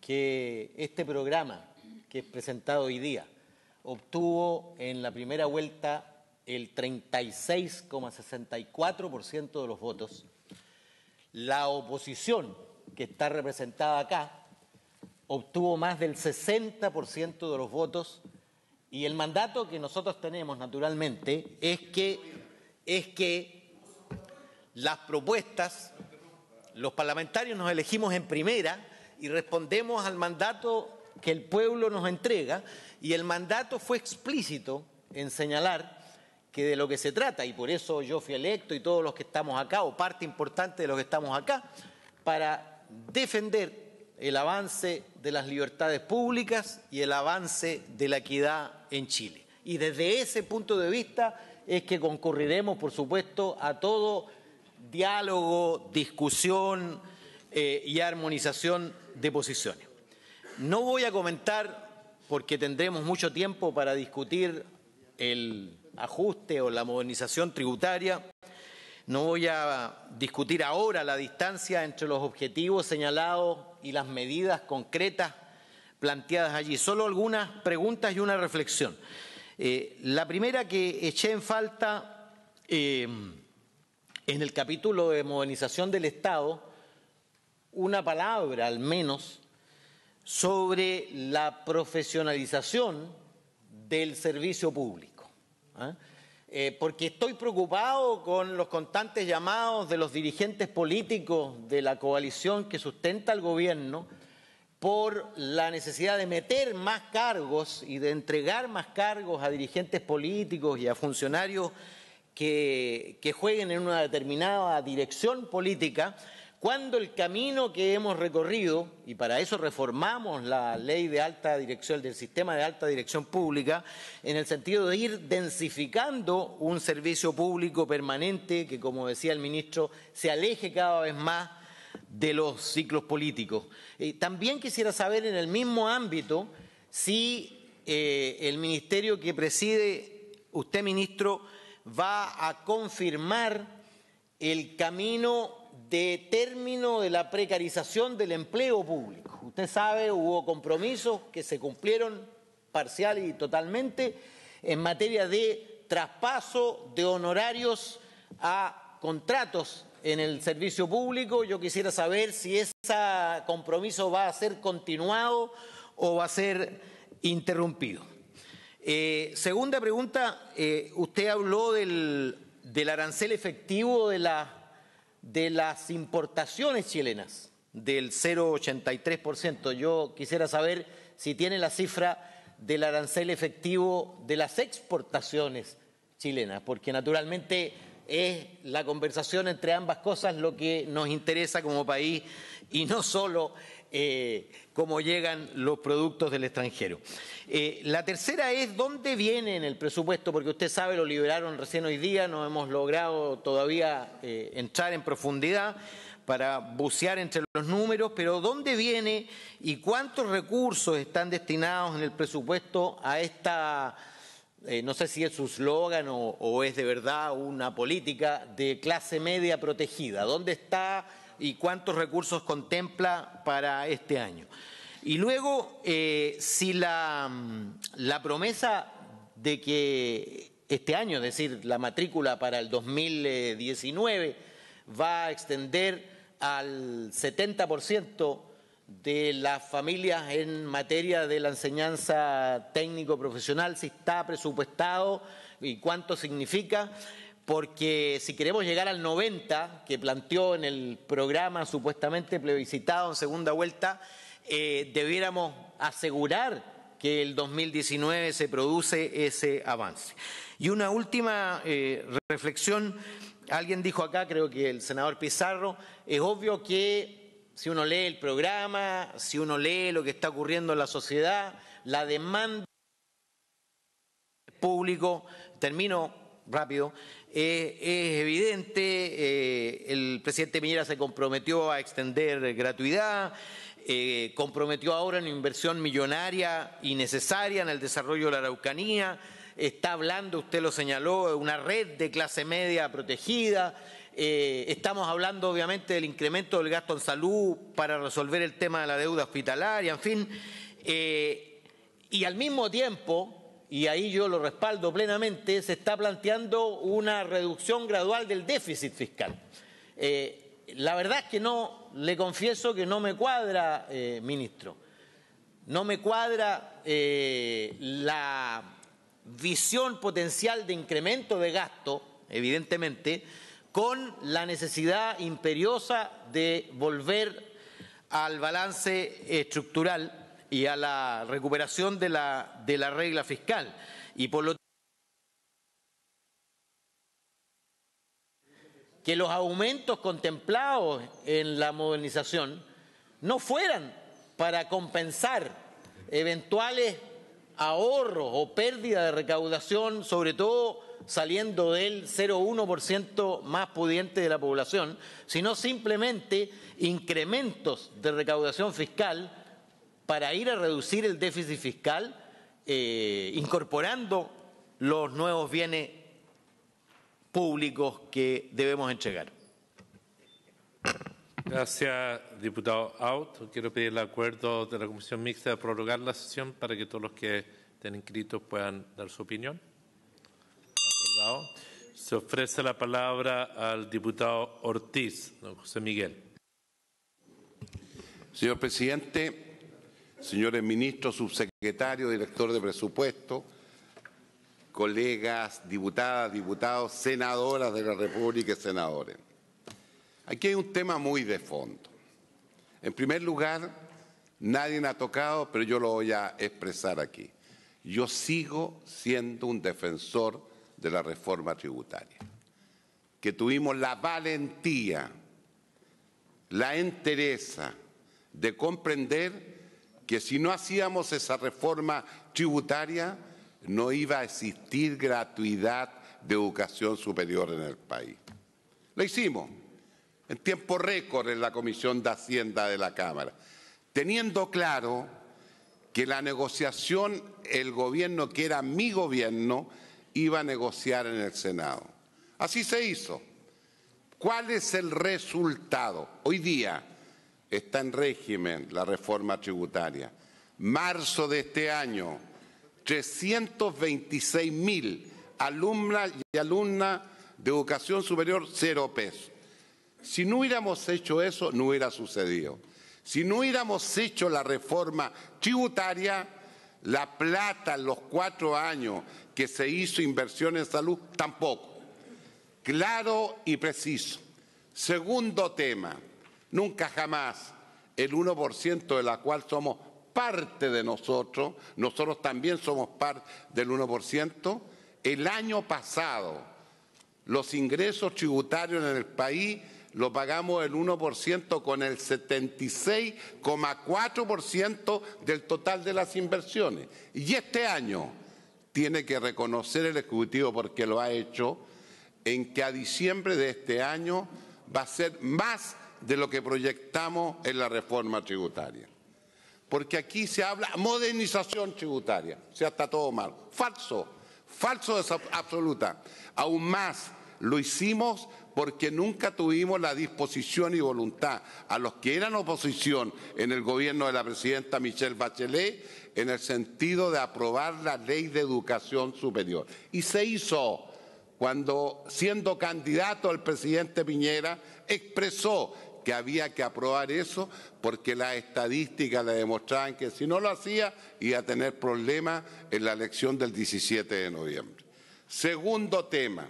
que este programa que es presentado hoy día obtuvo en la primera vuelta el 36,64% de los votos la oposición, que está representada acá, obtuvo más del 60% de los votos y el mandato que nosotros tenemos, naturalmente, es que, es que las propuestas, los parlamentarios nos elegimos en primera y respondemos al mandato que el pueblo nos entrega y el mandato fue explícito en señalar de lo que se trata, y por eso yo fui electo y todos los que estamos acá, o parte importante de los que estamos acá, para defender el avance de las libertades públicas y el avance de la equidad en Chile. Y desde ese punto de vista es que concurriremos, por supuesto, a todo diálogo, discusión eh, y armonización de posiciones. No voy a comentar, porque tendremos mucho tiempo para discutir el ajuste o la modernización tributaria. No voy a discutir ahora la distancia entre los objetivos señalados y las medidas concretas planteadas allí. Solo algunas preguntas y una reflexión. Eh, la primera que eché en falta eh, en el capítulo de modernización del Estado, una palabra al menos sobre la profesionalización del servicio público. ¿ah? Eh, porque estoy preocupado con los constantes llamados de los dirigentes políticos de la coalición que sustenta el gobierno por la necesidad de meter más cargos y de entregar más cargos a dirigentes políticos y a funcionarios que jueguen en una determinada dirección política cuando el camino que hemos recorrido, y para eso reformamos la ley de alta dirección, del sistema de alta dirección pública, en el sentido de ir densificando un servicio público permanente que, como decía el ministro, se aleje cada vez más de los ciclos políticos. Eh, también quisiera saber en el mismo ámbito si eh, el ministerio que preside usted, ministro, va a confirmar el camino de término de la precarización del empleo público. Usted sabe, hubo compromisos que se cumplieron parcial y totalmente en materia de traspaso de honorarios a contratos en el servicio público. Yo quisiera saber si ese compromiso va a ser continuado o va a ser interrumpido. Eh, segunda pregunta, eh, usted habló del, arancel efectivo de la de las importaciones chilenas, del 0,83%. Yo quisiera saber si tiene la cifra del arancel efectivo de las exportaciones chilenas, porque naturalmente es la conversación entre ambas cosas lo que nos interesa como país y no solo eh, cómo llegan los productos del extranjero. Eh, la tercera es dónde viene en el presupuesto, porque usted sabe, lo liberaron recién hoy día, no hemos logrado todavía eh, entrar en profundidad para bucear entre los números, pero ¿dónde viene y cuántos recursos están destinados en el presupuesto a esta, eh, no sé si es su eslogan o, es de verdad una política de clase media protegida? ¿Dónde está y cuántos recursos contempla para este año. Y luego, eh, si la, la promesa de que este año, es decir, la matrícula para el 2019, va a extender al 70% de las familias en materia de la enseñanza técnico-profesional, si está presupuestado y cuánto significa porque si queremos llegar al 90, que planteó en el programa supuestamente plebiscitado en segunda vuelta, eh, debiéramos asegurar que el 2019 se produce ese avance. Y una última eh, reflexión, alguien dijo acá, creo que el senador Pizarro, es obvio que si uno lee el programa, si uno lee lo que está ocurriendo en la sociedad, la demanda público, termino rápido, eh, es evidente, eh, el presidente Piñera se comprometió a extender gratuidad, eh, comprometió ahora una inversión millonaria y necesaria en el desarrollo de la Araucanía, está hablando, usted lo señaló, una red de clase media protegida, estamos hablando obviamente del incremento del gasto en salud para resolver el tema de la deuda hospitalaria, en fin, y al mismo tiempo y ahí yo lo respaldo plenamente, se está planteando una reducción gradual del déficit fiscal. Eh, la verdad es que no, le confieso que no me cuadra, eh, ministro, no me cuadra eh, la visión potencial de incremento de gasto, evidentemente, con la necesidad imperiosa de volver al balance estructural y a la recuperación de la, de la regla fiscal. Y por lo que los aumentos contemplados en la modernización no fueran para compensar eventuales ahorros o pérdida de recaudación, sobre todo saliendo del 0,1% más pudiente de la población, sino simplemente incrementos de recaudación fiscal para ir a reducir el déficit fiscal eh, incorporando los nuevos bienes públicos que debemos entregar. Gracias, diputado Out. Quiero pedir el acuerdo de la Comisión Mixta de prorrogar la sesión para que todos los que estén inscritos puedan dar su opinión. Se ofrece la palabra al diputado Ortiz, don José Miguel. Señor presidente, señores ministros, subsecretarios, director de presupuesto, colegas, diputadas, diputados, senadoras de la República y senadores. Aquí hay un tema muy de fondo. En primer lugar, nadie me ha tocado, pero yo lo voy a expresar aquí. Yo sigo siendo un defensor de la reforma tributaria, que tuvimos la valentía, la entereza de comprender que si no hacíamos esa reforma tributaria, no iba a existir gratuidad de educación superior en el país. Lo hicimos en tiempo récord en la Comisión de Hacienda de la Cámara, teniendo claro que la negociación, el gobierno que era mi gobierno, iba a negociar en el Senado. Así se hizo. ¿Cuál es el resultado? Hoy día está en régimen la reforma tributaria. Marzo de este año, 326 mil alumnas y alumnas de educación superior, cero pesos. Si no hubiéramos hecho eso, no hubiera sucedido. Si no hubiéramos hecho la reforma tributaria, la plata en los cuatro años que se hizo inversión en salud, tampoco. Claro y preciso. Segundo tema Nunca jamás el 1% de la cual somos parte de nosotros, nosotros también somos parte del 1%, el año pasado los ingresos tributarios en el país lo pagamos el 1% con el 76,4% del total de las inversiones. Y este año tiene que reconocer el Ejecutivo, porque lo ha hecho, en que a diciembre de este año va a ser más de lo que proyectamos en la reforma tributaria. Porque aquí se habla modernización tributaria, o sea, está todo mal. Falso, falso absoluta. Aún más, lo hicimos porque nunca tuvimos la disposición y voluntad a los que eran oposición en el gobierno de la presidenta Michelle Bachelet en el sentido de aprobar la ley de educación superior. Y se hizo cuando, siendo candidato al presidente Piñera, expresó que había que aprobar eso porque las estadísticas le demostraban que si no lo hacía iba a tener problemas en la elección del 17 de noviembre. Segundo tema,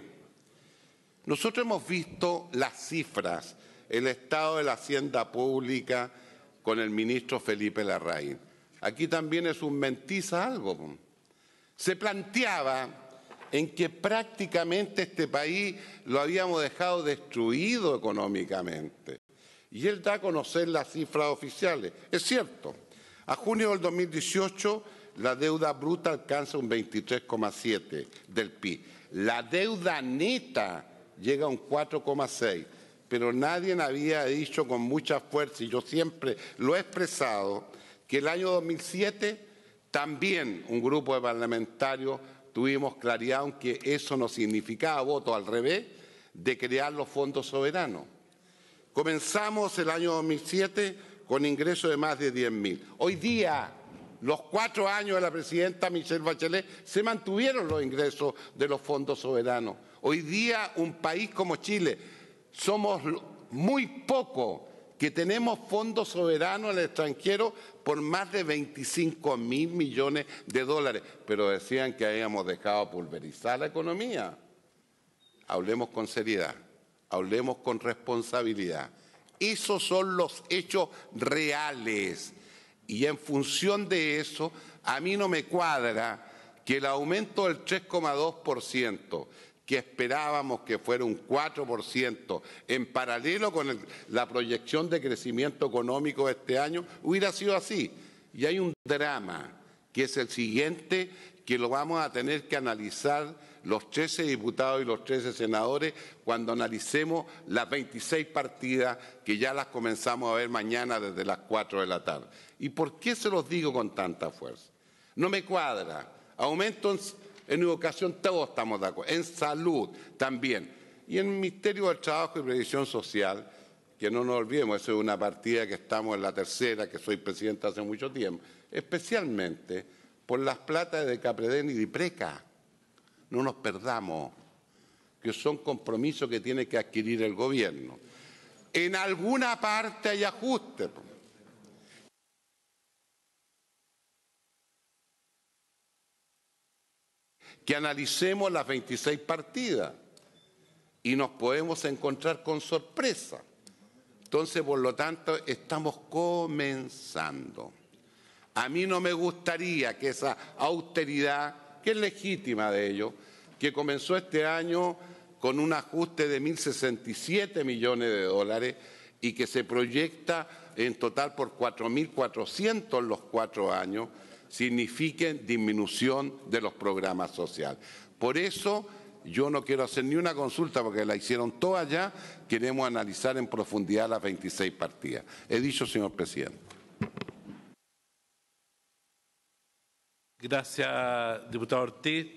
nosotros hemos visto las cifras, el estado de la hacienda pública con el ministro Felipe Larraín. Aquí también es un mentiza algo. Se planteaba en que prácticamente este país lo habíamos dejado destruido económicamente y él da a conocer las cifras oficiales. Es cierto, a junio del 2018 la deuda bruta alcanza un 23,7 del PIB. La deuda neta llega a un 4,6, pero nadie había dicho con mucha fuerza, y yo siempre lo he expresado, que el año 2007 también un grupo de parlamentarios tuvimos claridad, que eso no significaba voto al revés, de crear los fondos soberanos Comenzamos el año 2007 con ingresos de más de mil. Hoy día, los cuatro años de la presidenta Michelle Bachelet, se mantuvieron los ingresos de los fondos soberanos. Hoy día, un país como Chile, somos muy pocos que tenemos fondos soberanos al extranjero por más de 25 mil millones de dólares, pero decían que habíamos dejado pulverizar la economía. Hablemos con seriedad hablemos con responsabilidad. Esos son los hechos reales. Y en función de eso, a mí no me cuadra que el aumento del 3,2%, que esperábamos que fuera un 4%, en paralelo con la proyección de crecimiento económico de este año, hubiera sido así. Y hay un drama, que es el siguiente, que lo vamos a tener que analizar los 13 diputados y los 13 senadores cuando analicemos las 26 partidas que ya las comenzamos a ver mañana desde las 4 de la tarde. ¿Y por qué se los digo con tanta fuerza? No me cuadra. Aumento en, educación, todos estamos de acuerdo. En salud también. Y en el Ministerio del Trabajo y Previsión Social, que no nos olvidemos, eso es una partida que estamos en la tercera, que soy presidente hace mucho tiempo, especialmente por las platas de Capredén y preca no nos perdamos, que son compromisos que tiene que adquirir el gobierno. En alguna parte hay ajuste. Que analicemos las 26 partidas y nos podemos encontrar con sorpresa. Entonces, por lo tanto, estamos comenzando. A mí no me gustaría que esa austeridad que es legítima de ello, que comenzó este año con un ajuste de 1.067 millones de dólares y que se proyecta en total por 4.400 los cuatro años, signifiquen disminución de los programas sociales. Por eso yo no quiero hacer ni una consulta porque la hicieron todas ya, queremos analizar en profundidad las 26 partidas. He dicho, señor presidente. Gracias, diputado Ortiz.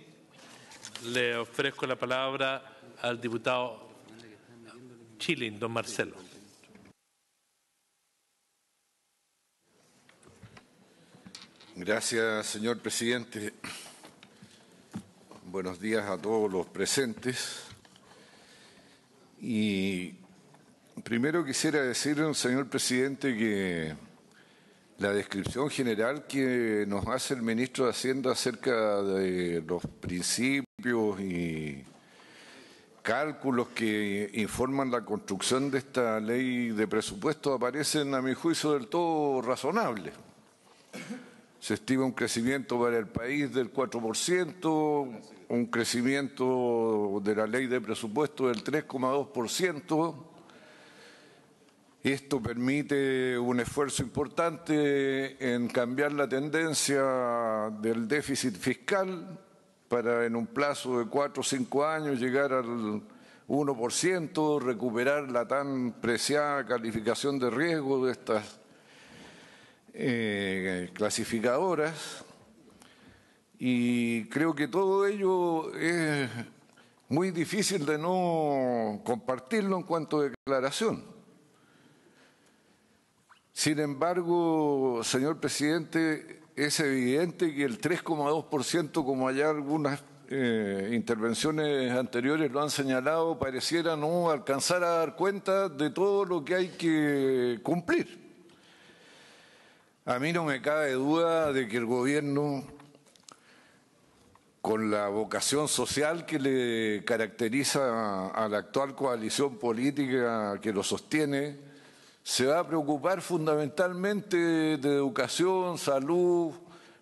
Le ofrezco la palabra al diputado Chilin, don Marcelo. Gracias, señor presidente. Buenos días a todos los presentes. Y primero quisiera decirle, señor presidente, que la descripción general que nos hace el ministro de Hacienda acerca de los principios y cálculos que informan la construcción de esta ley de presupuesto aparecen, a mi juicio, del todo razonables. Se estima un crecimiento para el país del 4%, un crecimiento de la ley de presupuesto del 3,2%, esto permite un esfuerzo importante en cambiar la tendencia del déficit fiscal para en un plazo de cuatro o cinco años llegar al 1%, recuperar la tan preciada calificación de riesgo de estas eh, clasificadoras. Y creo que todo ello es muy difícil de no compartirlo en cuanto a declaración. Sin embargo, señor presidente, es evidente que el 3,2%, como allá algunas eh, intervenciones anteriores lo han señalado, pareciera no alcanzar a dar cuenta de todo lo que hay que cumplir. A mí no me cabe duda de que el gobierno, con la vocación social que le caracteriza a la actual coalición política que lo sostiene, se va a preocupar fundamentalmente de educación, salud,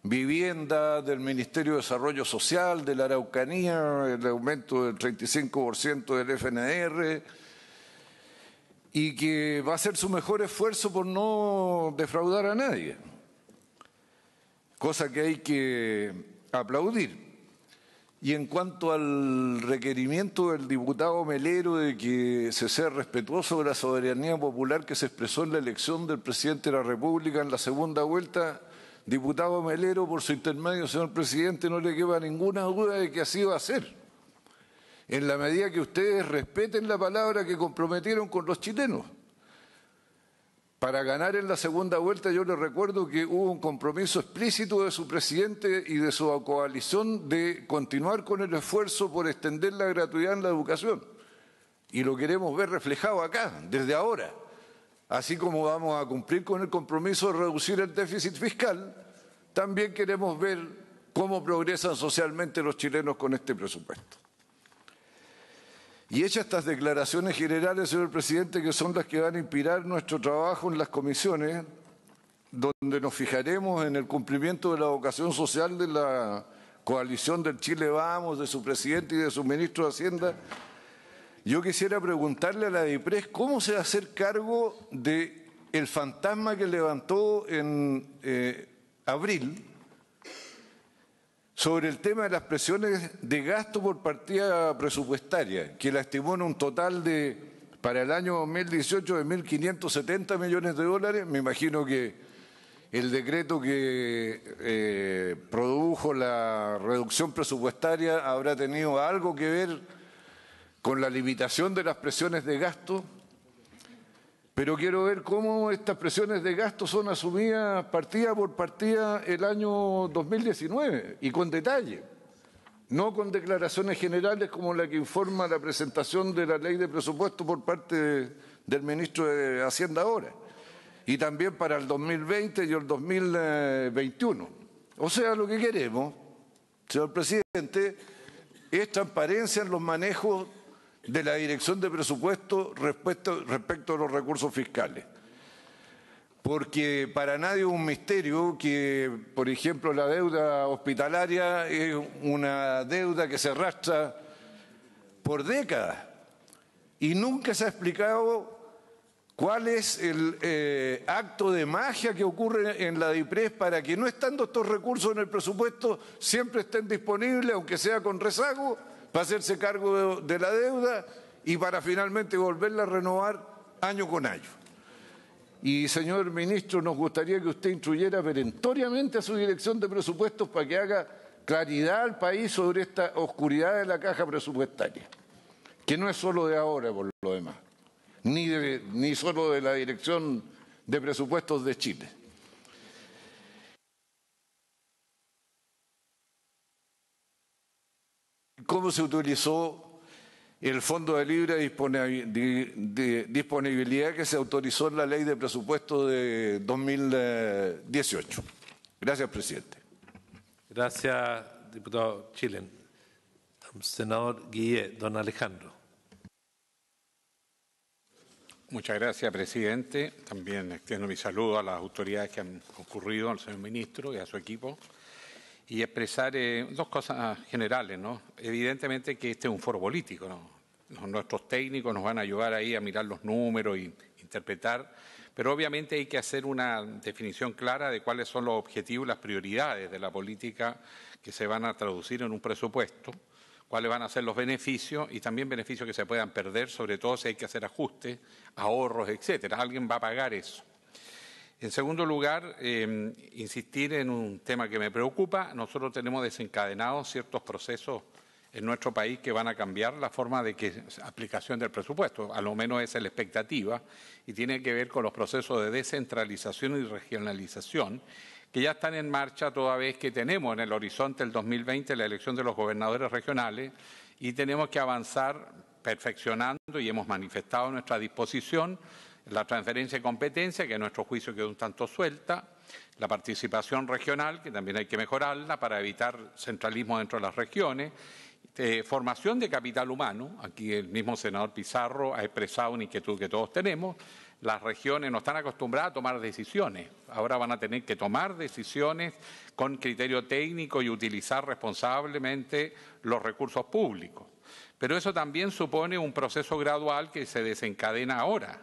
vivienda, del Ministerio de Desarrollo Social, de la Araucanía, el aumento del 35% del FNR, y que va a hacer su mejor esfuerzo por no defraudar a nadie, cosa que hay que aplaudir. Y en cuanto al requerimiento del diputado Melero de que se sea respetuoso de la soberanía popular que se expresó en la elección del presidente de la República en la segunda vuelta, diputado Melero, por su intermedio, señor presidente, no le queda ninguna duda de que así va a ser. En la medida que ustedes respeten la palabra que comprometieron con los chilenos para ganar en la segunda vuelta, yo les recuerdo que hubo un compromiso explícito de su presidente y de su coalición de continuar con el esfuerzo por extender la gratuidad en la educación. Y lo queremos ver reflejado acá, desde ahora. Así como vamos a cumplir con el compromiso de reducir el déficit fiscal, también queremos ver cómo progresan socialmente los chilenos con este presupuesto. Y hechas estas declaraciones generales, señor presidente, que son las que van a inspirar nuestro trabajo en las comisiones, donde nos fijaremos en el cumplimiento de la vocación social de la coalición del Chile Vamos, de su presidente y de su ministro de Hacienda, yo quisiera preguntarle a la DIPRES cómo se va a hacer cargo de el fantasma que levantó en eh, abril, sobre el tema de las presiones de gasto por partida presupuestaria, que la estimó en un total de, para el año 2018, de 1.570 millones de dólares. Me imagino que el decreto que eh, produjo la reducción presupuestaria habrá tenido algo que ver con la limitación de las presiones de gasto pero quiero ver cómo estas presiones de gasto son asumidas partida por partida el año 2019 y con detalle, no con declaraciones generales como la que informa la presentación de la ley de presupuesto por parte del ministro de Hacienda ahora, y también para el 2020 y el 2021. O sea, lo que queremos, señor presidente, es transparencia en los manejos de la Dirección de Presupuesto respecto, respecto a los recursos fiscales. Porque para nadie es un misterio que, por ejemplo, la deuda hospitalaria es una deuda que se arrastra por décadas y nunca se ha explicado cuál es el eh, acto de magia que ocurre en la DIPRES para que no estando estos recursos en el presupuesto siempre estén disponibles, aunque sea con rezago, para hacerse cargo de, la deuda y para finalmente volverla a renovar año con año. Y señor ministro, nos gustaría que usted instruyera perentoriamente a su dirección de presupuestos para que haga claridad al país sobre esta oscuridad de la caja presupuestaria, que no es solo de ahora por lo demás, ni solo de la dirección de presupuestos de Chile. cómo se utilizó el fondo de libre disponibilidad que se autorizó en la ley de presupuesto de 2018. Gracias, presidente. Gracias, diputado Chilen. Senador Guille, don Alejandro. Muchas gracias, presidente. También extiendo mi saludo a las autoridades que han concurrido, al señor ministro y a su equipo y expresar eh, dos cosas generales. ¿no? Evidentemente que este es un foro político. Nuestros técnicos nos van a ayudar ahí a mirar los números y interpretar, pero obviamente hay que hacer una definición clara de cuáles son los objetivos y las prioridades de la política que se van a traducir en un presupuesto cuáles van a ser los beneficios y también beneficios que se puedan perder, sobre todo si hay que hacer ajustes, ahorros, etcétera. Alguien va a pagar eso. En segundo lugar, em, insistir en un tema que me preocupa. Nosotros tenemos desencadenados ciertos procesos en nuestro país que van a cambiar la forma de que, aplicación del presupuesto, a lo menos esa es la expectativa, y tiene que ver con los procesos de descentralización y regionalización que ya están en marcha toda vez que tenemos en el horizonte el 2020 la elección de los gobernadores regionales y tenemos que avanzar perfeccionando y hemos manifestado nuestra disposición la transferencia de competencia, que a nuestro juicio quedó un tanto suelta, la participación regional, que también hay que mejorarla para evitar centralismo dentro de las regiones, eh, formación de capital humano, aquí el mismo senador Pizarro ha expresado una inquietud que todos tenemos, las regiones no están acostumbradas a tomar decisiones, ahora van a tener que tomar decisiones con criterio técnico y utilizar responsablemente los recursos públicos. Pero eso también supone un proceso gradual que se desencadena ahora.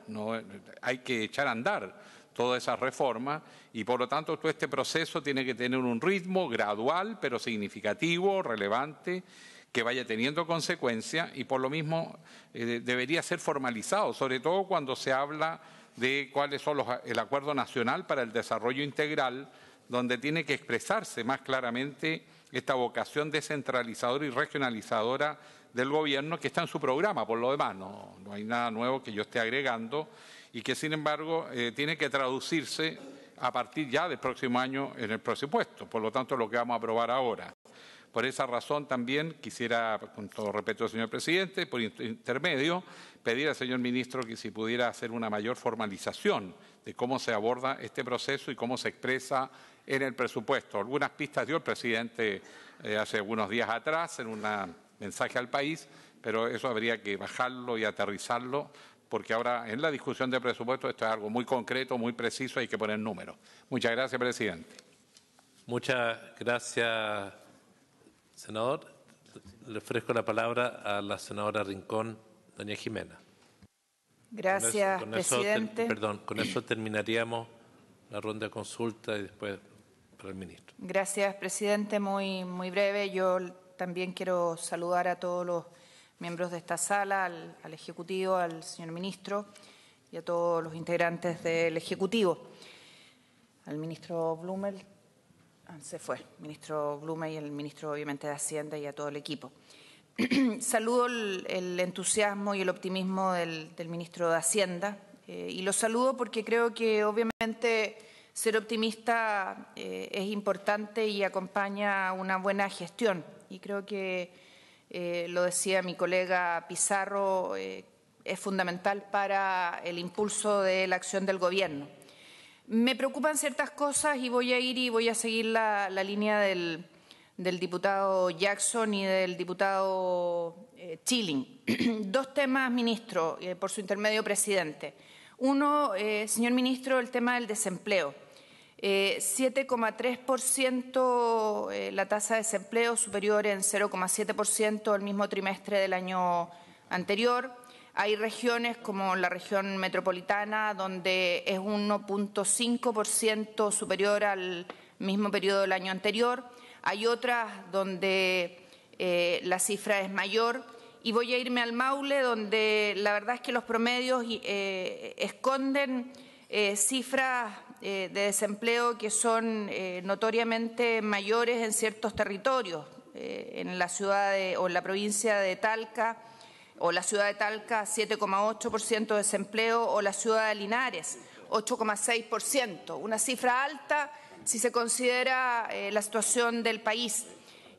Hay que echar a andar todas esas reformas y por lo tanto todo este proceso tiene que tener un ritmo gradual, pero significativo, relevante, que vaya teniendo consecuencias y por lo mismo eh, debería ser formalizado, sobre todo cuando se habla de cuáles son el Acuerdo Nacional para el Desarrollo Integral, donde tiene que expresarse más claramente esta vocación descentralizadora y regionalizadora del gobierno que está en su programa, por lo demás, no, hay nada nuevo que yo esté agregando y que sin embargo eh, tiene que traducirse a partir ya del próximo año en el presupuesto, por lo tanto lo que vamos a aprobar ahora. Por esa razón también quisiera, con todo respeto señor presidente, por intermedio, pedir al señor ministro que si pudiera hacer una mayor formalización de cómo se aborda este proceso y cómo se expresa en el presupuesto. Algunas pistas dio el presidente eh, hace algunos días atrás en una mensaje al país, pero eso habría que bajarlo y aterrizarlo, porque ahora en la discusión de presupuesto esto es algo muy concreto, muy preciso, hay que poner números. Muchas gracias, presidente. Muchas gracias, senador. Le ofrezco la palabra a la senadora Rincón, doña Jimena. Gracias, presidente. perdón, con eso terminaríamos la ronda de consulta y después para el ministro. Gracias, presidente. Muy, muy breve. Yo también quiero saludar a todos los miembros de esta sala, al, Ejecutivo, al señor ministro y a todos los integrantes del Ejecutivo. Al ministro Blumel, ah, se fue, ministro Blumel y el ministro obviamente de Hacienda y a todo el equipo. (clears throat) Saludo el, entusiasmo y el optimismo del, ministro de Hacienda eh, y lo saludo porque creo que obviamente ser optimista eh, es importante y acompaña una buena gestión. Y creo que, eh, lo decía mi colega Pizarro, eh, es fundamental para el impulso de la acción del Gobierno. Me preocupan ciertas cosas y voy a ir y voy a seguir la, línea del, diputado Jackson y del diputado eh, Chilling. (clears throat) Dos temas, ministro, por su intermedio presidente. Uno, señor ministro, el tema del desempleo. 7,3% eh, eh, la tasa de desempleo, superior en 0,7% el mismo trimestre del año anterior. Hay regiones como la región metropolitana, donde es 1,5% superior al mismo periodo del año anterior. Hay otras donde eh, la cifra es mayor. Y voy a irme al Maule, donde la verdad es que los promedios esconden cifras eh, de desempleo que son eh, notoriamente mayores en ciertos territorios, eh, en la ciudad o en la provincia de Talca o la ciudad de Talca 7,8% de desempleo o la ciudad de Linares 8,6%, una cifra alta si se considera la situación del país.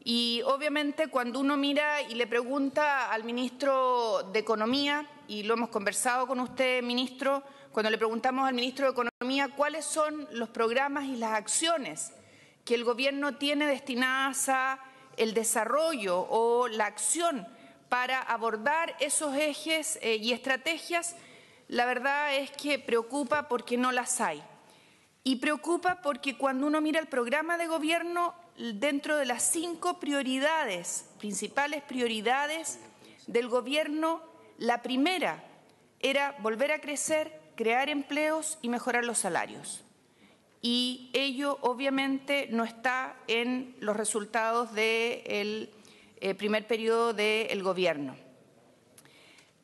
Y obviamente cuando uno mira y le pregunta al ministro de Economía, y lo hemos conversado con usted, ministro, cuando le preguntamos al ministro de Economía cuáles son los programas y las acciones que el gobierno tiene destinadas a el desarrollo o la acción para abordar esos ejes eh, y estrategias, la verdad es que preocupa porque no las hay. Y preocupa porque cuando uno mira el programa de gobierno, dentro de las cinco prioridades, principales prioridades del gobierno, la primera era volver a crecer, crear empleos y mejorar los salarios. Y ello obviamente no está en los resultados del eh, primer periodo del gobierno.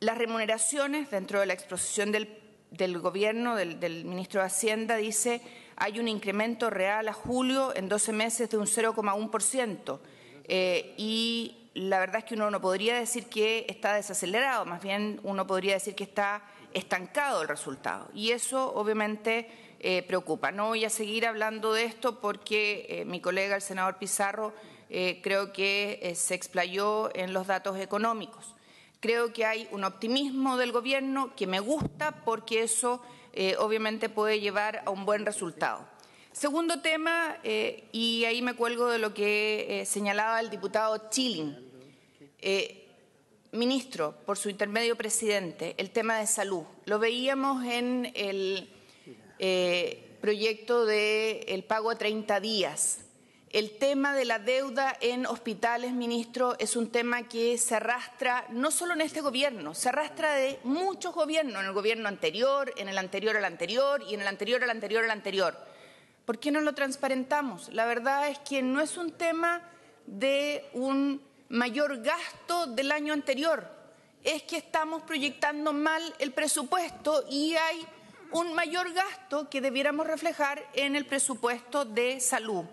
Las remuneraciones dentro de la exposición del, gobierno, del, ministro de Hacienda, dice hay un incremento real a julio en 12 meses de un 0,1%. ciento. Eh, y la verdad es que uno no podría decir que está desacelerado, más bien uno podría decir que está estancado el resultado. Y eso obviamente eh, preocupa. No voy a seguir hablando de esto porque eh, mi colega, el senador Pizarro, eh, creo que se explayó en los datos económicos. Creo que hay un optimismo del gobierno que me gusta porque eso obviamente puede llevar a un buen resultado. Segundo tema, y ahí me cuelgo de lo que señalaba el diputado Chilling ministro, por su intermedio presidente, el tema de salud. Lo veíamos en el eh, proyecto del pago a 30 días. El tema de la deuda en hospitales, ministro, es un tema que se arrastra no solo en este gobierno, se arrastra de muchos gobiernos, en el gobierno anterior, en el anterior al anterior y en el anterior al anterior al anterior. ¿Por qué no lo transparentamos? La verdad es que no es un tema de un mayor gasto del año anterior. Es que estamos proyectando mal el presupuesto y hay un mayor gasto que debiéramos reflejar en el presupuesto de salud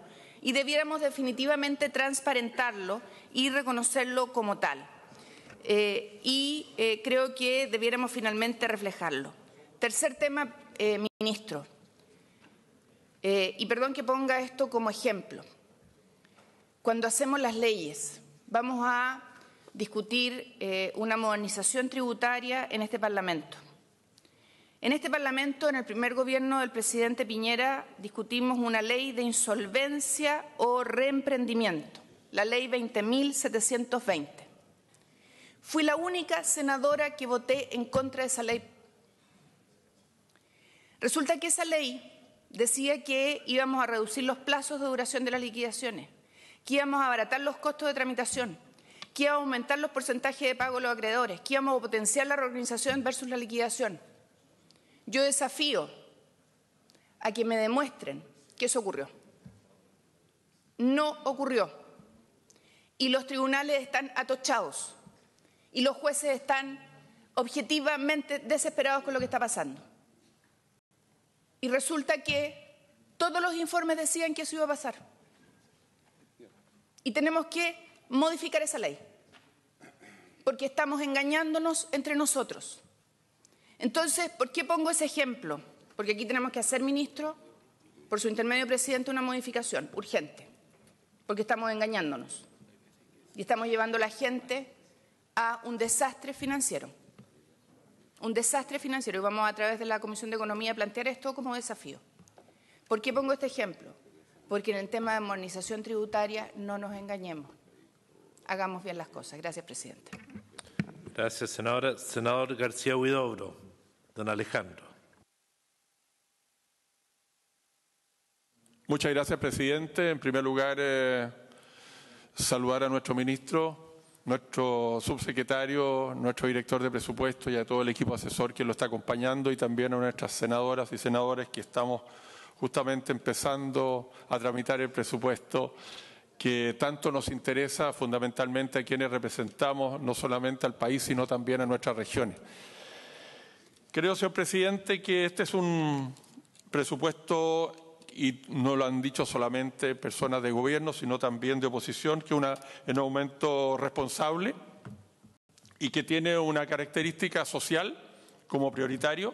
y debiéramos definitivamente transparentarlo y reconocerlo como tal. Eh, y eh, creo que debiéramos finalmente reflejarlo. Tercer tema, eh, ministro, y perdón que ponga esto como ejemplo. Cuando hacemos las leyes, vamos a discutir eh, una modernización tributaria en este Parlamento. En este Parlamento, en el primer gobierno del presidente Piñera, discutimos una ley de insolvencia o reemprendimiento, la ley 20.720. Fui la única senadora que voté en contra de esa ley. Resulta que esa ley decía que íbamos a reducir los plazos de duración de las liquidaciones que abaratar los costos de tramitación, que aumentar los porcentajes de pago a los acreedores, que íbamos a potenciar la reorganización versus la liquidación. Yo desafío a que me demuestren que eso ocurrió. No ocurrió. Y los tribunales están atochados. Y los jueces están objetivamente desesperados con lo que está pasando. Y resulta que todos los informes decían que eso iba a pasar. Y tenemos que modificar esa ley, porque estamos engañándonos entre nosotros. Entonces, ¿por qué pongo ese ejemplo? Porque aquí tenemos que hacer, ministro, por su intermedio presidente, una modificación urgente, porque estamos engañándonos y estamos llevando a la gente a un desastre financiero. Un desastre financiero y vamos a través de la Comisión de Economía a plantear esto como desafío. ¿Por qué pongo este ejemplo? porque en el tema de armonización tributaria no nos engañemos. Hagamos bien las cosas. Gracias, presidente. Gracias, senadora. Senador García Huidobro. Don Alejandro. Muchas gracias, presidente. En primer lugar, eh, saludar a nuestro ministro, nuestro subsecretario, nuestro director de presupuesto y a todo el equipo asesor que lo está acompañando y también a nuestras senadoras y senadores que estamos justamente empezando a tramitar el presupuesto que tanto nos interesa fundamentalmente a quienes representamos no solamente al país, sino también a nuestras regiones. Creo, señor presidente, que este es un presupuesto, y no lo han dicho solamente personas de gobierno, sino también de oposición, que es un aumento responsable y que tiene una característica social como prioritario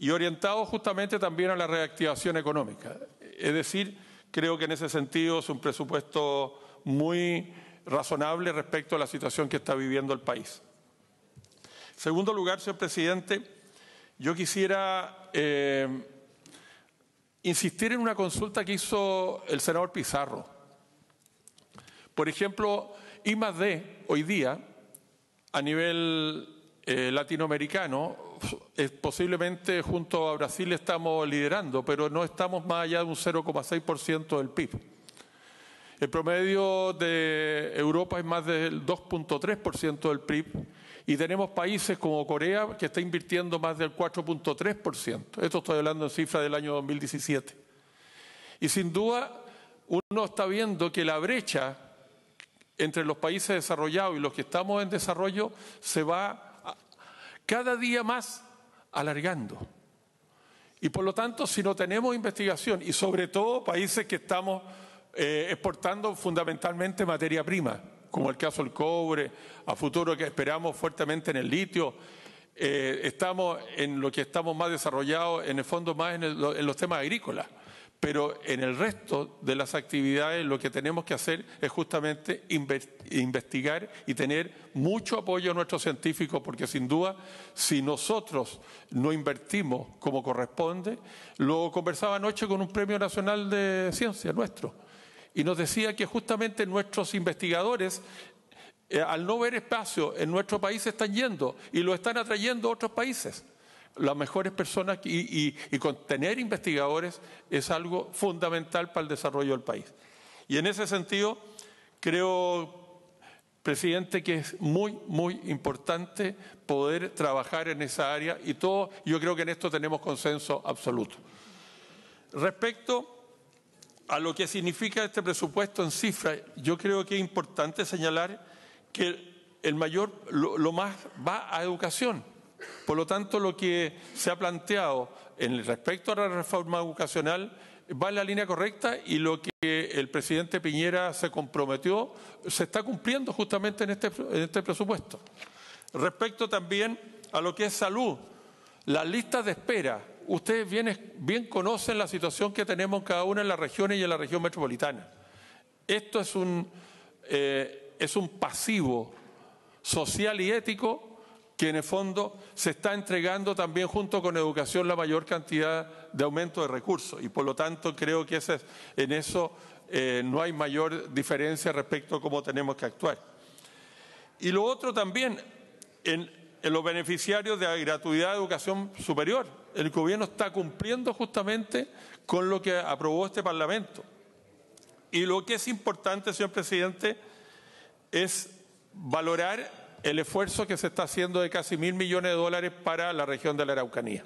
y orientado justamente también a la reactivación económica. Es decir, creo que en ese sentido es un presupuesto muy razonable respecto a la situación que está viviendo el país. En segundo lugar, señor presidente, yo quisiera eh, insistir en una consulta que hizo el senador Pizarro. Por ejemplo, I hoy día, a nivel eh, latinoamericano, eh, posiblemente junto a Brasil estamos liderando, pero no estamos más allá de un 0,6% del PIB. El promedio de Europa es más del 2,3% del PIB y tenemos países como Corea que está invirtiendo más del 4,3%. Esto estoy hablando en cifras del año 2017. Y sin duda uno está viendo que la brecha entre los países desarrollados y los que estamos en desarrollo se va cada día más alargando. Y por lo tanto, si no tenemos investigación, y sobre todo países que estamos eh, exportando fundamentalmente materia prima, como el caso del cobre, a futuro que esperamos fuertemente en el litio, eh, estamos en lo que estamos más desarrollados, en el fondo más en los temas agrícolas. Pero en el resto de las actividades lo que tenemos que hacer es justamente investigar y tener mucho apoyo a nuestros científicos, porque sin duda, si nosotros no invertimos como corresponde, lo conversaba anoche con un Premio Nacional de Ciencia nuestro, y nos decía que justamente nuestros investigadores eh, al no ver espacio en nuestro país están yendo y lo están atrayendo a otros países las mejores personas y, con tener investigadores es algo fundamental para el desarrollo del país. Y en ese sentido, creo, presidente, que es muy, muy importante poder trabajar en esa área y todo, yo creo que en esto tenemos consenso absoluto. Respecto a lo que significa este presupuesto en cifras, yo creo que es importante señalar que el mayor, lo más va a educación. Por lo tanto, lo que se ha planteado en respecto a la reforma educacional va en la línea correcta y lo que el presidente Piñera se comprometió se está cumpliendo justamente en este, este presupuesto. Respecto también a lo que es salud, las listas de espera. Ustedes bien, conocen la situación que tenemos cada una en las regiones y en la región metropolitana. Esto es un, eh, es un pasivo social y ético que en el fondo se está entregando también junto con educación la mayor cantidad de aumento de recursos y por lo tanto creo que en eso eh, no hay mayor diferencia respecto a cómo tenemos que actuar. Y lo otro también, en, en los beneficiarios de la gratuidad de educación superior, el gobierno está cumpliendo justamente con lo que aprobó este Parlamento. Y lo que es importante, señor presidente, es valorar el esfuerzo que se está haciendo de casi mil millones de dólares para la región de la Araucanía.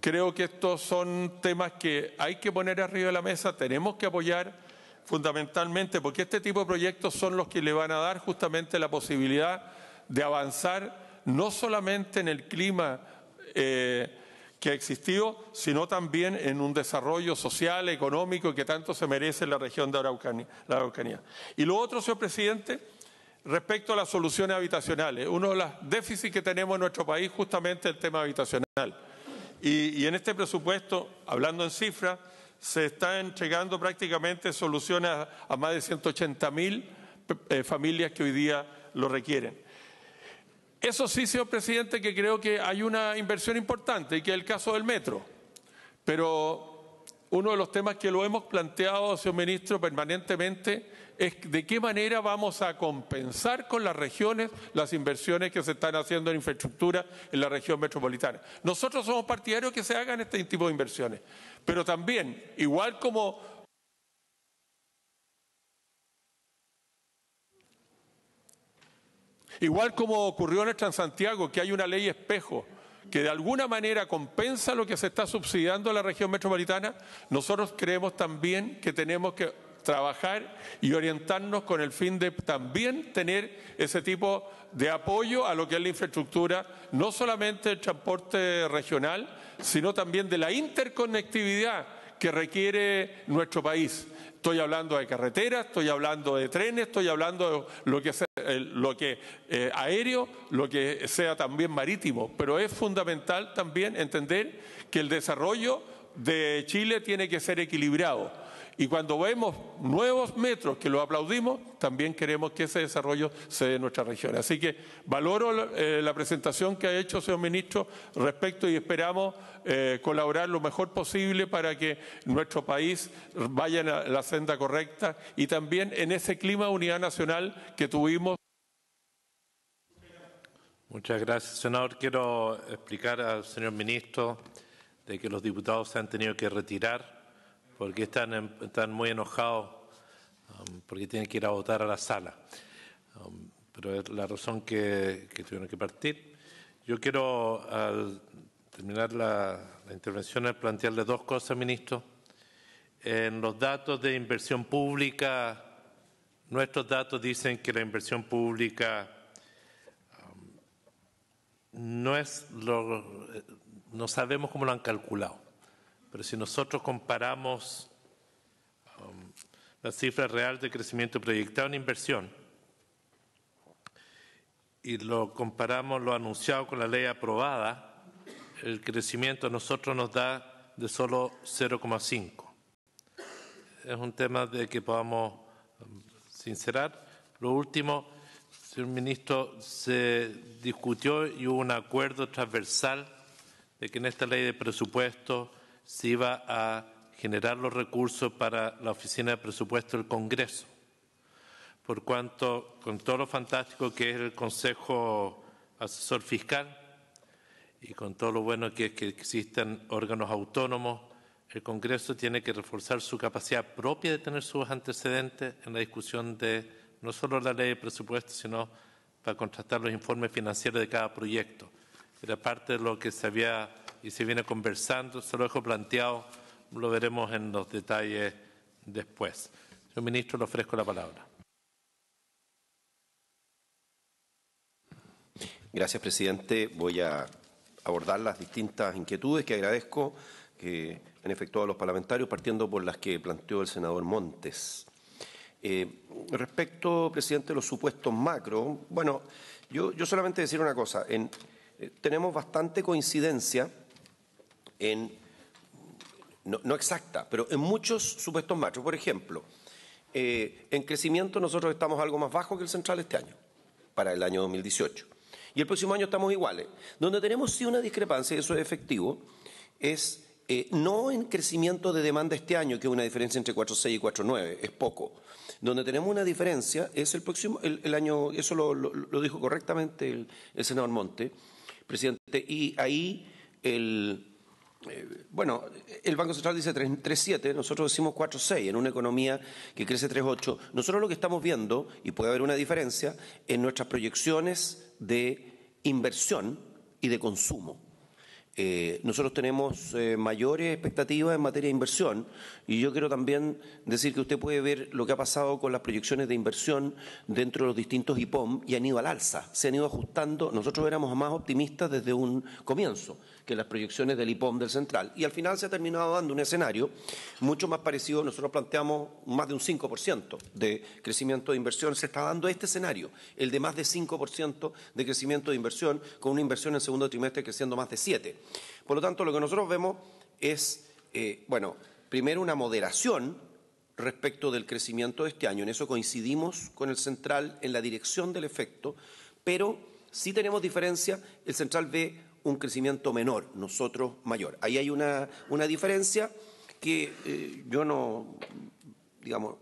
Creo que estos son temas que hay que poner arriba de la mesa, tenemos que apoyar fundamentalmente, porque este tipo de proyectos son los que le van a dar justamente la posibilidad de avanzar no solamente en el clima eh, que ha existido, sino también en un desarrollo social, económico que tanto se merece en la región de La Araucanía. Y lo otro, señor presidente, respecto a las soluciones habitacionales. Uno de los déficits que tenemos en nuestro país justamente el tema habitacional. Y, en este presupuesto, hablando en cifras, se están entregando prácticamente soluciones a, más de 180 mil eh, familias que hoy día lo requieren. Eso sí, señor presidente, que creo que hay una inversión importante, ...y que es el caso del metro. Pero uno de los temas que lo hemos planteado, señor ministro, permanentemente es de qué manera vamos a compensar con las regiones las inversiones que se están haciendo en infraestructura en la región metropolitana. Nosotros somos partidarios que se hagan este tipo de inversiones, pero también, igual como... Igual como ocurrió en el Transantiago, que hay una ley espejo que de alguna manera compensa lo que se está subsidiando a la región metropolitana, nosotros creemos también que tenemos que trabajar y orientarnos con el fin de también tener ese tipo de apoyo a lo que es la infraestructura, no solamente el transporte regional, sino también de la interconectividad que requiere nuestro país. Estoy hablando de carreteras, estoy hablando de trenes, estoy hablando de lo que sea, eh, lo que eh, aéreo, lo que sea también marítimo. Pero es fundamental también entender que el desarrollo de Chile tiene que ser equilibrado y cuando vemos nuevos metros que lo aplaudimos, también queremos que ese desarrollo se dé en nuestra región. Así que valoro eh, la, presentación que ha hecho, señor ministro, respecto y esperamos eh, colaborar lo mejor posible para que nuestro país vaya en la, senda correcta y también en ese clima de unidad nacional que tuvimos. Muchas gracias, senador. Quiero explicar al señor ministro de que los diputados se han tenido que retirar porque están, están muy enojados um, porque tienen que ir a votar a la sala. Um, pero es la razón que, tuvieron que partir. Yo quiero, al terminar la, intervención, plantearle dos cosas, ministro. En los datos de inversión pública, nuestros datos dicen que la inversión pública um, no es lo, eh, no sabemos cómo lo han calculado. Pero si nosotros comparamos um, la cifra real de crecimiento proyectado en inversión y lo comparamos lo anunciado con la ley aprobada, el crecimiento a nosotros nos da de solo 0,5. Es un tema de que podamos um, sincerar. Lo último, señor ministro, se discutió y hubo un acuerdo transversal de que en esta ley de presupuesto se iba a generar los recursos para la Oficina de Presupuesto del Congreso, por cuanto, con todo lo fantástico que es el Consejo Asesor Fiscal y con todo lo bueno que es que existan órganos autónomos, el Congreso tiene que reforzar su capacidad propia de tener sus antecedentes en la discusión de no solo la ley de presupuesto, sino para contratar los informes financieros de cada proyecto. Era parte de lo que se había y si viene conversando. Se lo dejo planteado, lo veremos en los detalles después. Señor ministro, le ofrezco la palabra. Gracias, presidente. Voy a abordar las distintas inquietudes que agradezco que han efectuado los parlamentarios, partiendo por las que planteó el senador Montes. Eh, respecto, presidente, de los supuestos macro, bueno, yo, solamente decir una cosa. Eh, tenemos bastante coincidencia en, no, exacta, pero en muchos supuestos machos, Por ejemplo, eh, en crecimiento nosotros estamos algo más bajo que el central este año, para el año 2018. Y el próximo año estamos iguales. Donde tenemos sí una discrepancia, y eso es efectivo, es eh, no en crecimiento de demanda este año, que es una diferencia entre 4.6 y 4.9, es poco. Donde tenemos una diferencia es el próximo, el, año, eso lo, dijo correctamente el, el, senador Monte, presidente, y ahí el, eh, bueno, el Banco Central dice 3,7, nosotros decimos 4,6 en una economía que crece 3,8. Nosotros lo que estamos viendo, y puede haber una diferencia, en nuestras proyecciones de inversión y de consumo. Eh, nosotros tenemos eh, mayores expectativas en materia de inversión y yo quiero también decir que usted puede ver lo que ha pasado con las proyecciones de inversión dentro de los distintos IPOM y han ido al alza, se han ido ajustando, nosotros éramos más optimistas desde un comienzo que las proyecciones del IPOM del central. Y al final se ha terminado dando un escenario mucho más parecido, nosotros planteamos más de un 5% de crecimiento de inversión, se está dando este escenario, el de más de 5% de crecimiento de inversión, con una inversión en segundo trimestre creciendo más de 7%. Por lo tanto, lo que nosotros vemos es, eh, bueno, primero una moderación respecto del crecimiento de este año. En eso coincidimos con el central en la dirección del efecto, pero sí tenemos diferencia. El central ve un crecimiento menor, nosotros mayor. Ahí hay una, una diferencia que eh, yo no, digamos,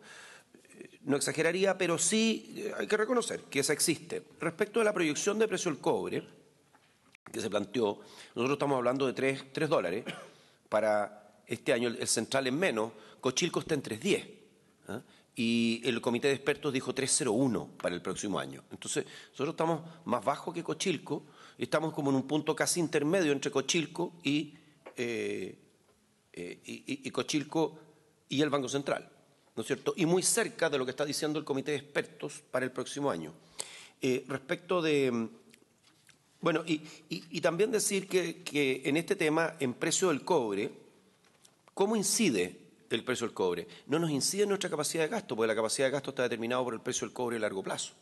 eh, no exageraría, pero sí eh, hay que reconocer que esa existe. Respecto a la proyección de precio del cobre que se planteó, nosotros estamos hablando de 3, dólares para este año, el, central en menos, Cochilco está en 3.10. ¿ah? Y el comité de expertos dijo 3.01 para el próximo año. Entonces, nosotros estamos más bajo que Cochilco, estamos como en un punto casi intermedio entre Cochilco eh, eh, y, Cochilco y el Banco Central, ¿no es cierto? Y muy cerca de lo que está diciendo el Comité de Expertos para el próximo año. Eh, respecto de, bueno, y, también decir que, que, en este tema, en precio del cobre, ¿cómo incide el precio del cobre? No nos incide en nuestra capacidad de gasto, porque la capacidad de gasto está determinada por el precio del cobre a largo plazo.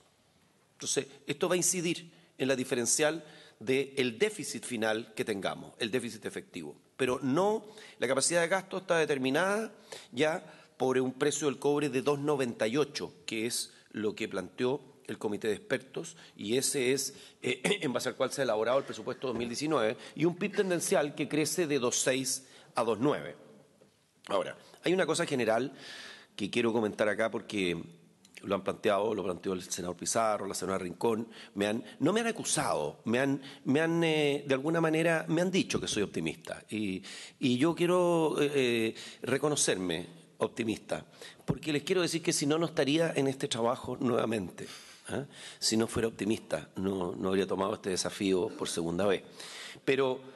Entonces, esto va a incidir en la diferencial del déficit final que tengamos, el déficit efectivo. Pero no, la capacidad de gasto está determinada ya por un precio del cobre de 2,98, que es lo que planteó el comité de expertos, y ese es eh, (clears throat) en base al cual se ha elaborado el presupuesto 2019, y un PIB tendencial que crece de 2,6 a 2,9. Ahora, hay una cosa general que quiero comentar acá porque lo han planteado, lo planteó el senador Pizarro, la senadora Rincón, me han, no me han acusado, me han, me han eh, de alguna manera, me han dicho que soy optimista. Y, yo quiero eh, eh, reconocerme optimista, porque les quiero decir que si no, no estaría en este trabajo nuevamente. ¿ah? Si no fuera optimista, no, habría tomado este desafío por segunda vez. Pero,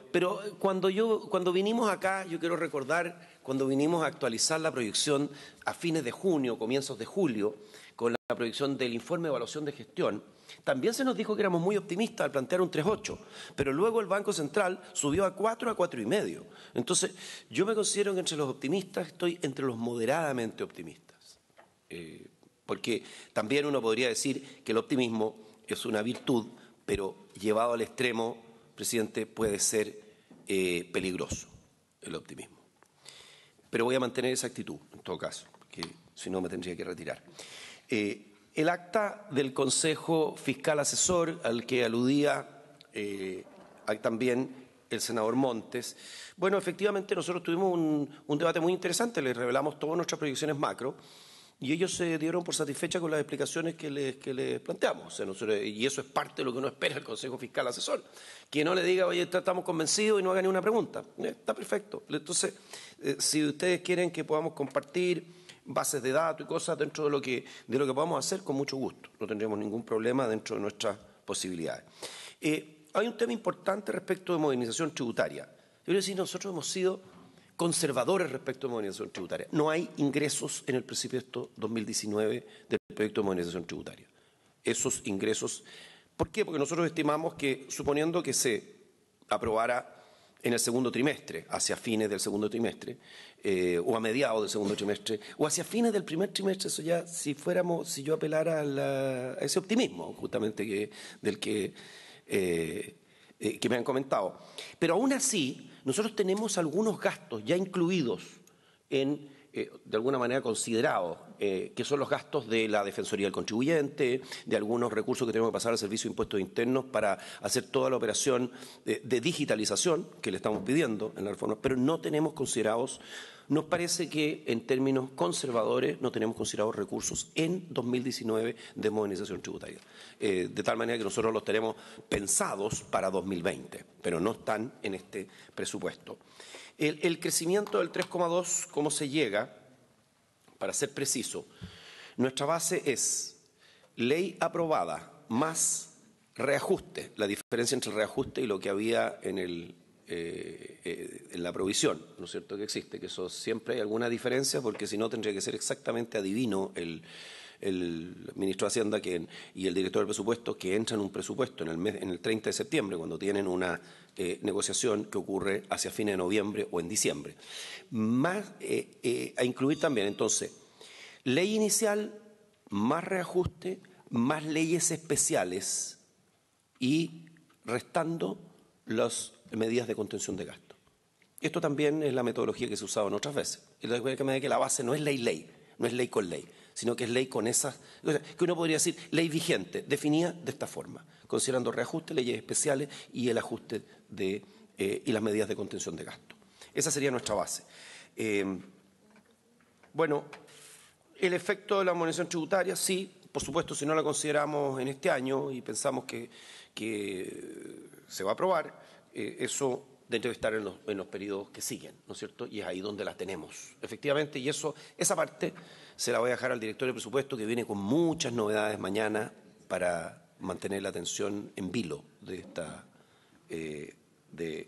cuando, yo, cuando vinimos acá, yo quiero recordar, cuando vinimos a actualizar la proyección a fines de junio, comienzos de julio, con la proyección del informe de evaluación de gestión, también se nos dijo que éramos muy optimistas al plantear un 3,8, pero luego el Banco Central subió a 4, a 4,5. Entonces, yo me considero que entre los optimistas estoy entre los moderadamente optimistas. Eh, porque también uno podría decir que el optimismo es una virtud, pero llevado al extremo, presidente, puede ser eh, peligroso el optimismo. Pero voy a mantener esa actitud, en todo caso, porque si no me tendría que retirar. Eh, el acta del Consejo Fiscal Asesor, al que aludía eh, también el senador Montes, bueno, efectivamente nosotros tuvimos un, debate muy interesante, les revelamos todas nuestras proyecciones macro y ellos se dieron por satisfecha con las explicaciones que les, planteamos. y eso es parte de lo que uno espera del Consejo Fiscal Asesor, que no le diga, oye, estamos convencidos y no haga ni una pregunta. Eh, está perfecto. Entonces, si ustedes quieren que podamos compartir bases de datos y cosas dentro de lo que, de lo que podamos hacer con mucho gusto. No tendremos ningún problema dentro de nuestras posibilidades. Eh, hay un tema importante respecto de modernización tributaria. Yo quiero decir, nosotros hemos sido conservadores respecto a modernización tributaria. No hay ingresos en el presupuesto 2019 del proyecto de modernización tributaria. Esos ingresos, ¿por qué? Porque nosotros estimamos que, suponiendo que se aprobara en el segundo trimestre, hacia fines del segundo trimestre, eh, o a mediados del segundo trimestre, o hacia fines del primer trimestre, eso ya, si fuéramos, si yo apelara a, ese optimismo justamente del eh, eh, que me han comentado. Pero aún así, nosotros tenemos algunos gastos ya incluidos en eh, de alguna manera considerados, eh, que son los gastos de la Defensoría del Contribuyente, de algunos recursos que tenemos que pasar al Servicio de Impuestos Internos para hacer toda la operación de, digitalización que le estamos pidiendo en la reforma, pero no tenemos considerados, nos parece que en términos conservadores no tenemos considerados recursos en 2019 de modernización tributaria, eh, de tal manera que nosotros los tenemos pensados para 2020, pero no están en este presupuesto. El, crecimiento del 3,2, ¿cómo se llega? Para ser preciso, nuestra base es ley aprobada más reajuste, la diferencia entre el reajuste y lo que había en, el, eh, eh, en la provisión, ¿no es cierto? Que existe, que eso siempre hay alguna diferencia, porque si no tendría que ser exactamente adivino el, ministro de Hacienda y el director del presupuesto que entran un presupuesto en el, mes, en el 30 de septiembre, cuando tienen una eh, negociación que ocurre hacia fines de noviembre o en diciembre. Más, eh, eh, a incluir también, entonces, ley inicial, más reajuste, más leyes especiales y restando las medidas de contención de gasto. Esto también es la metodología que se ha en otras veces. Y lo que me que la base no es ley-ley, no es ley con ley, sino que es ley con esas... que uno podría decir ley vigente, definida de esta forma, considerando reajuste, leyes especiales y el ajuste eh, y las medidas de contención de gasto. Esa sería nuestra base. Em, bueno, el efecto de la munición tributaria, sí, por supuesto, si no la consideramos en este año y pensamos que, que se va a aprobar, eh, eso dentro de estar en los, periodos que siguen, ¿no es cierto? Y es ahí donde las tenemos, efectivamente, y eso, esa parte se la voy a dejar al director de presupuesto que viene con muchas novedades mañana para mantener la atención en vilo de esta eh, de,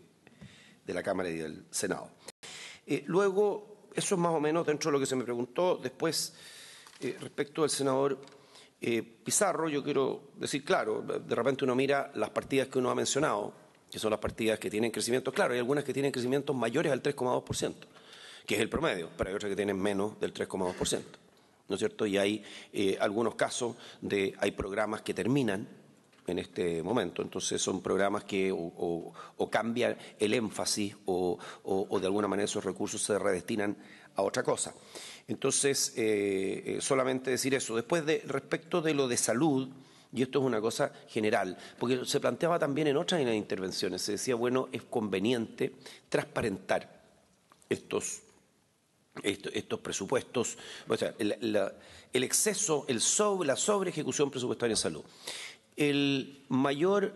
la Cámara y del Senado. Eh, luego, eso es más o menos dentro de lo que se me preguntó. Después, eh, respecto al senador Pizarro, yo quiero decir, claro, de repente uno mira las partidas que uno ha mencionado, que son las partidas que tienen crecimiento, claro, hay algunas que tienen crecimientos mayores al 3,2%, que es el promedio, pero hay otras que tienen menos del 3,2%. ¿no es cierto? Y hay algunos casos de, hay programas que terminan en este momento. Entonces son programas que o, cambian el énfasis o, de alguna manera esos recursos se redestinan a otra cosa. Entonces, eh, eh, solamente decir eso. Después, de, respecto de lo de salud, y esto es una cosa general, porque se planteaba también en otras intervenciones, se decía, bueno, es conveniente transparentar estos estos, presupuestos, o sea, el, exceso, el sobre, la sobre ejecución presupuestaria en salud. El mayor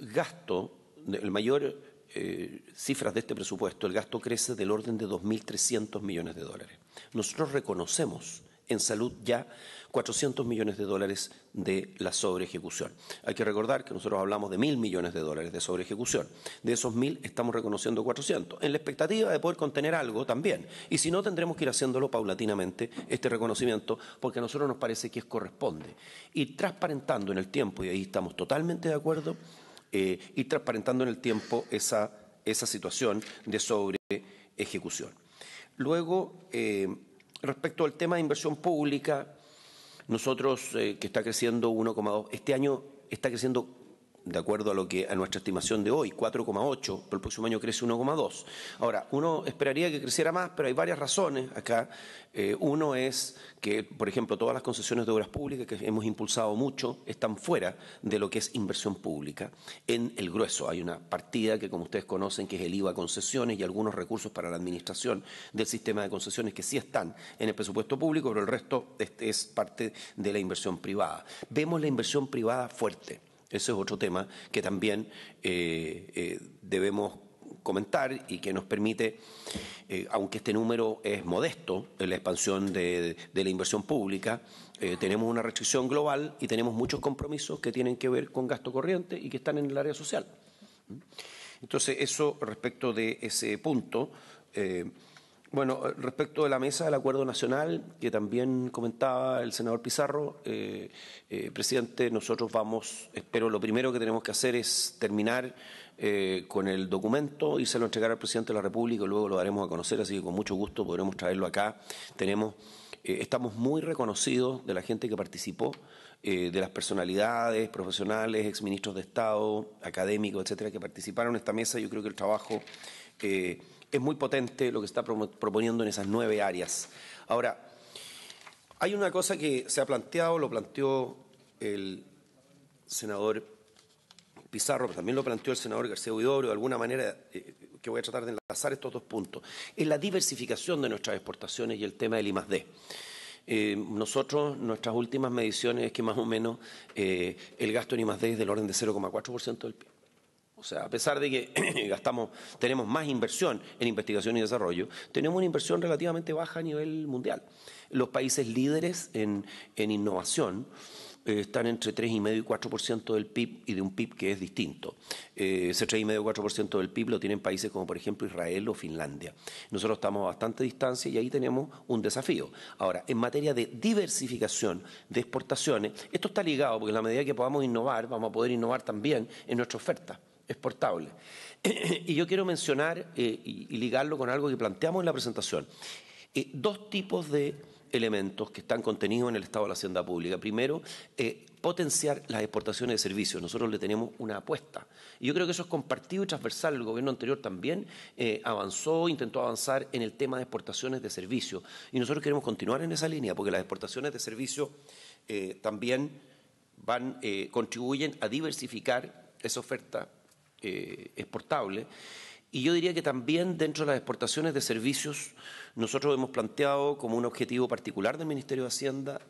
gasto, el mayor eh, cifras de este presupuesto, el gasto crece del orden de 2.300 millones de dólares. Nosotros reconocemos en salud ya 400 millones de dólares de la sobre ejecución... Hay que recordar que nosotros hablamos de mil millones de dólares de sobre ejecución... De esos mil estamos reconociendo 400, en la expectativa de poder contener algo también. Y si no, tendremos que ir haciéndolo paulatinamente, este reconocimiento, porque a nosotros nos parece que es corresponde. Y transparentando en el tiempo, y ahí estamos totalmente de acuerdo, ir eh, transparentando en el tiempo esa, esa situación de sobre ejecución... Luego, eh, respecto al tema de inversión pública, nosotros, eh, que está creciendo 1,2, este año está creciendo de acuerdo a lo que a nuestra estimación de hoy, 4,8, pero el próximo año crece 1,2. Ahora, uno esperaría que creciera más, pero hay varias razones acá. Eh, uno es que, por ejemplo, todas las concesiones de obras públicas que hemos impulsado mucho están fuera de lo que es inversión pública. En el grueso hay una partida que, como ustedes conocen, que es el IVA concesiones y algunos recursos para la administración del sistema de concesiones que sí están en el presupuesto público, pero el resto es parte de la inversión privada. Vemos la inversión privada fuerte ese es otro tema que también eh, eh, debemos comentar y que nos permite, eh, aunque este número es modesto en la expansión de, la inversión pública, tenemos una restricción global y tenemos muchos compromisos que tienen que ver con gasto corriente y que están en el área social. Entonces, eso respecto de ese punto. Bueno, eh, respecto de la mesa del acuerdo nacional, que también comentaba el senador Pizarro, eh, eh, presidente, nosotros vamos, espero, lo primero que tenemos que hacer es terminar con el documento y se lo entregar al presidente de la República, y luego lo daremos a conocer, así que con mucho gusto podremos traerlo acá. Tenemos, estamos muy reconocidos de la gente que participó, de las personalidades, profesionales, exministros de Estado, académicos, etcétera, que participaron en esta mesa. Yo creo que el trabajo es muy potente lo que está proponiendo en esas nueve áreas. Ahora, hay una cosa que se ha planteado, lo planteó el senador Pizarro, pero también lo planteó el senador García Huidobro, de alguna manera eh, que voy a tratar de enlazar estos dos puntos, es la diversificación de nuestras exportaciones y el tema del I+.D. Eh, nosotros, nuestras últimas mediciones es que más o menos eh, el gasto en I+.D. es del orden de 0,4% del PIB. O sea, a pesar de que (clears throat) gastamos, tenemos más inversión en investigación y desarrollo, tenemos una inversión relativamente baja a nivel mundial. Los países líderes en, innovación eh, están entre 3,5 y 4% del PIB y de un PIB que es distinto. Eh, ese 3,5 y 4% del PIB lo tienen países como por ejemplo Israel o Finlandia. Nosotros estamos a bastante distancia y ahí tenemos un desafío. Ahora, en materia de diversificación de exportaciones, esto está ligado porque en la medida que podamos innovar, vamos a poder innovar también en nuestra oferta exportable. (clears throat) y yo quiero mencionar eh, y, ligarlo con algo que planteamos en la presentación. Eh, dos tipos de elementos que están contenidos en el estado de la hacienda pública. Primero, eh, potenciar las exportaciones de servicios. Nosotros le tenemos una apuesta. Y yo creo que eso es compartido y transversal. El gobierno anterior también avanzó, intentó avanzar en el tema de exportaciones de servicios. Y nosotros queremos continuar en esa línea, porque las exportaciones de servicios también van, contribuyen a diversificar esa oferta eh, exportable. Y yo diría que también dentro de las exportaciones de servicios, nosotros hemos planteado como un objetivo particular del Ministerio de Hacienda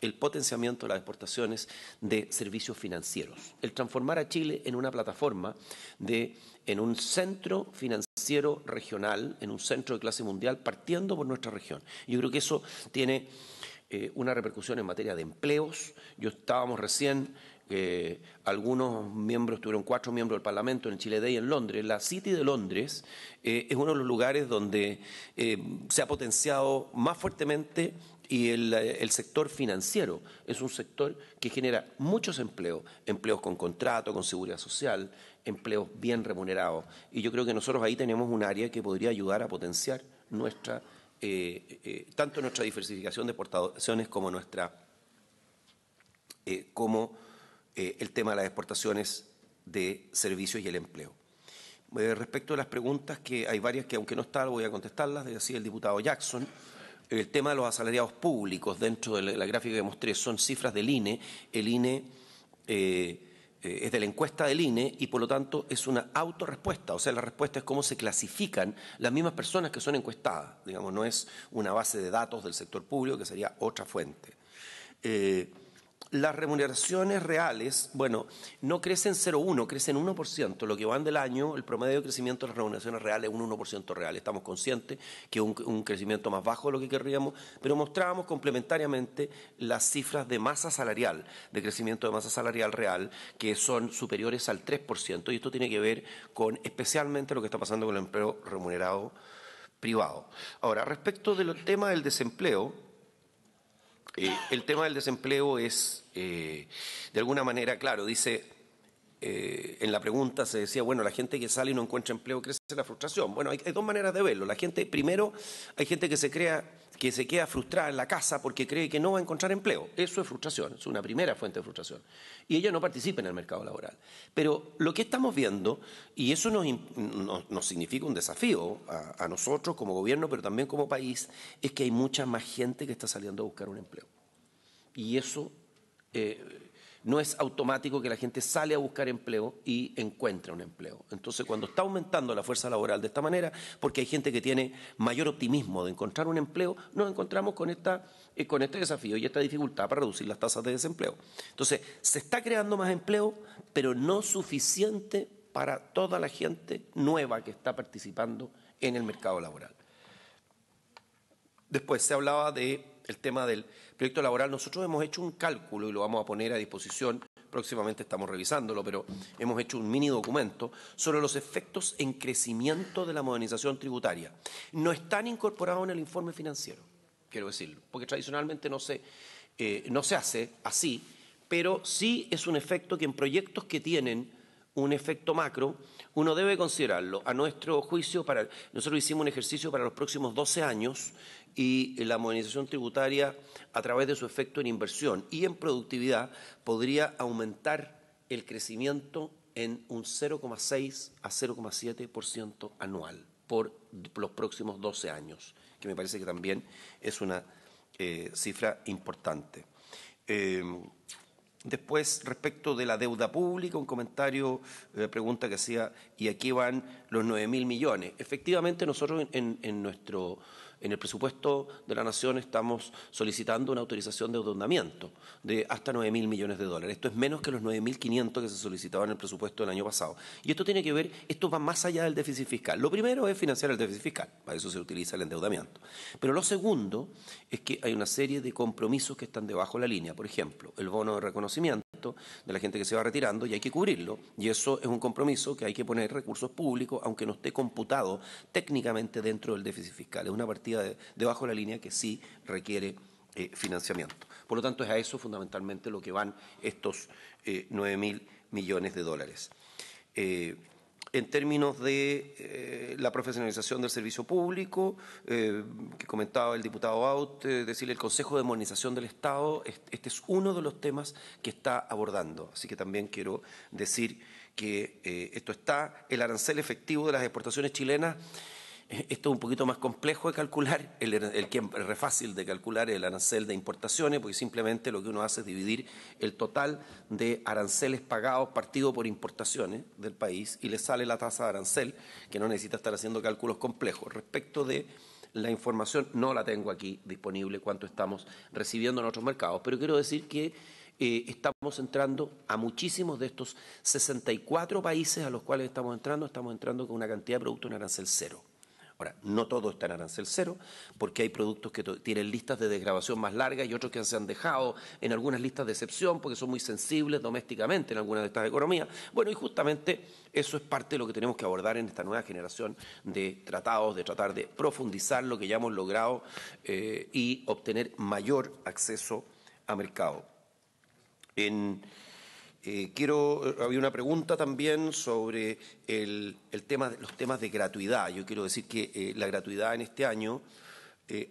el potenciamiento de las exportaciones de servicios financieros, el transformar a Chile en una plataforma, de, en un centro financiero regional, en un centro de clase mundial, partiendo por nuestra región. Yo creo que eso tiene eh, una repercusión en materia de empleos. Yo estábamos recién que algunos miembros, tuvieron cuatro miembros del Parlamento en Chile ahí en Londres. La City de Londres eh, es uno de los lugares donde eh, se ha potenciado más fuertemente y eh, el, sector financiero es un sector que genera muchos empleos, empleos con contrato, con seguridad social, empleos bien remunerados. Y yo creo que nosotros ahí tenemos un área que podría ayudar a potenciar nuestra, tanto nuestra diversificación de exportaciones como nuestra, como eh, el tema de las exportaciones de servicios y el empleo. Eh, respecto a las preguntas, que hay varias que aunque no están, voy a contestarlas, decía el diputado Jackson. El tema de los asalariados públicos, dentro de la, gráfica que mostré, son cifras del INE. El INE eh, es de la encuesta del INE y por lo tanto es una autorrespuesta, o sea, la respuesta es cómo se clasifican las mismas personas que son encuestadas, digamos, no es una base de datos del sector público que sería otra fuente las remuneraciones reales, bueno, no crecen 0,1, crecen 1%. Lo que van del año, el promedio de crecimiento de las remuneraciones reales es un 1% real. Estamos conscientes que es un, crecimiento más bajo de lo que querríamos, pero mostrábamos complementariamente las cifras de masa salarial, de crecimiento de masa salarial real, que son superiores al 3%. Y esto tiene que ver con especialmente lo que está pasando con el empleo remunerado privado. Ahora, respecto del tema del desempleo, eh, el tema del desempleo es eh, de alguna manera, claro, dice, eh, en la pregunta se decía, bueno, la gente que sale y no encuentra empleo crece la frustración. Bueno, hay, dos maneras de verlo. La gente, primero, hay gente que se crea, que se queda frustrada en la casa porque cree que no va a encontrar empleo. Eso es frustración, es una primera fuente de frustración. Y ella no participa en el mercado laboral. Pero lo que estamos viendo, y eso nos, significa un desafío a, a nosotros como gobierno, pero también como país, es que hay mucha más gente que está saliendo a buscar un empleo. Y eso eh, no es automático que la gente sale a buscar empleo y encuentre un empleo. Entonces, cuando está aumentando la fuerza laboral de esta manera, porque hay gente que tiene mayor optimismo de encontrar un empleo, nos encontramos con, esta, eh, con este desafío y esta dificultad para reducir las tasas de desempleo. Entonces, se está creando más empleo, pero no suficiente para toda la gente nueva que está participando en el mercado laboral. Después se hablaba de el tema del proyecto laboral, nosotros hemos hecho un cálculo y lo vamos a poner a disposición, próximamente estamos revisándolo, pero hemos hecho un mini documento sobre los efectos en crecimiento de la modernización tributaria. No están incorporados en el informe financiero, quiero decirlo, porque tradicionalmente no se, eh, no se hace así, pero sí es un efecto que en proyectos que tienen un efecto macro, uno debe considerarlo. A nuestro juicio, para, nosotros hicimos un ejercicio para los próximos 12 años y la modernización tributaria a través de su efecto en inversión y en productividad podría aumentar el crecimiento en un 0,6 a 0,7% anual por los próximos 12 años, que me parece que también es una eh, cifra importante. Em, después, respecto de la deuda pública, un comentario, eh, pregunta que hacía, ¿y aquí van los 9 mil millones? Efectivamente, nosotros en nuestro en el presupuesto de la Nación estamos solicitando una autorización de endeudamiento de hasta 9.000 millones de dólares. Esto es menos que los 9.500 que se solicitaban en el presupuesto del año pasado. Y esto tiene que ver, esto va más allá del déficit fiscal. Lo primero es financiar el déficit fiscal, para eso se utiliza el endeudamiento. Pero lo segundo es que hay una serie de compromisos que están debajo de la línea. Por ejemplo, el bono de reconocimiento de la gente que se va retirando y hay que cubrirlo. Y eso es un compromiso que hay que poner recursos públicos, aunque no esté computado técnicamente dentro del déficit fiscal. Es una partida debajo de la línea que sí requiere eh, financiamiento. Por lo tanto, es a eso fundamentalmente lo que van estos eh, 9 mil millones de dólares. Eh, en términos de eh, la profesionalización del servicio público, que comentaba el diputado Out, decirle el Consejo de Modernización del Estado, este es uno de los temas que está abordando. Así que también quiero decir que esto está, el arancel efectivo de las exportaciones chilenas esto es un poquito más complejo de calcular, el, que es re fácil de calcular el arancel de importaciones, porque simplemente lo que uno hace es dividir el total de aranceles pagados partido por importaciones del país y le sale la tasa de arancel, que no necesita estar haciendo cálculos complejos. Respecto de la información, no la tengo aquí disponible cuánto estamos recibiendo en otros mercados, pero quiero decir que eh, estamos entrando a muchísimos de estos 64 países a los cuales estamos entrando, estamos entrando con una cantidad de productos en arancel cero. Ahora, no todo está en arancel cero, porque hay productos que tienen listas de desgrabación más largas y otros que se han dejado en algunas listas de excepción porque son muy sensibles domésticamente en algunas de estas economías. Bueno, y justamente eso es parte de lo que tenemos que abordar en esta nueva generación de tratados, de tratar de profundizar lo que ya hemos logrado eh, y obtener mayor acceso a mercado. En eh, quiero, eh, había una pregunta también sobre el, el, tema, los temas de gratuidad. Yo quiero decir que eh, la gratuidad en este año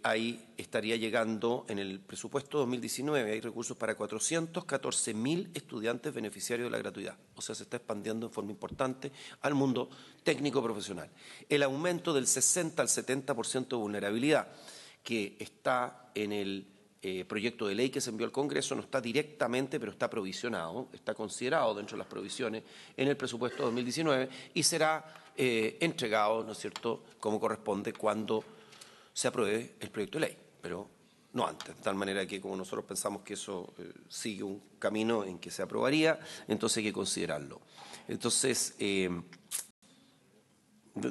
ahí estaría llegando en el presupuesto 2019, hay recursos para 414 mil estudiantes beneficiarios de la gratuidad. O sea, se está expandiendo en forma importante al mundo técnico profesional. El aumento del 60 al 70% de vulnerabilidad que está en el eh, proyecto de ley que se envió al Congreso no está directamente, pero está provisionado, está considerado dentro de las provisiones en el presupuesto 2019 y será eh, entregado, ¿no es cierto?, como corresponde cuando se apruebe el proyecto de ley, pero no antes, de tal manera que como nosotros pensamos que eso eh, sigue un camino en que se aprobaría, entonces hay que considerarlo. Entonces,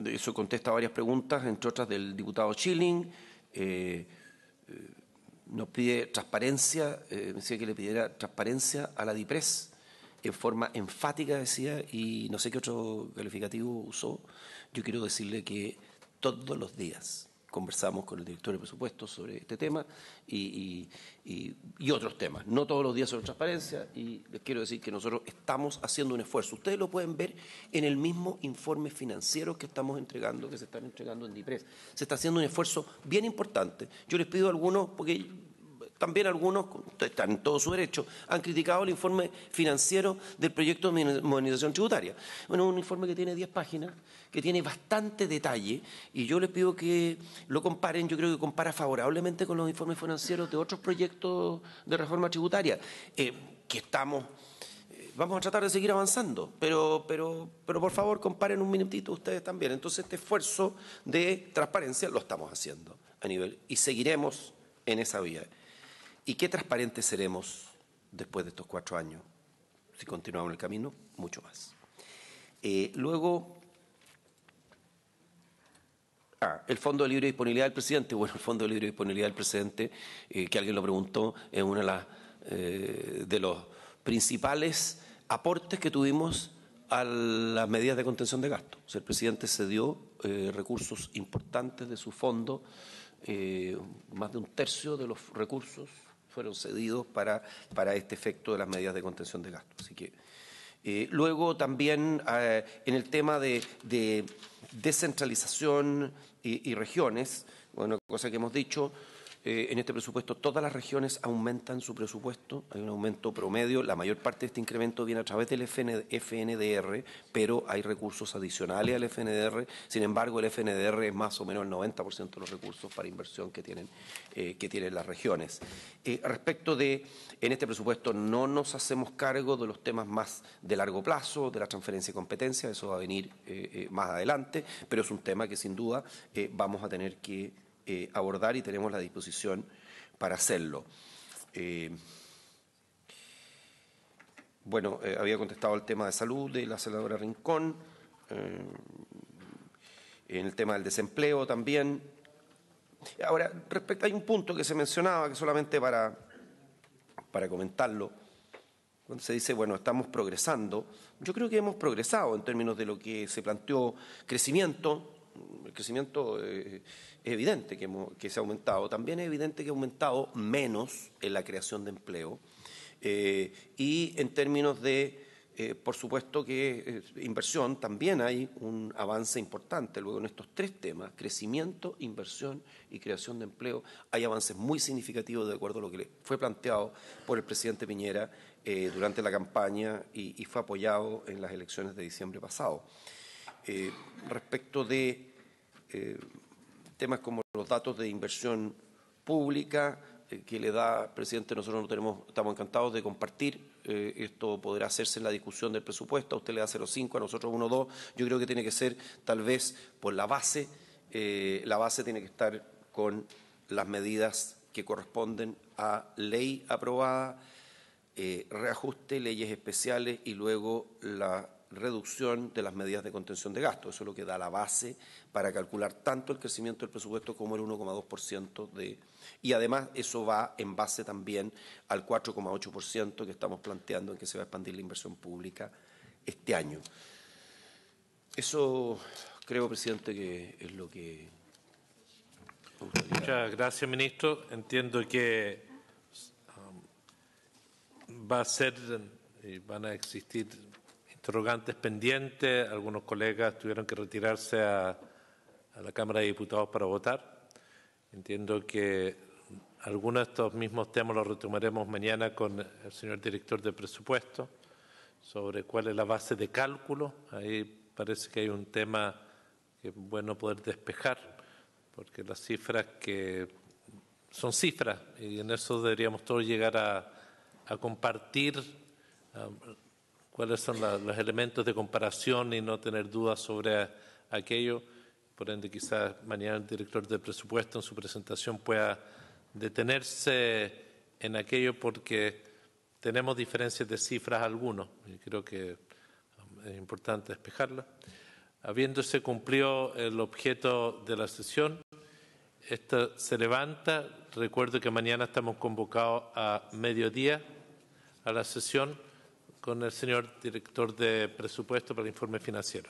eso contesta varias preguntas, entre otras del diputado Schilling nos pide transparencia, eh, decía que le pidiera transparencia a la DIPRES en forma enfática, decía, y no sé qué otro calificativo usó. Yo quiero decirle que todos los días conversamos con el director de presupuestos sobre este tema y, otros temas. No todos los días sobre transparencia y les quiero decir que nosotros estamos haciendo un esfuerzo. Ustedes lo pueden ver en el mismo informe financiero que estamos entregando, que se están entregando en DIPRES. Se está haciendo un esfuerzo bien importante. Yo les pido a algunos, porque también algunos, están en todo su derecho, han criticado el informe financiero del proyecto de modernización tributaria. Bueno, un informe que tiene 10 páginas, que tiene bastante detalle y yo les pido que lo comparen, yo creo que compara favorablemente con los informes financieros de otros proyectos de reforma tributaria, eh, que estamos... Eh, vamos a tratar de seguir avanzando, pero, pero, pero por favor comparen un minutito ustedes también. Entonces este esfuerzo de transparencia lo estamos haciendo a nivel y seguiremos en esa vía. ¿Y qué transparentes seremos después de estos cuatro años? Si continuamos el camino, mucho más. Eh, luego, Ah, el Fondo de Libre Disponibilidad del Presidente. Bueno, el Fondo de Libre Disponibilidad del Presidente, eh, que alguien lo preguntó, es uno eh, de, los principales aportes que tuvimos a las medidas de contención de gasto. O sea, el presidente cedió eh, recursos importantes de su fondo, más de un tercio de los recursos fueron cedidos para, para este efecto de las medidas de contención de gasto. Así que luego también en el tema de, de descentralización y, regiones, bueno, cosa que hemos dicho, eh, en este presupuesto todas las regiones aumentan su presupuesto, hay un aumento promedio, la mayor parte de este incremento viene a través del FNDR, pero hay recursos adicionales al FNDR, sin embargo el FNDR es más o menos el 90% de los recursos para inversión que tienen, eh, que tienen las regiones. Eh, respecto de, en este presupuesto no nos hacemos cargo de los temas más de largo plazo, de la transferencia de competencia, eso va a venir más adelante, pero es un tema que sin duda vamos a tener que eh, abordar y tenemos la disposición para hacerlo. Eh, bueno, eh, había contestado el tema de salud de la senadora Rincón, en el tema del desempleo también. Ahora, respecto, hay un punto que se mencionaba que solamente para, para comentarlo, cuando se dice, bueno, estamos progresando, yo creo que hemos progresado en términos de lo que se planteó crecimiento, el crecimiento es evidente que, se ha aumentado. También es evidente que ha aumentado menos en la creación de empleo. Eh, y en términos de, eh, por supuesto que eh, inversión, también hay un avance importante. Luego en estos tres temas, crecimiento, inversión y creación de empleo, hay avances muy significativos de acuerdo a lo que fue planteado por el presidente Piñera durante la campaña y, y, fue apoyado en las elecciones de diciembre pasado. respecto de temas como los datos de inversión pública eh, que le da, presidente, nosotros no tenemos, estamos encantados de compartir. Eh, esto podrá hacerse en la discusión del presupuesto. A usted le da 0,5, a nosotros 1,2. Yo creo que tiene que ser, tal vez, por la base. Eh, la base tiene que estar con las medidas que corresponden a ley aprobada, reajuste, leyes especiales y luego la reducción de las medidas de contención de gasto. Eso es lo que da la base para calcular tanto el crecimiento del presupuesto como el 1,2% de... Y además eso va en base también al 4,8% que estamos planteando en que se va a expandir la inversión pública este año. Eso creo, presidente, que es lo que... Muchas gracias, ministro. Entiendo que um, va a ser y eh, van a existir interrogantes pendientes. Algunos colegas tuvieron que retirarse a, la Cámara de Diputados para votar. Entiendo que algunos de estos mismos temas los retomaremos mañana con el señor director de presupuesto sobre cuál es la base de cálculo. Ahí parece que hay un tema que es bueno poder despejar, porque las cifras que son cifras y en eso deberíamos todos llegar a, compartir, cuáles son los elementos de comparación y no tener dudas sobre aquello. Por ende, quizás mañana el director de presupuesto en su presentación pueda detenerse en aquello porque tenemos diferencias de cifras algunos creo que um, es importante despejarlas. Habiéndose cumplido el objeto de la sesión, esta se levanta. Recuerdo que mañana estamos convocados a mediodía a la sesión con el señor director de presupuesto para el informe financiero.